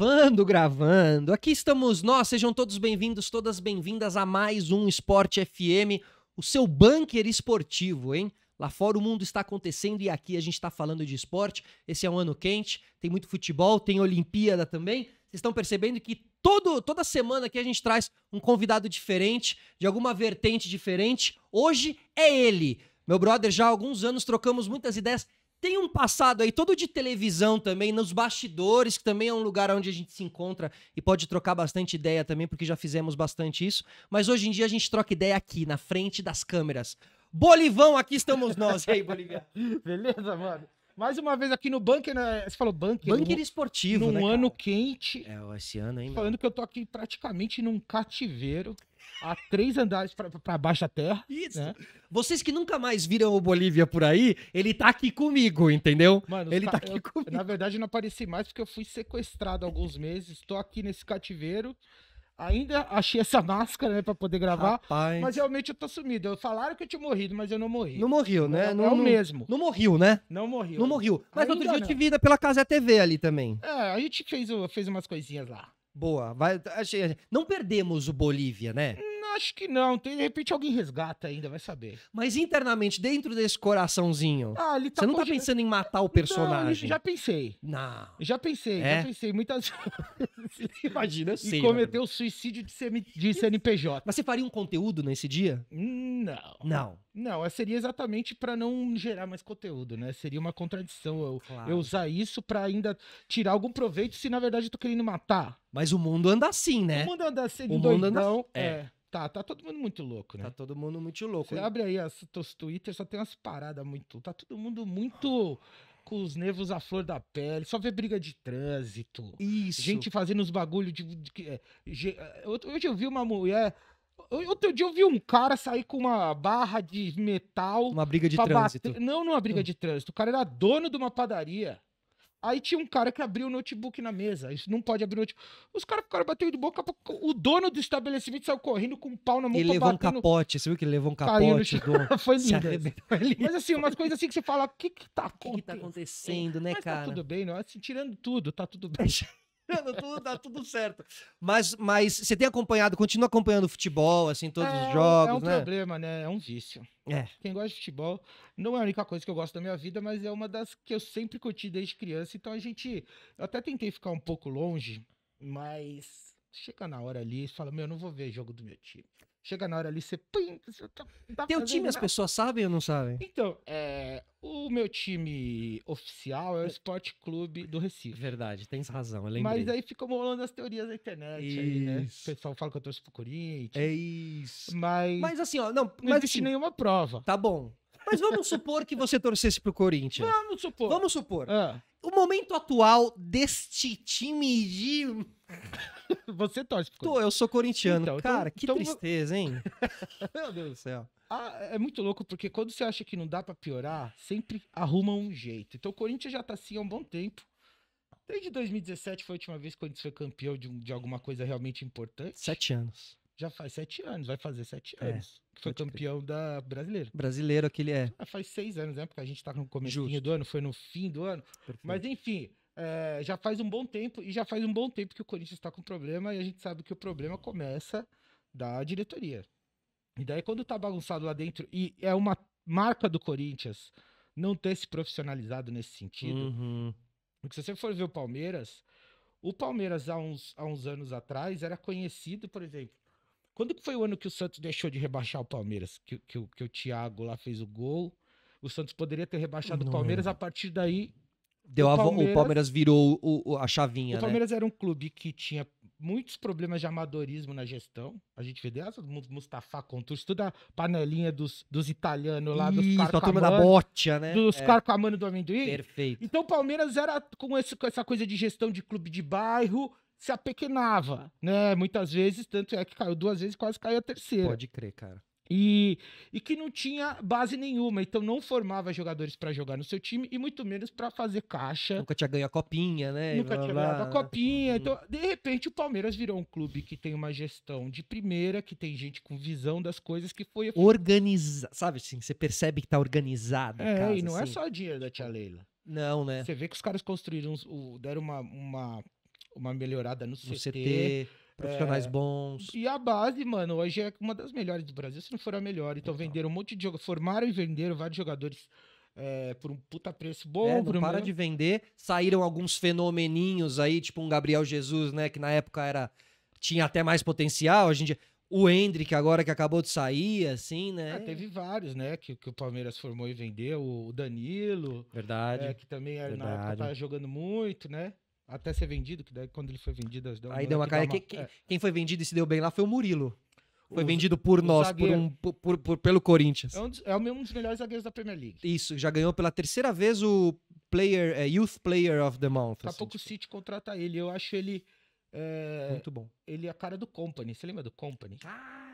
Gravando, gravando. Aqui estamos nós, sejam todos bem-vindos, todas bem-vindas a mais um Esporte FM, o seu bunker esportivo, hein? Lá fora o mundo está acontecendo e aqui a gente está falando de esporte. Esse é um ano quente, tem muito futebol, tem Olimpíada também. Vocês estão percebendo que todo, toda semana aqui a gente traz um convidado diferente, de alguma vertente diferente. Hoje é ele. Meu brother, já há alguns anos trocamos muitas ideias tem um passado aí todo de televisão também, nos bastidores, que também é um lugar onde a gente se encontra e pode trocar bastante ideia também, porque já fizemos bastante isso. Mas hoje em dia a gente troca ideia aqui, na frente das câmeras. Bolivão, aqui estamos nós. E aí, Bolivão Beleza, mano? Mais uma vez aqui no bunker, né? Você falou bunker. Bunker no, esportivo, num né? ano quente. É, esse ano ainda. Falando que eu tô aqui praticamente num cativeiro, a três andares para baixo da terra. Isso. Né? Vocês que nunca mais viram o Bolívia por aí, ele tá aqui comigo, entendeu? Mano, ele tá aqui eu, comigo. Na verdade, não apareci mais porque eu fui sequestrado há alguns meses. Estou aqui nesse cativeiro. Ainda achei essa máscara, né, pra poder gravar. Rapaz. Mas realmente eu tô sumido. Eu falaram que eu tinha morrido, mas eu não morri. Não morreu, né? Não, é, não, é o mesmo. Não morreu, né? Não morreu. Não morreu. Mas Ainda outro dia não. eu te vi pela Casa TV ali também. É, a gente fez, fez umas coisinhas lá. Boa. Vai, achei, não perdemos o Bolívia, né? acho que não. De repente alguém resgata ainda, vai saber. Mas internamente, dentro desse coraçãozinho, ah, tá você não tá pensando em matar o personagem? Não, já pensei. Não. Já pensei, é? já pensei. Muitas Imagina, sim. E cometeu suicídio de, CM... de CNPJ. Mas você faria um conteúdo nesse dia? Não. Não. Não, seria exatamente para não gerar mais conteúdo, né? Seria uma contradição eu, claro. eu usar isso para ainda tirar algum proveito se na verdade eu tô querendo matar. Mas o mundo anda assim, né? O mundo anda assim, o doidão, mundo anda... Assim, é. é. Tá, tá todo mundo muito louco, né? Tá todo mundo muito louco. Você hein? abre aí as, os Twitter, só tem umas paradas muito. Tá todo mundo muito com os nervos à flor da pele, só vê briga de trânsito. Isso. Gente fazendo os bagulho de. de, de é, é, hoje eu vi uma mulher. Outro dia eu vi um cara sair com uma barra de metal. Uma briga de trânsito. Bater, não, não é uma briga de trânsito. O cara era dono de uma padaria. Aí tinha um cara que abriu o notebook na mesa. Isso não pode abrir o notebook. Os caras ficaram batendo de boca. O dono do estabelecimento saiu correndo com um pau na mão. Ele levou batendo, um capote. Você viu que ele levou um capote? Do... foi lindo. Mas assim, umas coisas assim que você fala, o que que tá acontecendo? O que, que tá acontecendo, né, Mas tá cara? tá tudo bem. Não? É? Assim, tirando tudo, tá tudo bem dá tudo, dá tudo certo. Mas, mas você tem acompanhado, continua acompanhando o futebol, assim, todos é, os é jogos, né? É um né? problema, né? É um vício. É. Quem gosta de futebol, não é a única coisa que eu gosto da minha vida, mas é uma das que eu sempre curti desde criança. Então a gente. Eu até tentei ficar um pouco longe, mas chega na hora ali e fala: Meu, eu não vou ver jogo do meu time. Chega na hora ali, você. Pim, você tá, tá Teu time, nada. as pessoas sabem ou não sabem? Então, é, o meu time oficial é o Esporte é. Clube do Recife. Verdade, tens razão. Mas aí ficou rolando as teorias da internet isso. aí, né? O pessoal fala que eu torço pro Corinthians. É isso. Mas. Mas assim, ó, não. Não existe assim, nenhuma prova. Tá bom. Mas vamos supor que você torcesse pro Corinthians. Vamos supor. Vamos supor. Ah. O momento atual deste time de. Você torce. Tô, eu sou corintiano. Então, Cara, então, que então... tristeza, hein? Meu Deus do céu. Ah, é muito louco, porque quando você acha que não dá para piorar, sempre arruma um jeito. Então o Corinthians já tá assim há um bom tempo. Desde 2017 foi a última vez que o Corinthians foi campeão de, de alguma coisa realmente importante. Sete anos. Já faz sete anos, vai fazer sete é, anos. Que foi campeão crer. da brasileira. Brasileiro aquele é. Ah, faz seis anos, né? Porque a gente tá no começo do ano, foi no fim do ano. Perfeito. Mas enfim, é, já faz um bom tempo, e já faz um bom tempo que o Corinthians está com problema, e a gente sabe que o problema começa da diretoria. E daí, quando tá bagunçado lá dentro, e é uma marca do Corinthians não ter se profissionalizado nesse sentido. Uhum. Porque se você for ver o Palmeiras, o Palmeiras há uns, há uns anos atrás era conhecido, por exemplo. Quando foi o ano que o Santos deixou de rebaixar o Palmeiras? Que, que, que o Thiago lá fez o gol. O Santos poderia ter rebaixado não. o Palmeiras. A partir daí, Deu o, Palmeiras, a, o Palmeiras virou o, o, a chavinha. O né? Palmeiras né? era um clube que tinha muitos problemas de amadorismo na gestão. A gente vê dessa, Mustafa Contus, toda a panelinha dos, dos italianos lá, Isso, dos carcamano. a da Boccia, né? Dos é. mano do amendoim. Perfeito. Então o Palmeiras era com, esse, com essa coisa de gestão de clube de bairro, se apequenava, né? Muitas vezes, tanto é que caiu duas vezes, quase caiu a terceira. Pode crer, cara. E, e que não tinha base nenhuma, então não formava jogadores para jogar no seu time e muito menos para fazer caixa. Nunca tinha ganho a copinha, né? Nunca blá, tinha ganhado a copinha. Uhum. Então, de repente, o Palmeiras virou um clube que tem uma gestão de primeira, que tem gente com visão das coisas que foi. organizar sabe assim? Você percebe que tá organizada. É, casa, e não é assim. é só dinheiro da tia Leila. Não, né? Você vê que os caras construíram, deram uma, uma, uma melhorada no, no CT. CT Profissionais é... bons. E a base, mano, hoje é uma das melhores do Brasil, se não for a melhor. Então, então. venderam um monte de jogadores, formaram e venderam vários jogadores é, por um puta preço bom. É, não para de vender. Saíram alguns fenomeninhos aí, tipo um Gabriel Jesus, né? Que na época era tinha até mais potencial. a gente o Hendrick agora que acabou de sair, assim, né? Ah, teve vários, né? Que, que o Palmeiras formou e vendeu. O Danilo. Verdade. É, que também era, é verdade. na época tava jogando muito, né? Até ser vendido, que daí quando ele foi vendido, as deu Aí deu uma cara. Uma... Quem, é. quem foi vendido e se deu bem lá foi o Murilo. Foi o, vendido por nós, por um, por, por, por, pelo Corinthians. É um, dos, é um dos melhores zagueiros da Premier League. Isso, já ganhou pela terceira vez o player, é, Youth Player of the Month. Daqui a assim, pouco tipo. o City contrata ele. Eu acho ele. É, Muito bom. Ele é a cara do Company. Você lembra do Company? Ah!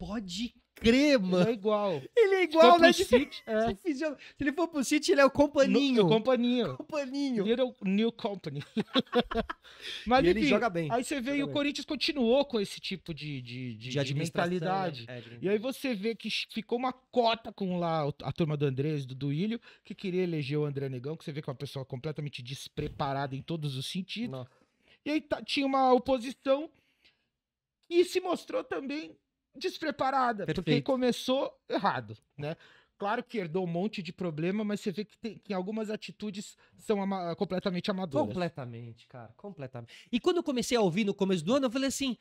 pode crer, mano. Ele é igual. Ele é igual, né? é. Se ele for pro City, ele é o companhinho. No, o companhinho. Companhinho. Little é New Company. Mas, enfim, ele joga bem. Aí você vê e o Corinthians continuou com esse tipo de, de, de, de, de mentalidade. É, é e aí você vê que ficou uma cota com lá a turma do Andrés, do Duílio, que queria eleger o André Negão, que você vê que é uma pessoa completamente despreparada em todos os sentidos. Nossa. E aí tá, tinha uma oposição e se mostrou também despreparada, Perfeito. porque começou errado, né? Claro que herdou um monte de problema, mas você vê que, tem, que algumas atitudes são ama completamente amadoras. Completamente, cara, completamente. E quando eu comecei a ouvir no começo do ano, eu falei assim: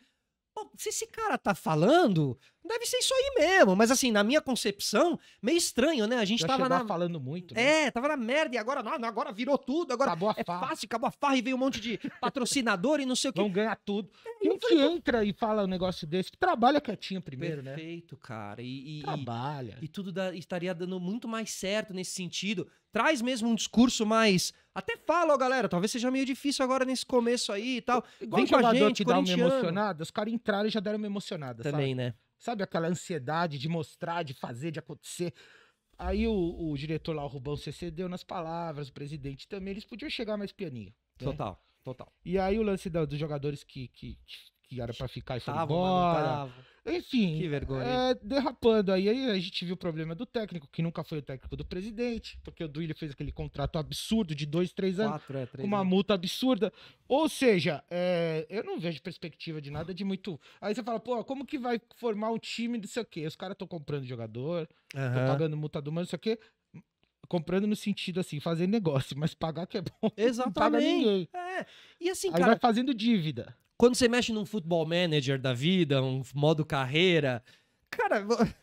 se esse cara tá falando, deve ser isso aí mesmo. Mas assim, na minha concepção, meio estranho, né? A gente Já tava na... falando muito. Né? É, tava na merda e agora, não, agora virou tudo. Agora acabou a é farra. fácil, acabou a farra e veio um monte de patrocinador e não sei o que. Vão ganhar tudo. É, Quem que entra e fala um negócio desse, trabalha quietinho primeiro, Perfeito, né? Perfeito, cara. E, e, trabalha. E, e tudo da, estaria dando muito mais certo nesse sentido traz mesmo um discurso mais. Até fala, ó, galera, talvez seja meio difícil agora nesse começo aí e tal. Igual Vem com a gente, dá uma emocionada, os caras entraram e já deram uma emocionada, Também, sabe? né? Sabe aquela ansiedade de mostrar, de fazer, de acontecer. Aí o, o diretor lá, o Rubão CC, deu nas palavras, o presidente também, eles podiam chegar mais pianinho. Né? Total, total. E aí o lance da, dos jogadores que, que, que era para ficar e foram embora. Mano, enfim, que vergonha. É, derrapando. Aí, aí a gente viu o problema do técnico, que nunca foi o técnico do presidente, porque o Duílio fez aquele contrato absurdo de dois, três anos, Quatro, é, três uma anos. multa absurda. Ou seja, é, eu não vejo perspectiva de nada de muito. Aí você fala, pô, como que vai formar um time, não sei quê? Os caras estão comprando jogador, estão uhum. pagando multa do mano, não sei o quê comprando no sentido assim, fazer negócio, mas pagar que é bom. Exatamente. Não paga ninguém. É. E assim, Aí cara, vai fazendo dívida. Quando você mexe num futebol manager da vida, um modo carreira, cara,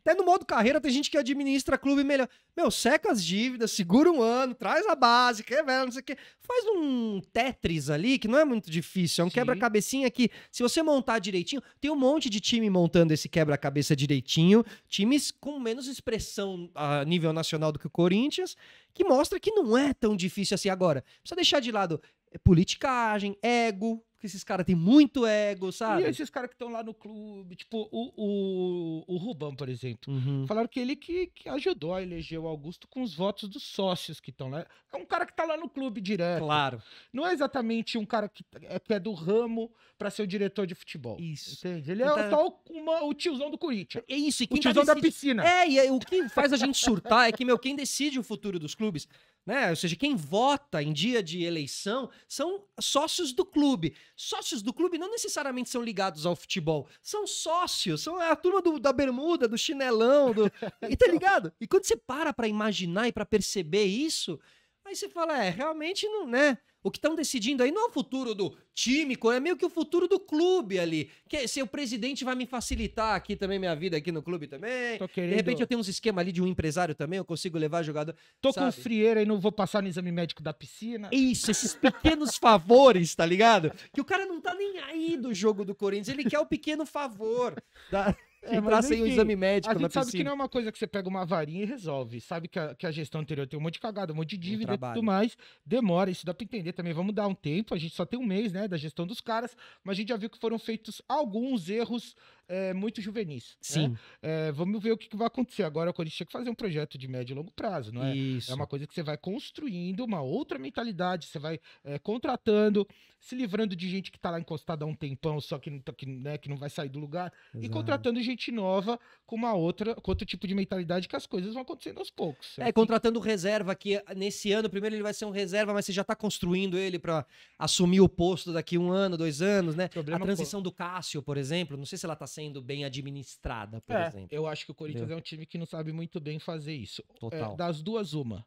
até no modo carreira tem gente que administra clube melhor. Meu, seca as dívidas, segura um ano, traz a base, velho, não sei o quê. Faz um Tetris ali, que não é muito difícil. É um quebra-cabecinha que, se você montar direitinho, tem um monte de time montando esse quebra-cabeça direitinho. Times com menos expressão a nível nacional do que o Corinthians, que mostra que não é tão difícil assim. Agora, precisa deixar de lado é politicagem, ego, porque esses caras têm muito ego, sabe? E esses caras que estão lá no clube, tipo o, o, o Rubão, por exemplo. Uhum. Falaram que ele que, que ajudou a eleger o Augusto com os votos dos sócios que estão lá. É um cara que está lá no clube direto. Claro. Não é exatamente um cara que é, que é do ramo para ser o diretor de futebol. Isso. Entende? Ele é então, é só uma, o tiozão do Corinthians. É isso. E quem o tá tiozão tá decide... da piscina. É, e o que faz a gente surtar é que, meu, quem decide o futuro dos clubes né? Ou seja, quem vota em dia de eleição são sócios do clube. Sócios do clube não necessariamente são ligados ao futebol, são sócios, são a turma do, da bermuda, do chinelão, do... e tá ligado? E quando você para para imaginar e para perceber isso, aí você fala, é, realmente não, né? O que estão decidindo aí não é o futuro do time, é meio que o futuro do clube ali. Que se o presidente vai me facilitar aqui também minha vida aqui no clube também. Querendo... De repente eu tenho uns esquema ali de um empresário também, eu consigo levar jogador. Tô sabe? com frieira e não vou passar no exame médico da piscina. Isso, esses pequenos favores, tá ligado? Que o cara não tá nem aí do jogo do Corinthians, ele quer o pequeno favor da é, entrar sem o exame médico a gente sabe que não é uma coisa que você pega uma varinha e resolve. Sabe que a, que a gestão anterior tem um monte de cagada, um monte de dívida e tudo mais. Demora, isso dá pra entender também. Vamos dar um tempo, a gente só tem um mês, né, da gestão dos caras, mas a gente já viu que foram feitos alguns erros é, muito juvenis. Né? Sim. Né? É, vamos ver o que, que, vai acontecer. Agora o Corinthians tinha que fazer um projeto de médio e longo prazo, não é? Isso. É uma coisa que você vai construindo uma outra mentalidade, você vai é, contratando, se livrando de gente que tá lá encostada há um tempão, só que, não, tá, que, né, que não vai sair do lugar, Exato. e contratando gente nova com uma outra, com outro tipo de mentalidade que as coisas vão acontecendo aos poucos. É, contratando reserva, que nesse ano, primeiro ele vai ser um reserva, mas você já tá construindo ele para assumir o posto daqui um ano, dois anos, né? Problema a transição com... do Cássio, por exemplo, não sei se ela tá sendo bem administrada, por é, exemplo. Eu acho que o Corinthians é um time que não sabe muito bem fazer isso. É, Total. É, das duas, uma.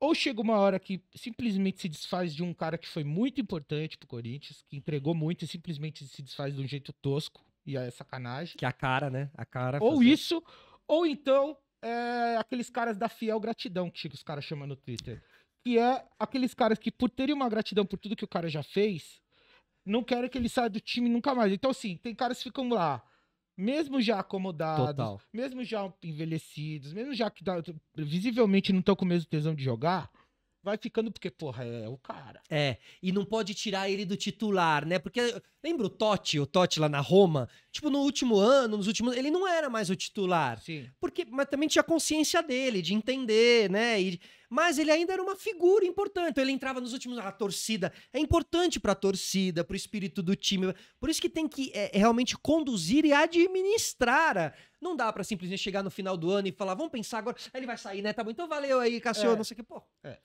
Ou chega uma hora que simplesmente se desfaz de um cara que foi muito importante pro Corinthians, que entregou muito e simplesmente se desfaz de um jeito tosco, e é sacanagem. Que a cara, né? A cara. Ou fazer... isso, ou então é, aqueles caras da fiel gratidão que os caras chamam no Twitter. Que é aqueles caras que, por terem uma gratidão por tudo que o cara já fez, não quero que ele saia do time nunca mais. Então, assim, tem caras que ficam lá, mesmo já acomodados, Total. mesmo já envelhecidos, mesmo já que tá, visivelmente não estão com o mesmo tesão de jogar, vai ficando porque, porra, é o cara. É, e não pode tirar ele do titular, né? Porque lembra o Totti, o Totti lá na Roma? Tipo, no último ano, nos últimos, ele não era mais o titular. Sim. Porque, mas também tinha consciência dele, de entender, né? E mas ele ainda era uma figura importante. Então, ele entrava nos últimos. A torcida é importante para a torcida, para o espírito do time. Por isso que tem que é, é realmente conduzir e administrar. Não dá para simplesmente chegar no final do ano e falar, vamos pensar agora. Aí ele vai sair, né? Tá bom, então valeu aí, Cassio, é, não sei o que. Pô. É.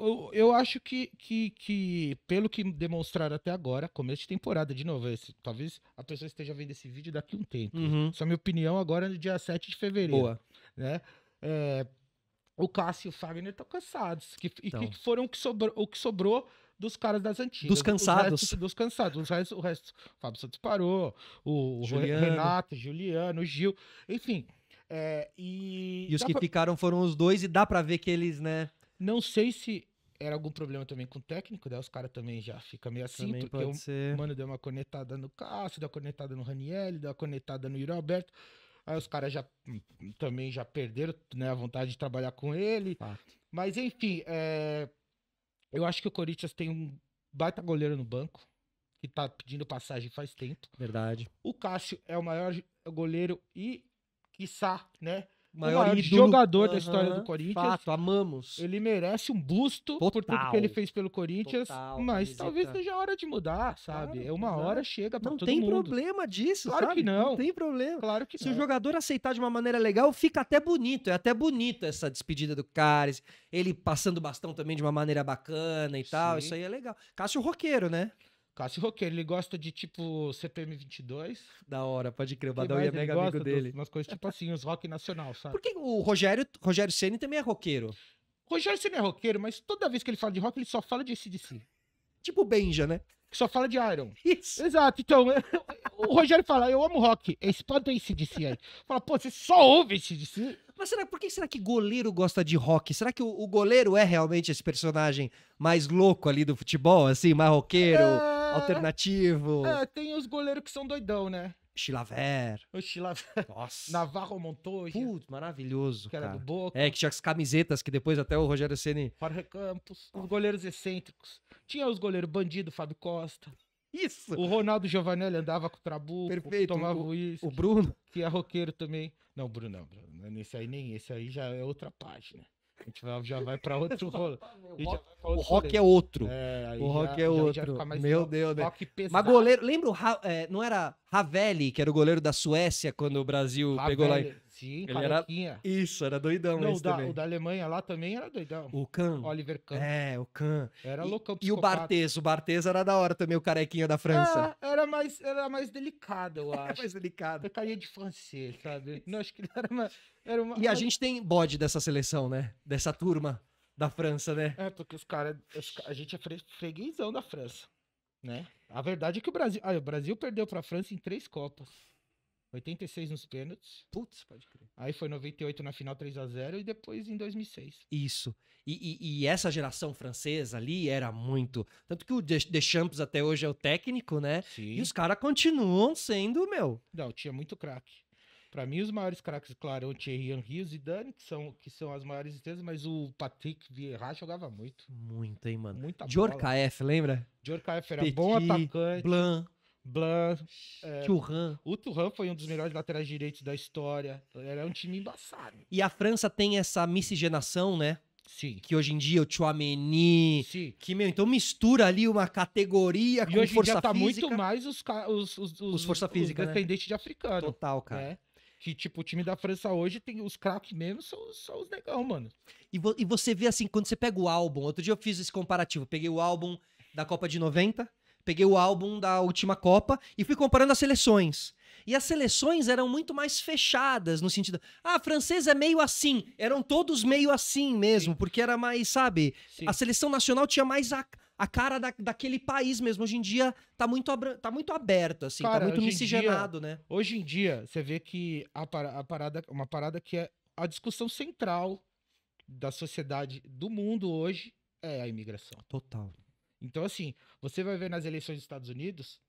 eu, eu acho que, que, que, pelo que demonstraram até agora, começo de temporada, de novo, esse, talvez a pessoa esteja vendo esse vídeo daqui a um tempo. Uhum. Só minha opinião agora é no dia 7 de fevereiro. Boa. Né? É, o Cássio e o Fagner estão cansados. Que, então. E que então. foram o que, sobrou, o que sobrou dos caras das antigas. Dos cansados. Restos, dos cansados. Os restos, o resto. O Fábio Santos parou, o, o Renato, o Juliano, o Gil. Enfim. É, e, e os que pra... ficaram foram os dois, e dá para ver que eles, né? Não sei se era algum problema também com o técnico, daí né? os caras também já ficam meio assim, também porque o ser. mano deu uma conectada no Cássio, deu uma conectada no Raniel, deu uma conectada no Yuri Alberto. Aí os caras já também já perderam né, a vontade de trabalhar com ele. Fato. Mas enfim, é... eu acho que o Corinthians tem um baita goleiro no banco, que tá pedindo passagem faz tempo. Verdade. O Cássio é o maior goleiro e, quiçá, né? maior, maior jogador da história do Corinthians. Fato, amamos. Ele merece um busto Total. por tudo que ele fez pelo Corinthians, Total, mas visita. talvez seja a hora de mudar, sabe? Claro, é uma hora chega para todo mundo. Não tem problema disso, claro sabe? que não. Não tem problema. Claro que Se não. o jogador aceitar de uma maneira legal, fica até bonito, é até bonito essa despedida do Cares, ele passando o bastão também de uma maneira bacana e Sim. tal, isso aí é legal. Cássio Roqueiro, né? Cássio Roqueiro, ele gosta de tipo CPM 22. Da hora, pode crer. O Badal é mega amigo dele. Umas coisas tipo assim, os rock nacional, sabe? Porque o Rogério, Rogério Senna também é roqueiro. Rogério Senna é roqueiro, mas toda vez que ele fala de rock, ele só fala de ACDC. Tipo Benja, né? Que só fala de Iron. Isso. Exato. Então, o Rogério fala, eu amo rock. Espanta esse DC aí. Fala, pô, você só ouve esse DC. Mas será, por que será que goleiro gosta de rock? Será que o, o goleiro é realmente esse personagem mais louco ali do futebol, assim, mais roqueiro? É alternativo. É, tem os goleiros que são doidão, né? Chilaver. O Chilaver. Nossa. Navarro Montoya. Putz, maravilhoso, que cara. Era do Boca. É, que tinha as camisetas que depois até o Rogério Ceni. Jorge Campos. Os goleiros excêntricos. Tinha os goleiros bandido, Fábio Costa. Isso. O Ronaldo Giovanelli andava com o Trabuco, Perfeito. tomava o uísque. O Bruno. Que é roqueiro também. Não, Bruno não, Bruno. Nesse aí nem esse aí já é outra página. A gente vai, já vai para outro rolê. o rock é outro. É, o rock é já, é outro. Meu Deus, né? Mas goleiro, lembra, é, não era Ravelli, que era o goleiro da Suécia quando o Brasil Ravelli. pegou lá? Sim, ele Era... Isso, era doidão Não, esse o da, também. O da Alemanha lá também era doidão. O Kahn. Oliver Kahn. É, o Kahn. Era e, loucão E o Barthez, o Barthez era da hora também, o carequinha da França. Ah, era mais, era mais delicado, eu acho. Era mais delicado. Eu caía de francês, sabe? Não, acho que ele era uma... Era uma... E a gente tem bode dessa seleção, né? Dessa turma da França, né? É, porque os caras... A gente é freguesão da França, né? A verdade é que o Brasil... Ah, o Brasil perdeu pra França em três Copas. 86 nos pênaltis. Putz, pode crer. Aí foi 98 na final 3 a 0 e depois em 2006. Isso. E, e, e essa geração francesa ali era muito. Tanto que o Deschamps até hoje é o técnico, né? Sim. E os caras continuam sendo, meu. Não, tinha muito craque. Para mim, os maiores craques, claro, é o Thierry Henry e Zidane, que são, que são as maiores estrelas, mas o Patrick Vieira jogava muito. Muito, hein, mano? Muita KF, lembra? KF era Petit, bom atacante. Blanc. Blanc. É, O Thuram foi um dos melhores laterais direitos da história. Era um time embaçado. E a França tem essa miscigenação, né? Sim. Que hoje em dia o Chouameni, Sim. que meu, então mistura ali uma categoria e com hoje força em dia tá física. muito mais os os, os, os, força física, os né? de africano. Total, cara. Né? Que tipo, o time da França hoje tem os craques mesmo, são, são os negão, mano. E, vo e você vê assim, quando você pega o álbum, outro dia eu fiz esse comparativo, peguei o álbum da Copa de 90 peguei o álbum da última Copa e fui comparando as seleções. E as seleções eram muito mais fechadas, no sentido. Ah, a francesa é meio assim. Eram todos meio assim mesmo, Sim. porque era mais, sabe? Sim. A seleção nacional tinha mais a, a cara da, daquele país mesmo. Hoje em dia tá muito, tá muito aberto, assim, tá cara, tá muito miscigenado, dia, né? Hoje em dia, você vê que a, a parada, uma parada que é a discussão central da sociedade do mundo hoje é a imigração. Total. Então, assim, você vai ver nas eleições dos Estados Unidos,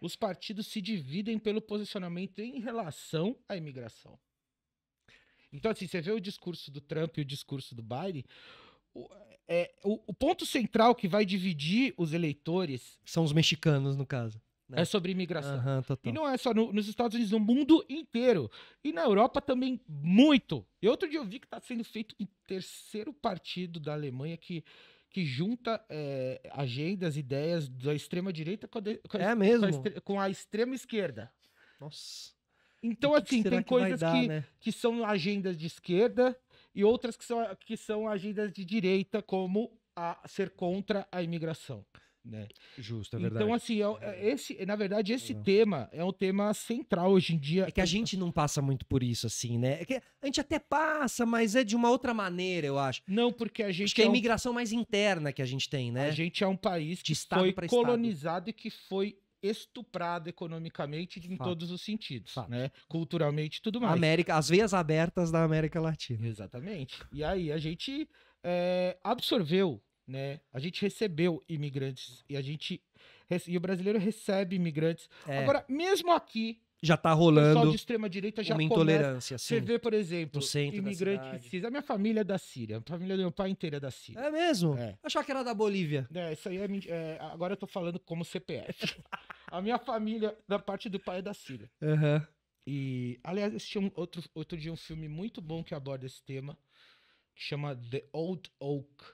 os partidos se dividem pelo posicionamento em relação à imigração. Então, assim, você vê o discurso do Trump e o discurso do Biden. O, é, o, o ponto central que vai dividir os eleitores. São os mexicanos, no caso. Né? É sobre imigração. Uhum, e não é só no, nos Estados Unidos, no mundo inteiro. E na Europa também, muito. E outro dia eu vi que está sendo feito um terceiro partido da Alemanha que que junta é, agendas, ideias da extrema-direita com, com, é com a é extrema-esquerda. Nossa. Então, assim, tem coisas que, dar, que, né? que, são agendas de esquerda e outras que são, que são agendas de direita, como a ser contra a imigração. Né? Justo, é então, verdade. Então, assim, é, é, é, esse, na verdade, esse tema é um tema central hoje em dia. É que a gente não passa muito por isso, assim, né? É que a gente até passa, mas é de uma outra maneira, eu acho. Não, porque a gente. Acho que é a é imigração um... mais interna que a gente tem, né? A gente é um país que foi colonizado estado. e que foi estuprado economicamente em Fato. todos os sentidos, Fato. né? Culturalmente, tudo mais. América, as veias abertas da América Latina. Exatamente. E aí a gente é, absorveu né? A gente recebeu imigrantes e a gente e o brasileiro recebe imigrantes. É. Agora, mesmo aqui já tá rolando. O pessoal de extrema direita já uma intolerância, começa. Sim. Você vê, por exemplo, imigrante precisa. A minha família é da Síria, a família do meu pai inteira é da Síria. É mesmo? É. Achava que era da Bolívia. É, isso aí é, é agora eu tô falando como CPF. a minha família da parte do pai é da Síria. Uhum. E aliás, assisti um outro outro dia um filme muito bom que aborda esse tema, que chama The Old Oak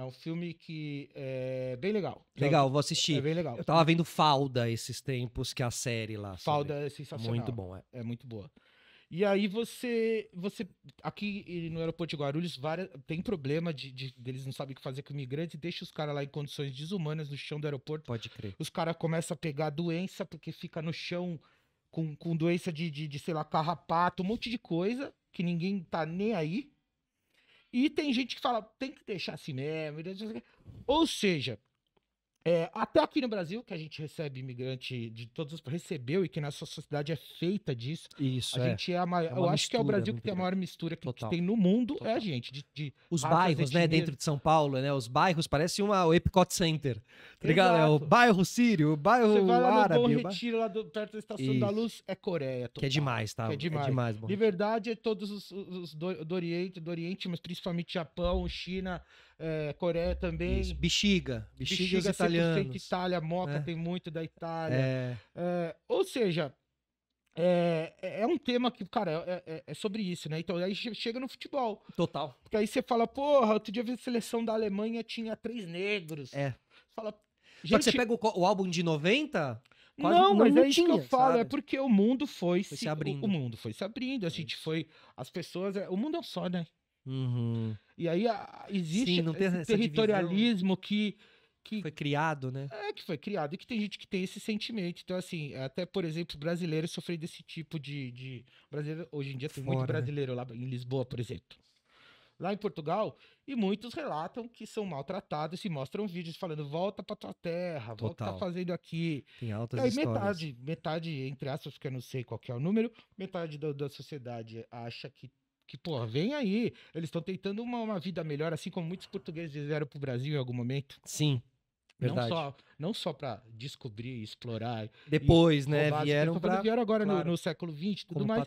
é um filme que é bem legal. Legal, vou assistir. É bem legal. Eu tava vendo Falda esses tempos, que é a série lá. Falda é sensacional. Muito bom, é. É muito boa. E aí você. você aqui no aeroporto de Guarulhos várias, tem problema de, de deles não sabem o que fazer com imigrante, deixa os caras lá em condições desumanas no chão do aeroporto. Pode crer. Os caras começam a pegar doença porque fica no chão com, com doença de, de, de, sei lá, carrapato, um monte de coisa que ninguém tá nem aí. E tem gente que fala, tem que deixar assim mesmo. Ou seja, é, até aqui no Brasil, que a gente recebe imigrante de todos os recebeu e que na sua sociedade é feita disso. Isso. A é. gente é a maior. É eu acho que é o Brasil que tem a maior mistura que, que tem no mundo, Total. é a gente. De, de os bairros, etnias. né? Dentro de São Paulo, né? Os bairros parecem uma o Epcot Center. Tá ligado? É o bairro sírio, o bairro Você vai lá no árabe. No Bom Retiro, lá do, perto da Estação Isso. da Luz, é Coreia. Total. Que é demais, tá? Que é, é demais. É demais bom. De verdade, é todos os, os do, do, Oriente, do Oriente, mas principalmente Japão, China. É, Coreia também. Isso. Bexiga. Bexiga, bexiga italianos. Itália, Moca é. tem muito da Itália. É. é ou seja, é, é, é um tema que, cara, é, é, é, sobre isso, né? Então aí chega no futebol. Total. Porque aí você fala, porra, outro dia a seleção da Alemanha tinha três negros. É. Já fala. Gente, Só que você pega o, o álbum de 90. Quase não, mas não é isso que eu falo, sabe? é porque o mundo foi, foi se, se, abrindo. O, o mundo foi se abrindo, a é gente foi. As pessoas. O mundo é um só, né? Uhum. E aí a, existe Sim, esse territorialismo que, que. Foi criado, né? É, que foi criado. E que tem gente que tem esse sentimento. Então, assim, até, por exemplo, brasileiro sofrer desse tipo de. de... Brasileiro, hoje em dia tem Fora, muito né? brasileiro né? lá em Lisboa, por exemplo. Lá em Portugal, e muitos relatam que são maltratados e mostram vídeos falando: volta pra tua terra, Total. volta tá fazendo aqui. Tem altas e aí, histórias. metade, metade, entre aspas, que eu não sei qual é o número, metade da, da sociedade acha que que, pô, vem aí. Eles estão tentando uma, uma vida melhor, assim como muitos portugueses vieram pro Brasil em algum momento. Sim. Verdade. Não só, não só para descobrir, explorar. Depois, né? vieram pra... vieram agora claro, no, no, século XX, tudo mais.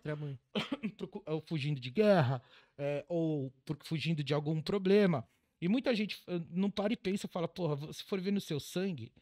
ou fugindo de guerra, é, ou por, fugindo de algum problema. E muita gente eh, não para e pensa, fala, porra, se for ver no seu sangue,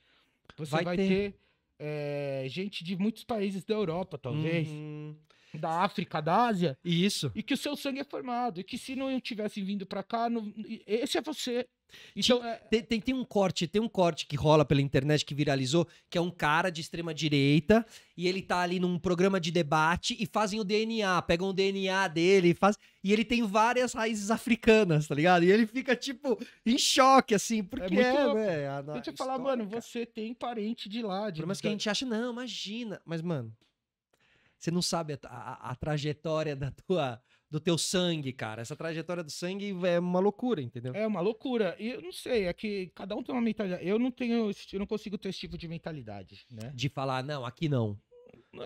você vai, vai ter, ter é, gente de muitos países da Europa, talvez. Uhum da África, da Ásia. Isso. E que o seu sangue é formado. E que se não tivessem vindo para cá, não... esse é você. Então, é... Tem, tem, tem, um corte, tem um corte que rola pela internet que viralizou, que é um cara de extrema direita, e ele tá ali num programa de debate e fazem o DNA, pegam o DNA dele, faz, e ele tem várias raízes africanas, tá ligado? E ele fica tipo em choque assim, é porque é, muito é né? A, a, Deixa eu falar, mano, você tem parente de lá, de Mas que a gente acha não, imagina, mas mano, você não sabe a, a, a, trajetória da tua, do teu sangue, cara. Essa trajetória do sangue é uma loucura, entendeu? É uma loucura. E eu não sei, é que cada um tem uma mentalidade. Eu não tenho, eu não consigo ter esse tipo de mentalidade, né? De falar, não, aqui não.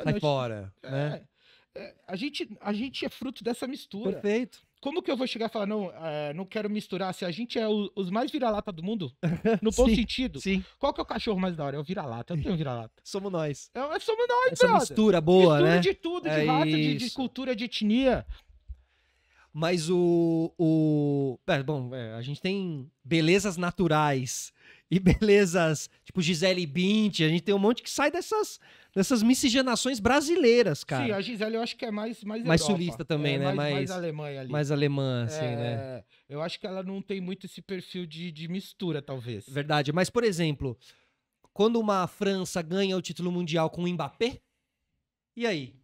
Sai não, fora, é, né? É, a gente, a gente é fruto dessa mistura. Perfeito como que eu vou chegar e falar, não, é, não quero misturar? Se a gente é o, os mais vira-lata do mundo, no bom sim, sentido, sim. qual que é o cachorro mais da hora? É o vira-lata, eu tenho vira-lata. Somos nós. É, é, somos nós, Essa brother. mistura boa, mistura né? de tudo, de é raça, de, de cultura, de etnia. Mas o. o... É, bom, é, a gente tem belezas naturais e belezas tipo Gisele Bint, a gente tem um monte que sai dessas dessas miscigenações brasileiras, cara. Sim, a Gisele eu acho que é mais mais, mais sulista também, é, né? Mais, mais, mais ali. Mais alemã, assim, né? é, né? Eu acho que ela não tem muito esse perfil de, de mistura, talvez. Verdade. Mas, por exemplo, quando uma França ganha o título mundial com o Mbappé, e aí?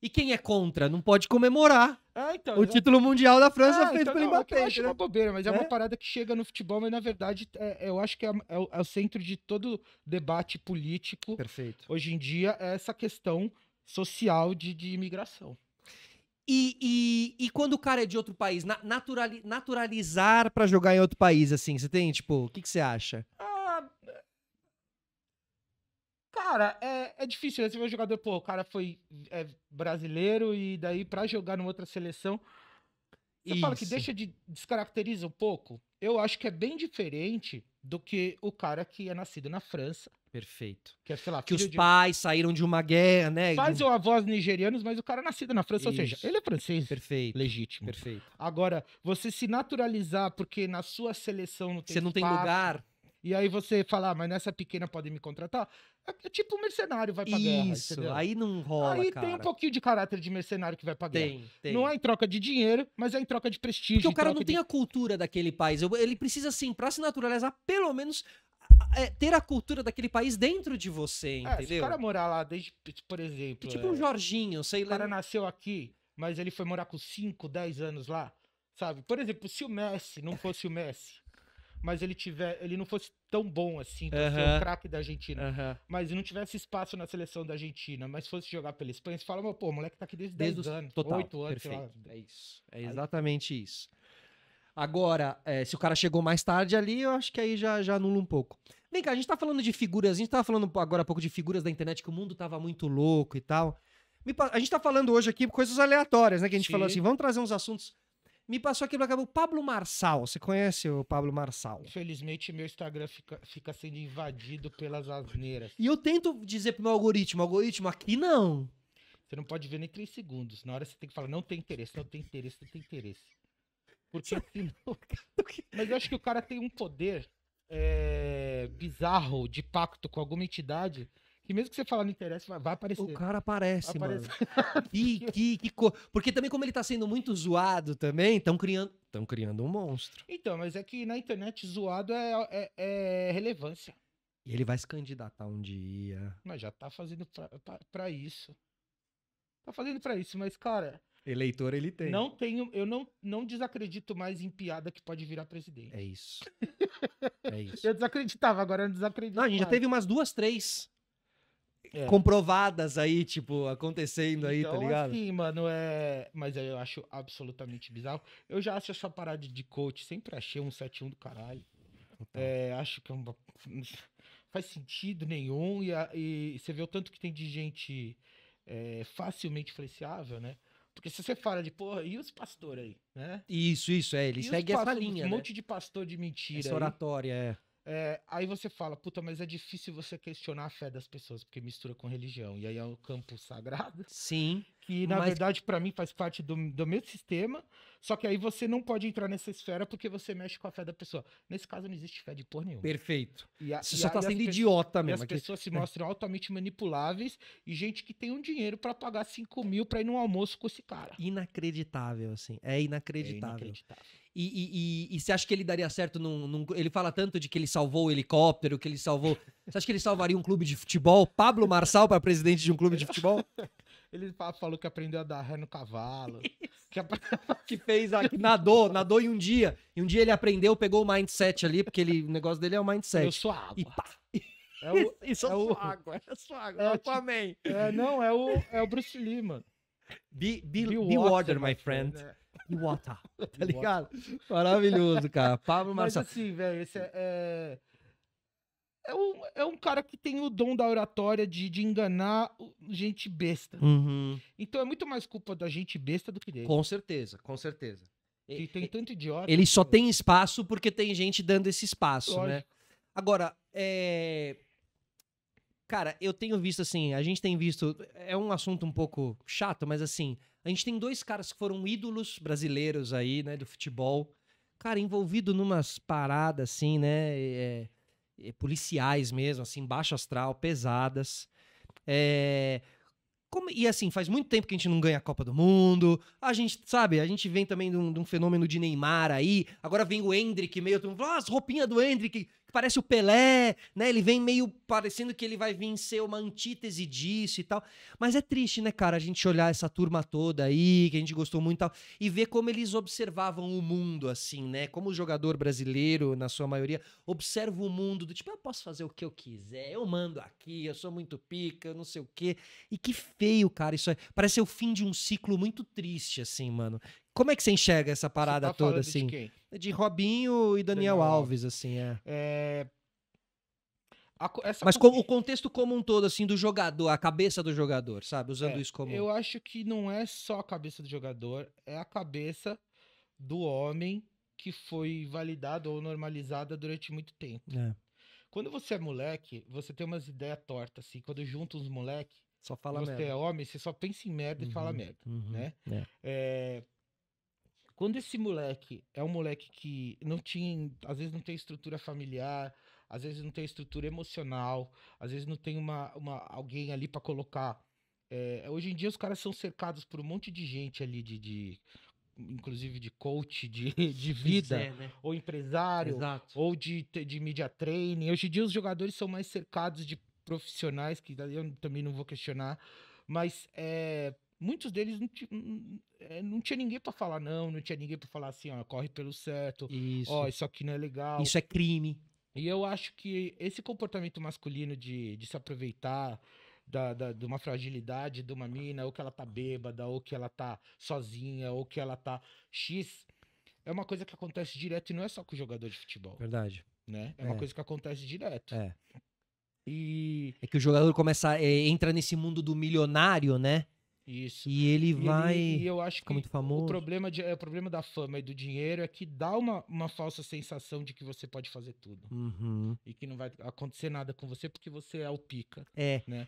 E quem é contra não pode comemorar. Ah, então, o título mundial da França ah, feito então, pelo Mbappé. Então eu acho né? uma bobeira, mas é? é, uma parada que chega no futebol, mas na verdade é, eu acho que é, é, é, o centro de todo debate político. Perfeito. Hoje em dia é essa questão social de, de imigração. E, e, e, quando o cara é de outro país, naturali, naturalizar para jogar em outro país, assim, você tem, tipo, o que, que você acha? Ah, Cara, é, é difícil. Né? Você vê um jogador, pô, o cara foi é, brasileiro e daí para jogar numa outra seleção. Você Isso. fala que deixa de descaracteriza um pouco. Eu acho que é bem diferente do que o cara que é nascido na França. Perfeito. Que, é, sei lá, que os de... pais saíram de uma guerra, né? Pais ou avós nigerianos, mas o cara é nascido na França, Isso. ou seja, ele é francês. Perfeito. Legítimo. Perfeito. Agora, você se naturalizar porque na sua seleção não tem Você não espaço, tem lugar. E aí você fala, ah, mas nessa pequena podem me contratar? É, é tipo um mercenário vai pra Isso, guerra, aí não rola, Aí cara. tem um pouquinho de caráter de mercenário que vai pra tem, guerra. Tem. Não é em troca de dinheiro, mas é em troca de prestígio. Porque o cara não de... tem a cultura daquele país. Ele precisa, assim, pra se naturalizar, pelo menos é, ter a cultura daquele país dentro de você, entendeu? É, se o cara morar lá desde, por exemplo. É tipo um é, Jorginho, sei lá. O cara nasceu aqui, mas ele foi morar com 5, 10 anos lá. Sabe? Por exemplo, se o Messi não fosse o Messi, mas ele tiver, ele não fosse tão bom assim, pra uhum. ser o craque da Argentina, uhum. mas não tivesse espaço na seleção da Argentina, mas fosse jogar pela Espanha, você fala, meu, pô, o moleque tá aqui desde, desde 10 anos, total, 8 anos, perfeito. É isso. É exatamente aí... isso. Agora, é, se o cara chegou mais tarde ali, eu acho que aí já, já anula um pouco. Vem cá, a gente tá falando de figuras, a gente tá falando agora há pouco de figuras da internet, que o mundo tava muito louco e tal. A gente tá falando hoje aqui coisas aleatórias, né? Que a gente Sim. falou assim, vamos trazer uns assuntos me passou aqui cá o Pablo Marçal. Você conhece o Pablo Marçal? Infelizmente, meu Instagram fica, fica sendo invadido pelas asneiras. E eu tento dizer pro meu algoritmo, algoritmo, aqui não. Você não pode ver nem três segundos. Na hora você tem que falar, não tem interesse, não tem interesse, não tem interesse. Porque assim, Mas eu acho que o cara tem um poder é, bizarro de pacto com alguma entidade que mesmo que você falar não interessa, vai aparecer. O cara aparece, vai mano. Aparecer. que, que co... Porque também, como ele tá sendo muito zoado também, estão criando. Estão criando um monstro. Então, mas é que na internet zoado é, é, é relevância. E ele vai se candidatar um dia. Mas já tá fazendo pra, pra, pra isso. Tá fazendo pra isso, mas, cara. Eleitor ele tem. Não tenho, eu não, não desacredito mais em piada que pode virar presidente. É isso. é isso. Eu desacreditava, agora eu não desacredito. Não, a gente mais. já teve umas duas, três é. comprovadas aí, tipo, acontecendo aí, tá então, tá ligado? Assim, mano, é. Mas eu acho absolutamente bizarro. Eu já acho essa parada de coach, sempre achei um 7-1 do caralho. Então. É, acho que é uma... faz sentido nenhum. E, a... e, você vê o tanto que tem de gente é, facilmente influenciável, né? Porque se você fala de, porra, e os pastores aí, né? Isso, isso, é. Ele e segue essa linha. Um né? monte de pastor de mentira. Essa oratória, aí. é. É, aí você fala, puta, mas é difícil você questionar a fé das pessoas, porque mistura com religião. E aí é o um campo sagrado. Sim. Que, na mas... verdade, para mim faz parte do, do sistema. Só que aí você não pode entrar nessa esfera porque você mexe com a fé da pessoa. Nesse caso, não existe fé de porra nenhuma. Perfeito. E a, você e só a, tá sendo idiota mesmo. E as pessoas se é. mostram altamente manipuláveis e gente que tem um dinheiro para pagar 5 mil pra ir num almoço com esse cara. Inacreditável, assim. É inacreditável. É inacreditável. E, e, e, e você acha que ele daria certo num, num, Ele fala tanto de que ele salvou o helicóptero, que ele salvou. Você acha que ele salvaria um clube de futebol? Pablo Marçal para presidente de um clube de futebol? Ele falou que aprendeu a dar ré no cavalo. Que, que, fez, a, que nadou, nadou em um dia. E um dia ele aprendeu, pegou o mindset ali, porque ele, o negócio dele é o mindset. Eu sou água. E pá. É o, Isso é, é o, água, é só água. É, Aquaman. É, não, é o, é o Bruce Lee, mano. Be, be, be, water, be water, my friend. Be water. Tá ligado? Maravilhoso, cara. Pablo Marçal. Mas assim, velho, esse é... é... É um, é um, cara que tem o dom da oratória de, de enganar gente besta. Uhum. Então é muito mais culpa da gente besta do que dele. Com certeza, com certeza. Que tem tanto idiota. Ele só tem espaço porque tem gente dando esse espaço, né? Lógico. né? Agora, é... Cara, eu tenho visto assim, a gente tem visto. É um assunto um pouco chato, mas assim, a gente tem dois caras que foram ídolos brasileiros aí, né, do futebol. Cara, envolvido numas paradas assim, né? É, é, policiais mesmo, assim, baixo astral, pesadas. É, como, e assim, faz muito tempo que a gente não ganha a Copa do Mundo. A gente, sabe, a gente vem também de um, de um fenômeno de Neymar aí. Agora vem o Hendrick meio. Ah, as roupinhas do Hendrick que parece o Pelé, né? Ele vem meio parecendo que ele vai vir ser uma antítese disso e tal. Mas é triste, né, cara, a gente olhar essa turma toda aí, que a gente gostou muito e tal, e ver como eles observavam o mundo, assim, né? Como o jogador brasileiro, na sua maioria, observa o mundo do tipo, eu posso fazer o que eu quiser, eu mando aqui, eu sou muito pica, eu não sei o quê. E que feio, cara, isso é. Parece ser o fim de um ciclo muito triste, assim, mano. Como é que você enxerga essa parada tá toda, assim? De, quem? de Robinho e Daniel, Daniel Alves, Alves, assim, é. é... A, Mas com, o contexto como um todo, assim, do jogador, a cabeça do jogador, sabe? Usando é, isso como. Eu acho que não é só a cabeça do jogador, é a cabeça do homem que foi validada ou normalizada durante muito tempo. É. Quando você é moleque, você tem umas ideias tortas, assim. Quando junta uns moleques, só fala você merda. é homem, você só pensa em merda uhum, e fala uhum, merda, uhum, né? É. é quando esse moleque é um moleque que não tinha, às vezes não tem estrutura familiar, às vezes não tem estrutura emocional, às vezes não tem uma, uma alguém ali para colocar. É, hoje em dia os caras são cercados por um monte de gente ali de, de inclusive de coach de, de vida, é, né? ou empresário, Exato. ou de, de media training. Hoje em dia os jogadores são mais cercados de profissionais, que eu também não vou questionar, mas é, muitos deles não, é, não tinha ninguém para falar não, não tinha ninguém para falar assim, ó, corre pelo certo, isso. ó, isso aqui não é legal. Isso é crime. E eu acho que esse comportamento masculino de, de se aproveitar da, da, de uma fragilidade de uma mina, ou que ela tá bêbada, ou que ela tá sozinha, ou que ela tá X, é uma coisa que acontece direto e não é só com o jogador de futebol. Verdade. Né? É, é. uma coisa que acontece direto. É. E... É que o jogador começa, é, entra nesse mundo do milionário, né? Isso. E ele vai. E, eu acho que muito famoso. O problema, de, é, o problema da fama e do dinheiro é que dá uma, uma falsa sensação de que você pode fazer tudo. Uhum. E que não vai acontecer nada com você porque você é o pica. É. Né?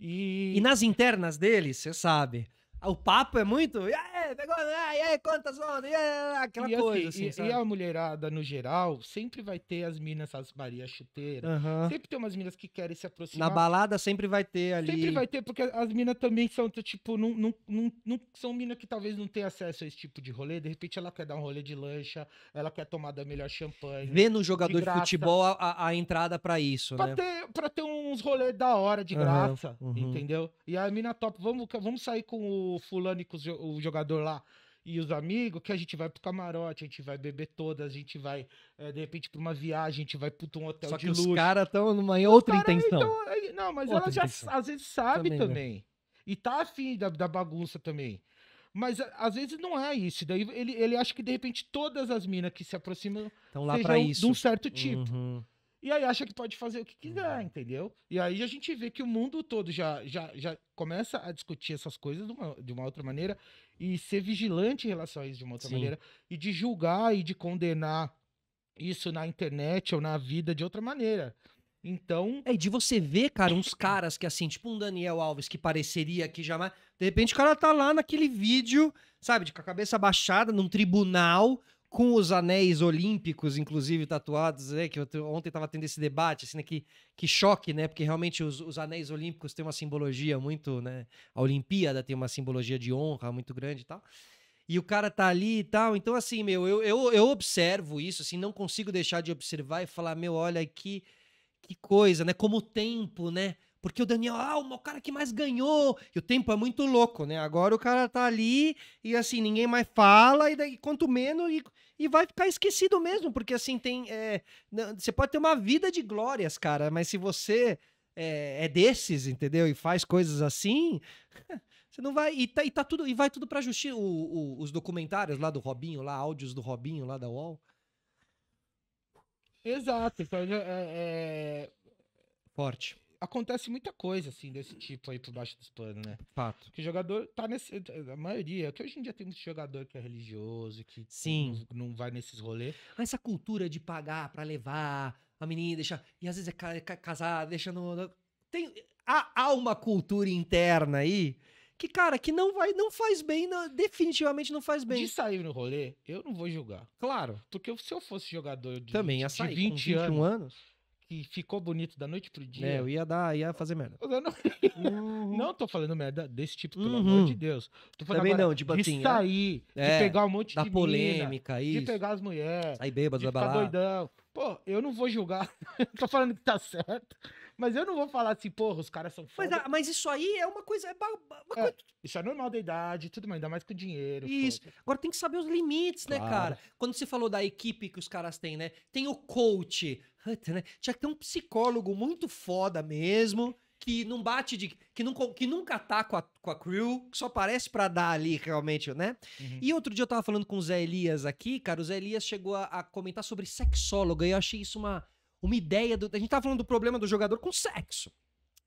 E... e nas internas dele, você sabe. O papo é muito. Ah, pegou, né? E aí, quantas ondas? Ah, aquela e assim, coisa, assim. assim e, e, a mulherada, no geral, sempre vai ter as minas, essas Maria Chuteira. Uhum. Sempre tem umas minas que querem se aproximar. Na balada sempre vai ter ali. Sempre vai ter, porque as minas também são, tipo, não, não, não, não são minas que talvez não tenham acesso a esse tipo de rolê. De repente ela quer dar um rolê de lancha, ela quer tomar da melhor champanhe. Vê no jogador de, de futebol a, a, entrada para isso, pra né? Ter, pra ter uns rolês da hora, de uhum. graça, uhum. entendeu? E a mina top, vamos, vamos sair com o fulano e com o jogador lá e os amigos, que a gente vai pro camarote, a gente vai beber todas, a gente vai, é, de repente, pra uma viagem, a gente vai pro um hotel Só de luxo. Os caras estão numa outra cara, intenção. Então, não, mas outra ela já intenção. às vezes sabe também. Né? também. E tá afim da, da bagunça também. Mas às vezes não é isso. Daí ele, ele acha que de repente todas as minas que se aproximam estão lá para isso. De um certo tipo. Uhum e aí acha que pode fazer o que quiser, uhum. entendeu? E aí a gente vê que o mundo todo já, já, já começa a discutir essas coisas de uma, de uma outra maneira e ser vigilante em relação a isso de uma outra Sim. maneira e de julgar e de condenar isso na internet ou na vida de outra maneira. Então. É, e de você ver, cara, uns caras que, assim, tipo um Daniel Alves, que pareceria que jamais. De repente o cara tá lá naquele vídeo, sabe, de com a cabeça baixada, num tribunal, com os anéis olímpicos, inclusive, tatuados, né? Que eu, ontem estava tendo esse debate, assim, né? que, que choque, né? Porque realmente os, os anéis olímpicos têm uma simbologia muito, né? A Olimpíada tem uma simbologia de honra muito grande e tal e o cara tá ali e tal. Então, assim, meu, eu, eu, eu, observo isso, assim, não consigo deixar de observar e falar, meu, olha que, que coisa, né? Como o tempo, né? Porque o Daniel, ah, o cara que mais ganhou. E o tempo é muito louco, né? Agora o cara tá ali e assim, ninguém mais fala, e daí quanto menos, e, e vai ficar esquecido mesmo. Porque assim, tem. É, você pode ter uma vida de glórias, cara, mas se você é, é desses, entendeu? E faz coisas assim. Você não vai. E tá, e tá tudo. E vai tudo pra justiça. O, o, os documentários lá do Robinho, lá, áudios do Robinho, lá da UOL. Exato. Então é, é... Forte acontece muita coisa, assim, desse tipo aí por baixo dos panos, né? Fato. Que o jogador tá nesse. A maioria, que hoje em dia tem muito jogador que é religioso, que Sim. Não, não vai nesses rolês. Mas ah, essa cultura de pagar para levar a menina, deixar. E às vezes é, é casar, deixando Tem, há, há uma cultura interna aí que, cara, que não vai, não faz bem, não, definitivamente não faz bem. De sair no rolê, eu não vou julgar. Claro. Porque se eu fosse jogador de, Também, de sair, 20 21 anos, anos que ficou bonito da noite pro dia. É, eu ia dar, ia fazer merda. Eu não, uhum. não tô falando merda desse tipo, pelo uhum. amor de Deus. Tô falando Também não, não, tipo de assim, é, Sair, é, de pegar um monte de polêmica, aí. De pegar as mulheres. Aí bêbado, vai balar. balada. doidão. Pô, eu não vou julgar. tô falando que tá certo. Mas eu não vou falar assim, porra, os caras são foda. Mas, mas isso aí é uma coisa. É é, Isso é normal da idade, tudo mais, ainda mais com dinheiro. Isso. Foda. Agora tem que saber os limites, né, claro. né, cara? Quando você falou da equipe que os caras têm, né? Tem o coach. Né? Tinha que ter um psicólogo muito foda mesmo que não bate de. que, não, que nunca tá com a, com a crew, que só aparece para dar ali realmente, né? Uhum. E outro dia eu tava falando com o Zé Elias aqui, cara, o Zé Elias chegou a, a comentar sobre sexóloga e eu achei isso uma uma ideia do. A gente tá falando do problema do jogador com sexo.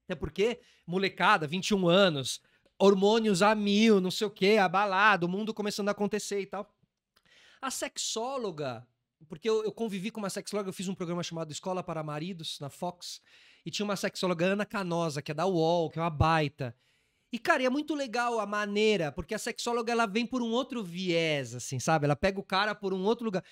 Até porque, molecada, 21 anos, hormônios a mil, não sei o quê, abalado, o mundo começando a acontecer e tal. A sexóloga, porque eu, eu convivi com uma sexóloga, eu fiz um programa chamado Escola para Maridos, na Fox, e tinha uma sexóloga, Ana Canosa, que é da UOL, que é uma baita. E, cara, é muito legal a maneira, porque a sexóloga ela vem por um outro viés, assim, sabe? Ela pega o cara por um outro lugar.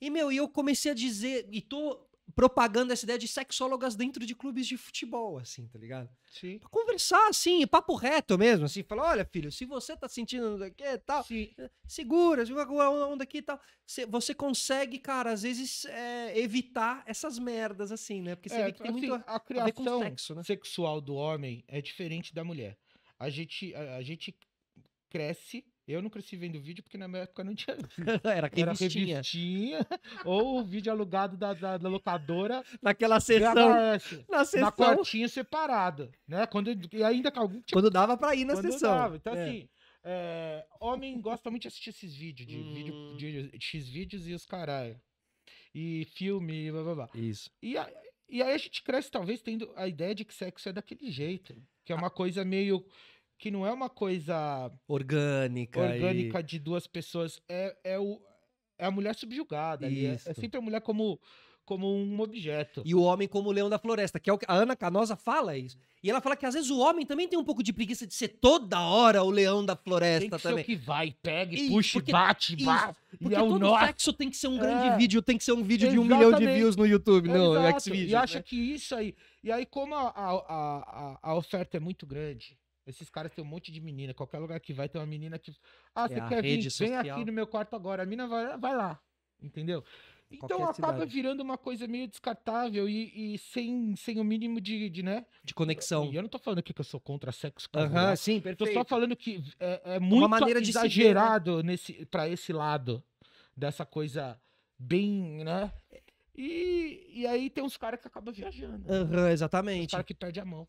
E, meu, e eu comecei a dizer, e tô propagando essa ideia de sexólogas dentro de clubes de futebol, assim, tá ligado? Sim. Pra conversar, assim, papo reto mesmo, assim, falar, olha, filho, se você tá sentindo daqui e tal, Sim. segura, segura a onda aqui e tal. Você consegue, cara, às vezes é, evitar essas merdas, assim, né? Porque você é, vê que tem assim, muito a, a criação a sexo, né? sexual do homem é diferente da mulher. A gente, a, a gente cresce eu não cresci vendo vídeo porque na minha época não tinha vídeo. era revistinha. Era revistinha ou vídeo alugado da, da, da locadora. Naquela sessão. na sessão. Na quartinha separada. Né? Quando, e ainda algum, tipo, Quando dava pra ir na sessão. Dava. Então, é. assim, é, homem gosta muito de assistir esses vídeos, de, hum. vídeo, de, de X vídeos e os caralho. E filme e blá blá blá. Isso. E, a, e aí a gente cresce, talvez, tendo a ideia de que sexo é daquele jeito. Que é uma ah. coisa meio que não é uma coisa orgânica, orgânica e... de duas pessoas, é, é, o, é a mulher subjugada, é, é sempre a mulher como como um objeto. E o homem como o leão da floresta, que é o que a Ana Canosa fala isso. E ela fala que às vezes o homem também tem um pouco de preguiça de ser toda hora o leão da floresta tem que também. Ser o que vai, pega, e, puxa, porque, bate, isso, bate. Porque e é o todo nosso. tem que ser um é. grande é, vídeo, tem que ser um vídeo exatamente. de um milhão de views no YouTube, não, é E né? acha né? que isso aí. E aí, como a, a, a, a oferta é muito grande, esses caras têm um monte de menina. Qualquer lugar que vai tem uma menina que. Ah, é você é quer vir? Vem aqui no meu quarto agora. A menina vai, vai lá. Entendeu? Então Qualquer acaba cidade. virando uma coisa meio descartável e, e, sem, sem o mínimo de, de, né? De conexão. E eu não tô falando aqui que eu sou contra sexo. Aham, uhum, sim, perfeito. Tô só falando que é, é muito uma maneira né? exagerado de nesse para esse lado dessa coisa bem, né? E, e aí tem uns caras que acabam viajando. Aham, exatamente. Os caras que perdem a mão.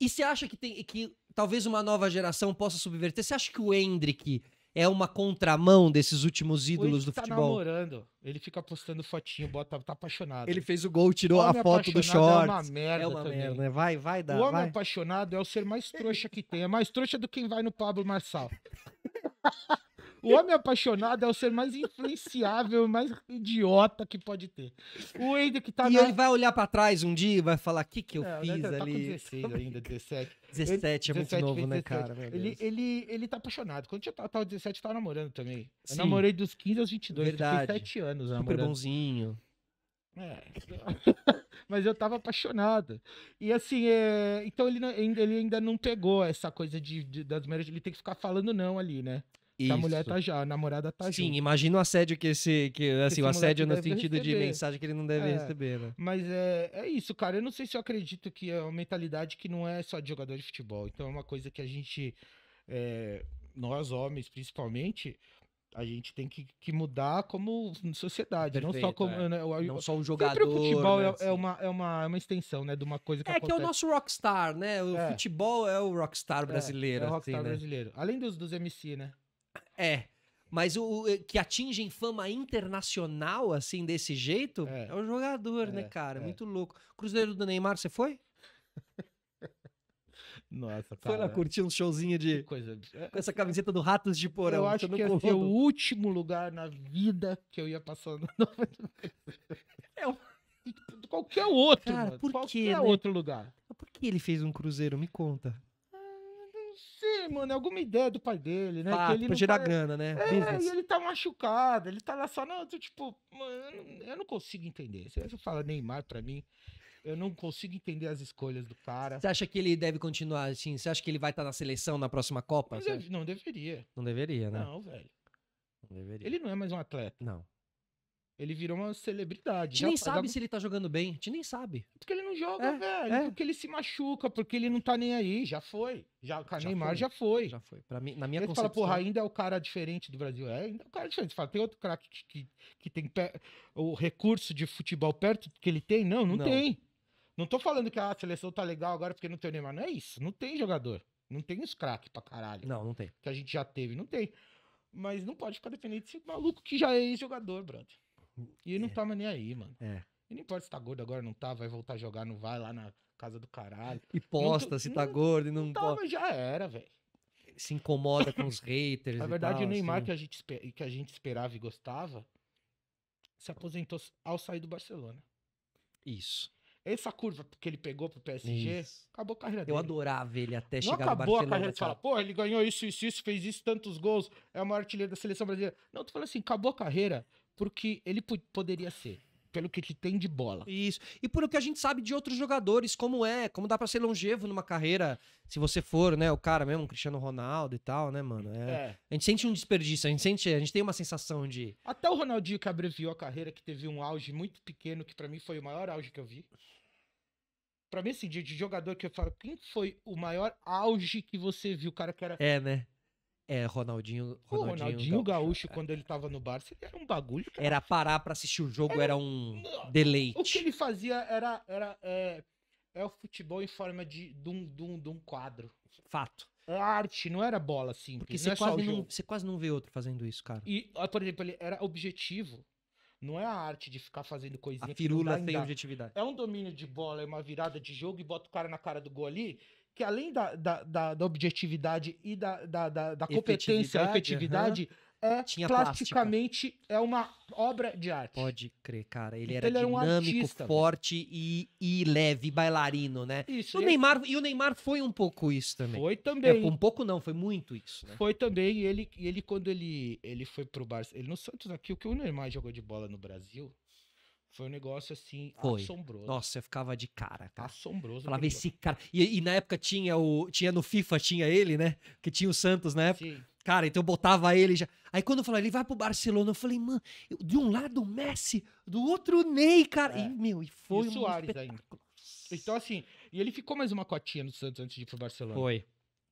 E você acha que tem que talvez uma nova geração possa subverter? Você acha que o Hendrick é uma contramão desses últimos ídolos do tá futebol? Ele tá namorando. Ele fica postando fotinho, bota, tá apaixonado. Ele fez o gol, tirou a foto do short. É uma merda, é uma também. merda. Né? Vai, vai dar. O homem vai. apaixonado é o ser mais trouxa que tem. É mais trouxa do que quem vai no Pablo Marçal. O homem apaixonado é o ser mais influenciável, mais idiota que pode ter. O Ender que tá E na... ele vai olhar pra trás um dia e vai falar: o que, que eu é, não, né, fiz né, ali? Tá 16 ainda, 17. 17 ele, é muito novo, 17, né, cara? Ele, ele, ele tá apaixonado. Quando eu tava, 17, eu tava namorando também. Sim. Eu namorei dos 15 aos 22, Verdade. fiquei 7 anos Super namorando. Super bonzinho. É. Mas eu tava apaixonado. E assim, é... então ele, não, ele ainda não pegou essa coisa de, de das mulheres. Ele tem que ficar falando não ali, né? Isso. A mulher tá já, a namorada tá Sim, imagina o assédio que esse. Que, assim, esse o assédio no sentido receber. de mensagem que ele não deve é, receber, né? Mas é, é isso, cara. Eu não sei se eu acredito que é uma mentalidade que não é só de jogador de futebol. Então é uma coisa que a gente. É, nós, homens, principalmente, a gente tem que, que mudar como sociedade, Perfeito, não só como é. né, o, não só o jogador. o futebol né, é, assim. é, uma, é, uma, é uma extensão, né, de uma coisa que É acontece. que é o nosso rockstar, né? O é. futebol é o rockstar brasileiro. É, é, o rockstar assim, né? brasileiro. Né? Além dos, dos MC, né? É. Mas o, eh, que atingem fama internacional, assim, desse jeito, é, é o jogador, né, é, né, cara? É. Muito louco. Cruzeiro do Neymar, você foi? Nossa, cara. Foi lá curtir um showzinho de. Que coisa. Com essa camiseta do Ratos de Porão. Eu acho que foi o último lugar na vida que eu ia passando. é um... Qualquer outro, cara, mano. Por qualquer quê, né? outro lugar. Por que ele fez um cruzeiro? Me conta ter, mano, é alguma ideia do pai dele, né? Ah, que ele gerar tá... grana, né? É, Business. e ele tá machucado, ele tá lá só, não, tô, tipo, mano, eu não consigo entender. Você fala Neymar pra mim, eu não consigo entender as escolhas do cara. Você acha que ele deve continuar assim? Você acha que ele vai estar tá na seleção na próxima Copa? Não, deve, não deveria. Não deveria, né? Não, velho. Não deveria. Ele não é mais um atleta. Não. Ele virou uma celebridade. A gente nem sabe se ele tá jogando bem. A gente nem sabe. Porque ele não joga, é, velho. É. Porque ele se machuca, porque ele não tá nem aí. Já foi. Já, o Neymar já foi. Já foi. Pra mim, na minha concepção. concepção... fala, porra, ainda é o cara diferente do Brasil. É, ainda é o cara diferente. Você fala, tem outro craque que, que tem o recurso de futebol perto que ele tem? Não, não, não. tem. Não tô falando que ah, a seleção tá legal agora porque não tem o Neymar. Não é isso. Não tem jogador. Não tem os craques pra caralho. Não, não tem. Que a gente já teve. Não tem. Mas não pode ficar dependente desse maluco que já é ex-jogador, brother. E ele não é. toma nem aí, mano. É. E não importa se tá gordo agora, não tá, vai voltar a jogar, não vai lá na casa do caralho. E posta não, se tá não, gordo e não, não toma, já era, velho. Se incomoda com os haters. Na verdade, tal, o Neymar assim. que, a gente, que a gente esperava e gostava se aposentou ao sair do Barcelona. Isso. Essa curva que ele pegou pro PSG, isso. acabou a carreira dele. Eu adorava ele até não chegar no Barcelona. e acabou a carreira. fala, pô, ele ganhou isso, isso, isso, fez isso, tantos gols, é o maior artilheiro da seleção brasileira. Não, tu fala assim, acabou a carreira porque ele poderia ser pelo que tem de bola. Isso. E pelo que a gente sabe de outros jogadores, como é, como dá para ser longevo numa carreira, se você for, né, o cara mesmo, Cristiano Ronaldo e tal, né, mano? É, é. A gente sente um desperdício, a gente sente, a gente tem uma sensação de Até o Ronaldinho que abreviou a carreira, que teve um auge muito pequeno, que para mim foi o maior auge que eu vi. Pra mim, esse assim, dia de jogador que eu falo, quem foi o maior auge que você viu? O cara que era. É, né? É, Ronaldinho. Ronaldinho, o Ronaldinho Gaúcho, quando ele tava no Barça, era um bagulho. Cara. Era parar pra assistir o jogo, era, era um deleite. O que ele fazia era. era é, é o futebol em forma de, de, um, de, um, de um quadro. Fato. É arte, não era bola assim, Porque você, é quase não, você quase não vê outro fazendo isso, cara. E, por exemplo, ele era objetivo. Não é a arte de ficar fazendo coisinha. A firula tem objetividade. É um domínio de bola, é uma virada de jogo e bota o cara na cara do gol ali que além da, da, da, da objetividade e da, da, da, da competência, efetividade, efetividade uhum. é Tinha plasticamente plástica. é uma obra de arte. Pode crer, cara. Ele então, era ele dinâmico, um né? forte e, e leve, bailarino, né? Isso. O e Neymar, E o Neymar foi um pouco isso também. Foi também. É, um pouco não, foi muito isso. Né? Foi também. E ele, ele, quando ele, ele foi pro Barça, ele no Santos aqui, o que o Neymar jogou de bola no Brasil, foi um negócio assim, Foi. assombroso. Nossa, eu ficava de cara, cara. Assombroso. Falava esse cara. E, e, na época tinha o. Tinha no FIFA, tinha ele, né? Que tinha o Santos na época. Sim. Cara, então eu botava ele já. Aí quando eu falei, ele vai pro Barcelona, eu falei, mano, eu, de um lado o Messi, do outro o Ney, cara. É. E, meu, e foi e o um Soares ainda. Então, assim, e ele ficou mais uma cotinha no Santos antes de ir pro Barcelona. Foi.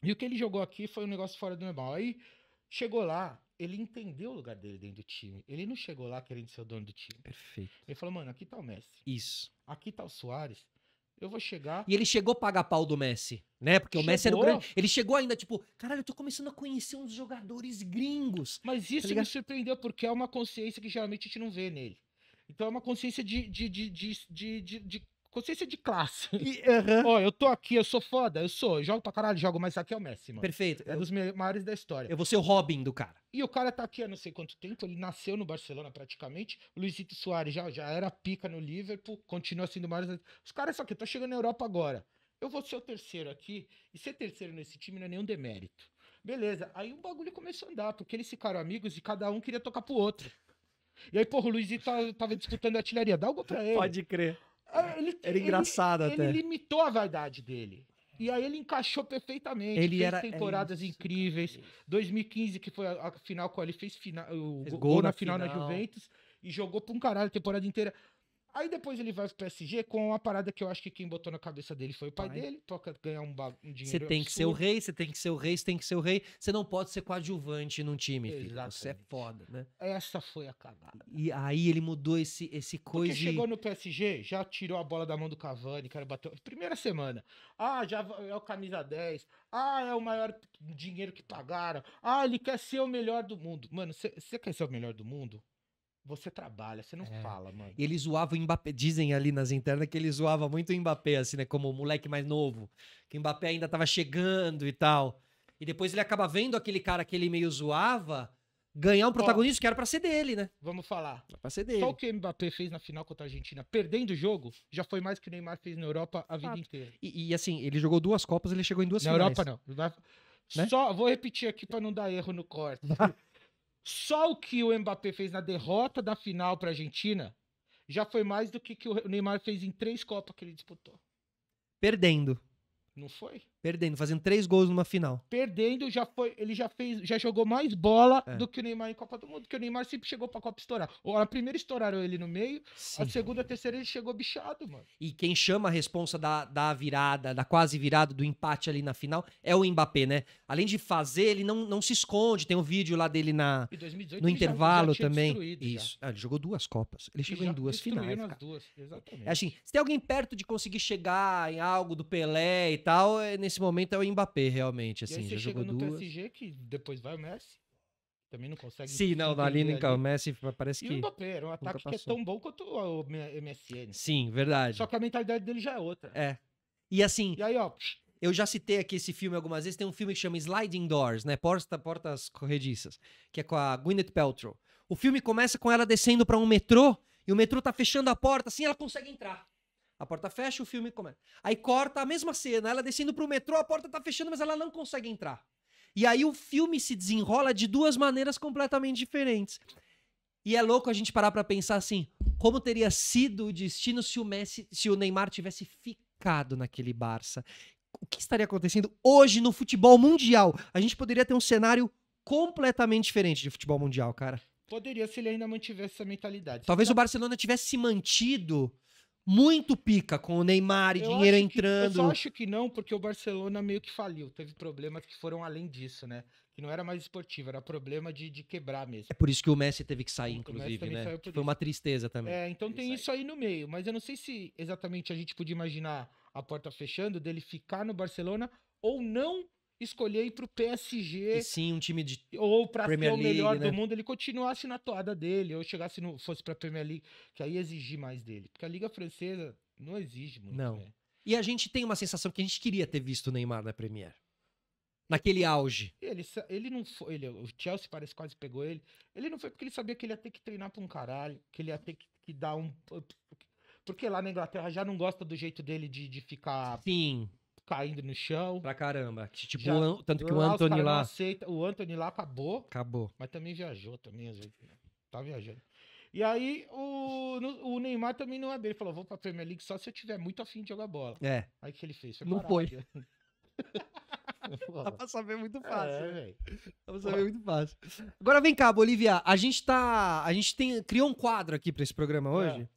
E o que ele jogou aqui foi um negócio fora do normal. Aí chegou lá, ele entendeu o lugar dele dentro do time. Ele não chegou lá querendo ser o dono do time. Perfeito. Ele falou, mano, aqui tá o Messi. Isso. Aqui tá o Soares. Eu vou chegar. E ele chegou a pagar pau do Messi, né? Porque chegou. o Messi era o grande. Ele chegou ainda, tipo, caralho, eu tô começando a conhecer uns jogadores gringos. Mas tá isso tá me surpreendeu, porque é uma consciência que geralmente a gente não vê nele. Então é uma consciência de, de, de, de, de, de, de consciência de classe. E, uh -huh. Ó, eu tô aqui, eu sou foda, eu sou, eu jogo pra caralho, jogo, mas aqui é o Messi, mano. Perfeito. É eu... dos maiores da história. Eu vou ser o Robin do cara. E o cara tá aqui há não sei quanto tempo, ele nasceu no Barcelona praticamente. O Luizito Soares já, já era pica no Liverpool, continua sendo o maior. Os caras só que tô tá chegando na Europa agora. Eu vou ser o terceiro aqui, e ser terceiro nesse time não é nenhum demérito. Beleza, aí o bagulho começou a andar, porque eles ficaram amigos e cada um queria tocar pro outro. E aí, porra, o Luizito tá, tava disputando a artilharia. Dá algo pra ele. Pode crer. Ah, é, ele, era engraçado ele, até. Ele limitou a vaidade dele. E aí ele encaixou perfeitamente. Ele fez era, é temporadas incríveis. 2015, que foi a, a final com ele, fez, fina, o fez gol, gol, na, final, final na Juventus e jogou pra um caralho a temporada inteira. Aí depois ele vai pro PSG com uma parada que eu acho que quem botou na cabeça dele foi o pai, pai. dele, toca ganhar um, um dinheiro. Você tem absurdo. que ser o rei, você tem que ser o rei, você tem que ser o rei. Você não pode ser coadjuvante num time, filho. Você é foda, né? Essa foi a cagada. E aí ele mudou esse, esse coisa. Porque chegou no PSG, já tirou a bola da mão do Cavani, cara bateu. Primeira semana. Ah, já é o camisa 10. Ah, é o maior dinheiro que pagaram. Ah, ele quer ser o melhor do mundo. Mano, você quer ser o melhor do mundo? Você trabalha, você não é. fala, mano. E ele zoava o Mbappé. Dizem ali nas internas que ele zoava muito o Mbappé, assim, né? Como o moleque mais novo. Que o Mbappé ainda tava chegando e tal. E depois ele acaba vendo aquele cara que ele meio zoava ganhar um protagonismo Ó, que era pra ser dele, né? Vamos falar. Era pra ser dele. Só o que o Mbappé fez na final contra a Argentina, perdendo o jogo, já foi mais que o Neymar fez na Europa a vida ah, inteira. E, e, assim, ele jogou duas Copas, ele chegou em duas na finais. Na Europa não. Né? Só vou repetir aqui pra não dar erro no corte. Só o que o Mbappé fez na derrota da final para a Argentina já foi mais do que, que o Neymar fez em três Copas que ele disputou. Perdendo. Não foi? Perdendo, fazendo três gols numa final. Perdendo, já foi, ele já fez, já jogou mais bola é. do que o Neymar em Copa do Mundo, que o Neymar sempre chegou pra Copa estourar. A primeira estouraram ele no meio, Sim. a segunda, a terceira ele chegou bichado, mano. E quem chama a responsa da, da virada, da quase virada, do empate ali na final, é o Mbappé, né? Além de fazer, ele não, não se esconde, tem um vídeo lá dele na, 2018, no intervalo já, já também. Isso, ah, ele jogou duas Copas, ele chegou em duas finais. cara duas, é exatamente. É assim, se tem alguém perto de conseguir chegar em algo do Pelé e tal, é nesse nesse momento é o Mbappé, realmente. Assim, e aí assim, você já chega no PSG, que depois vai o Messi. Também não consegue. Sim, não, na linha ali. o Messi parece e que. E o Mbappé, era um ataque que é tão bom quanto o MSN. Sim, verdade. Só que a mentalidade dele já é outra. É. E assim. E aí, ó. Eu já citei aqui esse filme algumas vezes. Tem um filme que chama Sliding Doors, né? Porta, portas corrediças, que é com a Gwyneth Paltrow. O filme começa com ela descendo para um metrô e o metrô tá fechando a porta, assim ela consegue entrar a porta fecha, o filme começa. Aí corta a mesma cena, ela descendo pro metrô, a porta tá fechando, mas ela não consegue entrar. E aí o filme se desenrola de duas maneiras completamente diferentes. E é louco a gente parar para pensar assim, como teria sido o destino se o Messi, se o Neymar tivesse ficado naquele Barça? O que estaria acontecendo hoje no futebol mundial? A gente poderia ter um cenário completamente diferente de futebol mundial, cara. Poderia se ele ainda mantivesse essa mentalidade. Talvez tá... o Barcelona tivesse se mantido muito pica com o Neymar e eu dinheiro entrando. Que, eu só acho que não, porque o Barcelona meio que faliu. Teve problemas que foram além disso, né? Que não era mais esportivo, era problema de, de quebrar mesmo. É por isso que o Messi teve que sair, inclusive, né? Foi uma tristeza também. É, então é tem isso aí no meio. Mas eu não sei se exatamente a gente podia imaginar a porta fechando dele ficar no Barcelona ou não escolher ir pro PSG. E sim, um time de ou para ser o melhor League, do né? mundo, ele continuasse na toada dele, ou chegasse no fosse para Premier League, que aí exigir mais dele, porque a liga francesa não exige muito. Não. Né? E a gente tem uma sensação que a gente queria ter visto o Neymar na Premier. Naquele auge. Ele, ele não foi. Ele, o Chelsea parece quase pegou ele. Ele não foi porque ele sabia que ele ia ter que treinar pra um caralho, que ele ia ter que, que dar um. Porque lá na Inglaterra já não gosta do jeito dele de, de ficar. Sim caindo no chão. Pra caramba. Tipo, já, o, tanto que o ah, Anthony lá. Aceita, o Anthony lá acabou. Acabou. Mas também viajou também, às vezes. Né? Tá viajando. E aí o, no, o Neymar também não é dele. Ele falou: vou pra Premier League só se eu tiver muito afim de jogar bola. É. Aí o que ele fez? Foi não foi. Né? Dá pra saber muito é, fácil. É, Dá pra saber muito fácil. Agora vem cá, Bolívia. A gente tá. A gente tem, criou um quadro aqui pra esse programa é. hoje. É.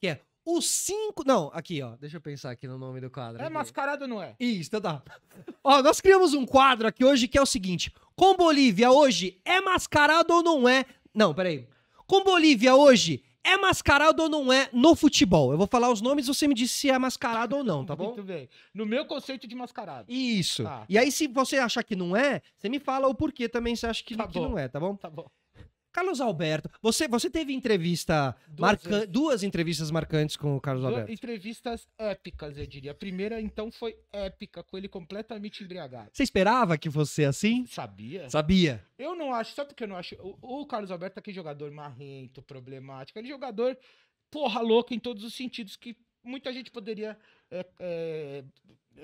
Que é os cinco. Não, aqui, ó. Deixa eu pensar aqui no nome do quadro. É aqui. mascarado, não é? Isso, então tá. ó, nós criamos um quadro aqui hoje que é o seguinte: com Bolívia hoje é mascarado ou não é? Não, peraí. Com Bolívia hoje é mascarado ou não é no futebol? Eu vou falar os nomes você me diz se é mascarado ou não, tá bom? Muito bem. No meu conceito de mascarado. Isso. Tá. E aí, se você achar que não é, você me fala o porquê também você acha que, tá que não é, tá bom? Tá bom. Carlos Alberto, você, você teve entrevista duas, marca... duas entrevistas marcantes com o Carlos duas Alberto. Entrevistas épicas, eu diria. A primeira, então, foi épica, com ele completamente embriagado. Você esperava que fosse assim? Sabia. Sabia. Eu não acho, sabe porque eu não acho? O, o Carlos Alberto é aquele jogador marrento, problemático, aquele jogador porra louco em todos os sentidos que muita gente poderia é, é,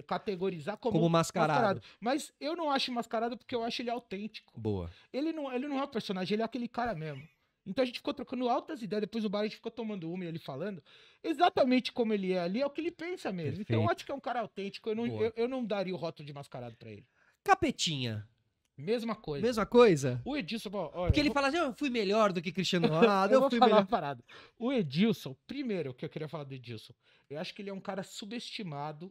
categorizar como, como mascarado. mascarado. Mas eu não acho mascarado porque eu acho ele autêntico. Boa. Ele não, ele não é um personagem, ele é aquele cara mesmo. Então a gente ficou trocando altas ideias, depois o bar a gente ficou tomando uma e ele falando. Exatamente como ele é ali, é o que ele pensa mesmo. Então, Perfeito. Então eu acho que é um cara autêntico, eu não, eu, eu, não daria o rótulo de mascarado para ele. Capetinha. Mesma coisa. Mesma coisa? O Edilson, bom, olha, Porque ele vou... fala assim, ah, eu fui melhor do que Cristiano Ronaldo, eu, eu fui melhor. O Edilson, primeiro que eu queria falar do Edilson, eu acho que ele é um cara subestimado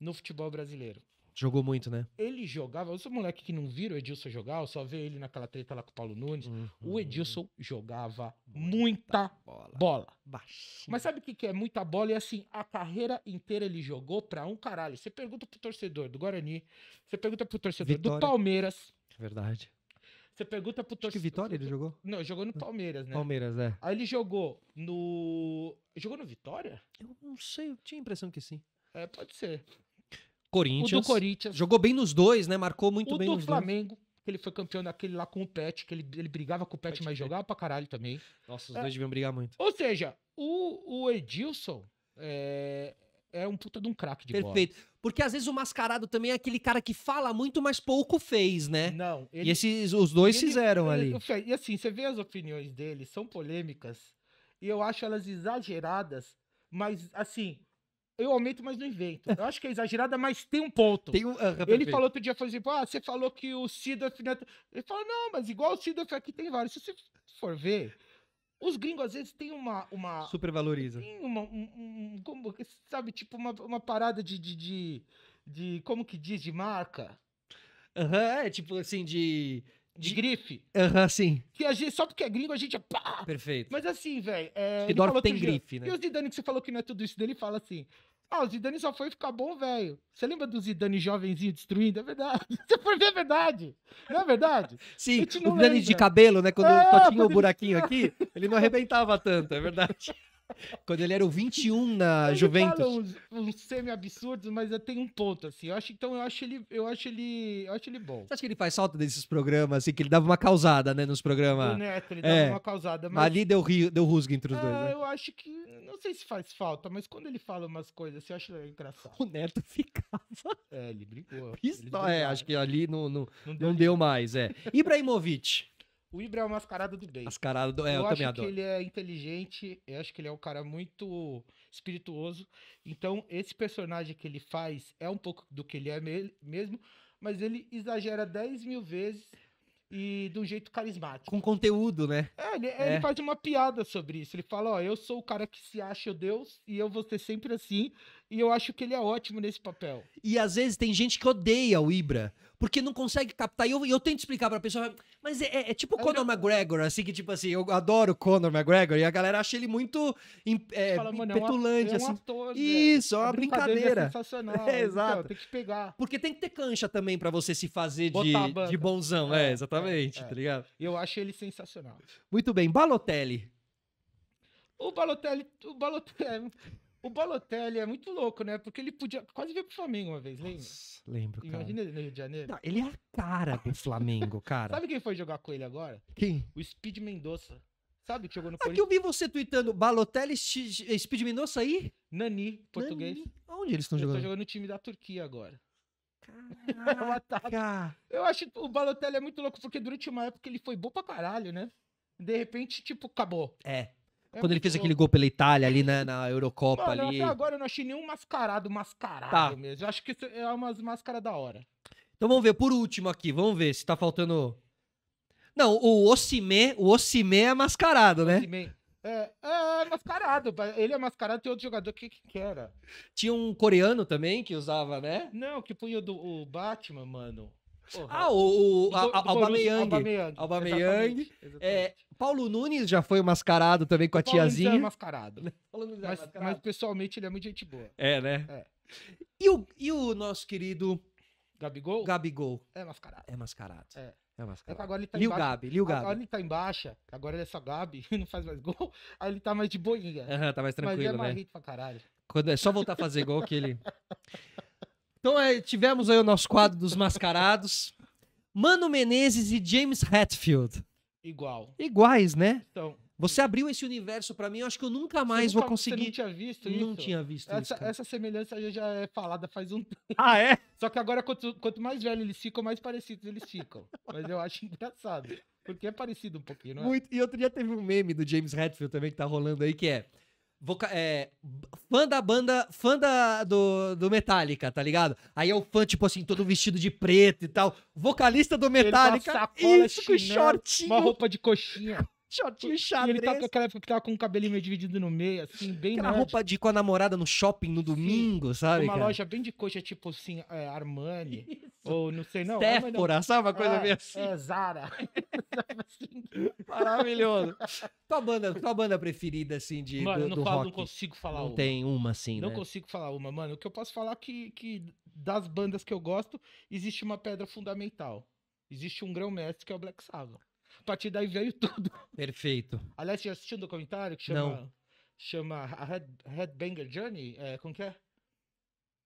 no futebol brasileiro. Jogou muito, né? Ele jogava. Os moleque que não viram o Edilson jogar, eu só vê ele naquela treta lá com o Paulo Nunes. Uhum. O Edilson jogava muita, muita bola. bola. Baixinho. Mas sabe o que, que é muita bola? E é assim, a carreira inteira ele jogou pra um caralho. Você pergunta pro torcedor do Guarani, você pergunta pro torcedor Vitória. do Palmeiras. Verdade. Você pergunta pro torcedor. Acho que Vitória ele jogou? Não, jogou no Palmeiras, né? Palmeiras, é. Aí ele jogou no. Jogou no Vitória? Eu não sei, eu tinha a impressão que sim. É, pode ser. Corinthians. O do Corinthians. Jogou bem nos dois, né? Marcou muito o bem nos Flamengo, dois. O do Flamengo, que ele foi campeão daquele lá com o Pet, que ele, ele brigava com o Pet, Pet mas jogava pra caralho também. Nossa, os é. dois deviam brigar muito. Ou seja, o, o Edilson é, é um puta de um craque de Perfeito. Bola. Porque às vezes o mascarado também é aquele cara que fala muito, mas pouco fez, né? Não. Ele, e esses, os dois ele, fizeram ele, ali. E assim, você vê as opiniões dele, são polêmicas, e eu acho elas exageradas, mas assim, eu aumento, mas não invento. Eu acho que é exagerada, mas tem um ponto. Tem um, uh, ele falou outro dia, falou assim, ah, você falou que o Sidorf... Né? Ele falou, não, mas igual o Sidorf aqui tem vários. Se você for ver, os gringos às vezes têm uma... uma Supervaloriza. Tem uma, um, um, como, sabe, tipo uma, uma parada de, de, de, de como que diz, de marca. Aham, é tipo assim, de... De, de grife. Aham, uhum, sim. Que a gente, só porque é gringo, a gente é pá! Perfeito. Mas assim, velho. É, que tem dia, grife, né? E o Zidane que você falou que não é tudo isso dele, fala assim: ah, o Zidane só foi ficar bom, velho. Você lembra do Zidane jovenzinho destruindo? É verdade. Você foi ver, é verdade. Não é verdade? Sim, o Zidane lembra. de cabelo, né? Quando é, só tinha o um buraquinho aqui, ele não arrebentava tanto, é verdade. Quando ele era o 21 na ele Juventus. Uns, uns semi-absurdos, mas tem um ponto, assim. Eu acho, então eu acho ele, eu acho ele. Eu acho ele bom. Você acha que ele faz falta desses programas, assim, que ele dava uma causada, né? Nos programas. O Neto, ele é. dava uma causada, mas... Ali deu, rio, deu rusga entre os é, dois. Né? Eu acho que. Não sei se faz falta, mas quando ele fala umas coisas, assim, eu acho engraçado. O Neto ficava. É, ele brigou. Isso, ele é, acho que ali não, não, não deu, não deu mais, é. Ibrahimovic. O Ibra é o mascarado do bem. Mascarado do... É, eu, eu também adoro. acho que ele é inteligente, eu acho que ele é um cara muito espirituoso. Então, esse personagem que ele faz é um pouco do que ele é mesmo, mas ele exagera 10 mil vezes e de um jeito carismático. Com conteúdo, né? É ele, é, ele, faz uma piada sobre isso. Ele fala: Ó, eu sou o cara que se acha o Deus e eu vou ser sempre assim. E eu acho que ele é ótimo nesse papel. E às vezes tem gente que odeia o Ibra porque não consegue captar. E eu, eu tento explicar pra pessoa, mas é, é, é tipo o é Conor não... McGregor, assim, que tipo assim, eu adoro o Conor McGregor e a galera acha ele muito é, fala, é petulante, é um assim. Ator, Isso, é uma brincadeira. É sensacional. É, exato. tem que pegar. Porque tem que ter cancha também pra você se fazer de, de bonzão. É, exatamente, tá ligado? Eu acho ele sensacional. Muito bem, Balotelli. O Balotelli, o Balotelli, o Balotelli é muito louco, né? Porque ele podia quase vir pro Flamengo uma vez, lembra? Nossa, lembro, cara. Imagina ele no Rio de Janeiro. Não, ele é a cara do Flamengo, cara. Sabe quem foi jogar com ele agora? Quem? O Speed Mendonça. Sabe que jogou no Aqui eu vi você tweetando Balotelli, eh, Speed Mendonça aí? Nani, português. Nani. Onde eles estão tá jogando? Estão jogando no time da Turquia agora. É Caraca. eu acho que o Balotelli é muito louco porque durante uma época ele foi bom pra caralho, né? De repente, tipo, acabou. É. É Quando ele fez louco. aquele gol pela Itália ali na, na Eurocopa Mano, ali. Até agora eu não achei nenhum mascarado, mascarado tá. mesmo. Eu acho que é umas máscaras da hora. Então vamos ver, por último aqui, vamos ver se tá faltando. Não, o Osimé, o Osimé é mascarado, né? Osimé. É, é, é mascarado. Ele é mascarado, tem outro jogador que, que era. Tinha um coreano também que usava, né? Não, que punha do, o Batman, mano. Ah, o, o a, então, a, Aubameyang. É, Paulo Nunes já foi mascarado também com a Paulo é tiazinha. Nunes é mascarado. Paulo Nunes é mascarado. Mas pessoalmente ele é muito gente boa. É, né? É. E, o, e o nosso querido... Gabigol? Gabigol. É mascarado. É mascarado. É. É mascarado. É agora ele tá Lil Gabi, Lil Gabi. Agora ele tá em baixa, agora ele é só Gabi, não faz mais gol, aí ele tá mais de boinha. uhum, tá mais é tranquilo, Mas é né? pra caralho. Quando é só voltar a fazer gol que ele... Então, é, tivemos aí o nosso quadro dos mascarados. Mano Menezes e James Hetfield. Igual. Iguais, né? Então. Você abriu esse universo para mim, eu acho que eu nunca mais nunca, vou conseguir. Você não tinha visto isso? Não tinha visto essa, isso. Cara. Essa semelhança já é falada faz um tempo. Ah, é? Só que agora, quanto, quanto mais velho eles ficam, mais parecidos eles ficam. Mas eu acho engraçado. Porque é parecido um pouquinho, não é? Muito. E outro dia teve um meme do James Hetfield também que tá rolando aí, que é voca... é, fã da banda, fã da, do, do Metallica, tá ligado? Aí é o fã, tipo assim, todo vestido de preto e tal. Vocalista do Metallica. Ele com isso, com shortinho. Uma roupa de coxinha. Shortinho xadrez. E ele tá com aquela época que tava com o cabelinho meio dividido no meio, assim, bem Aquela nerd. roupa de ir com a namorada no shopping no domingo, Sim. sabe, Uma cara? loja bem de coxa, tipo assim, é, Armani, Isso. ou não sei não. Sephora, não. sabe? Uma coisa é, meio assim. É, Zara. Maravilhoso. tua, banda, tua banda preferida, assim, de, mano, do, não do falo, rock? Não consigo falar não uma. tem uma, assim, Não né? consigo falar uma, mano. O que eu posso falar é que, que das bandas que eu gosto, existe uma pedra fundamental. Existe um grão-mestre que é o Black Sabbath. A partir daí veio tudo. Perfeito. Aliás, já assistiu um documentário que chama, Não. chama a Head, Headbanger Journey? É, como que é?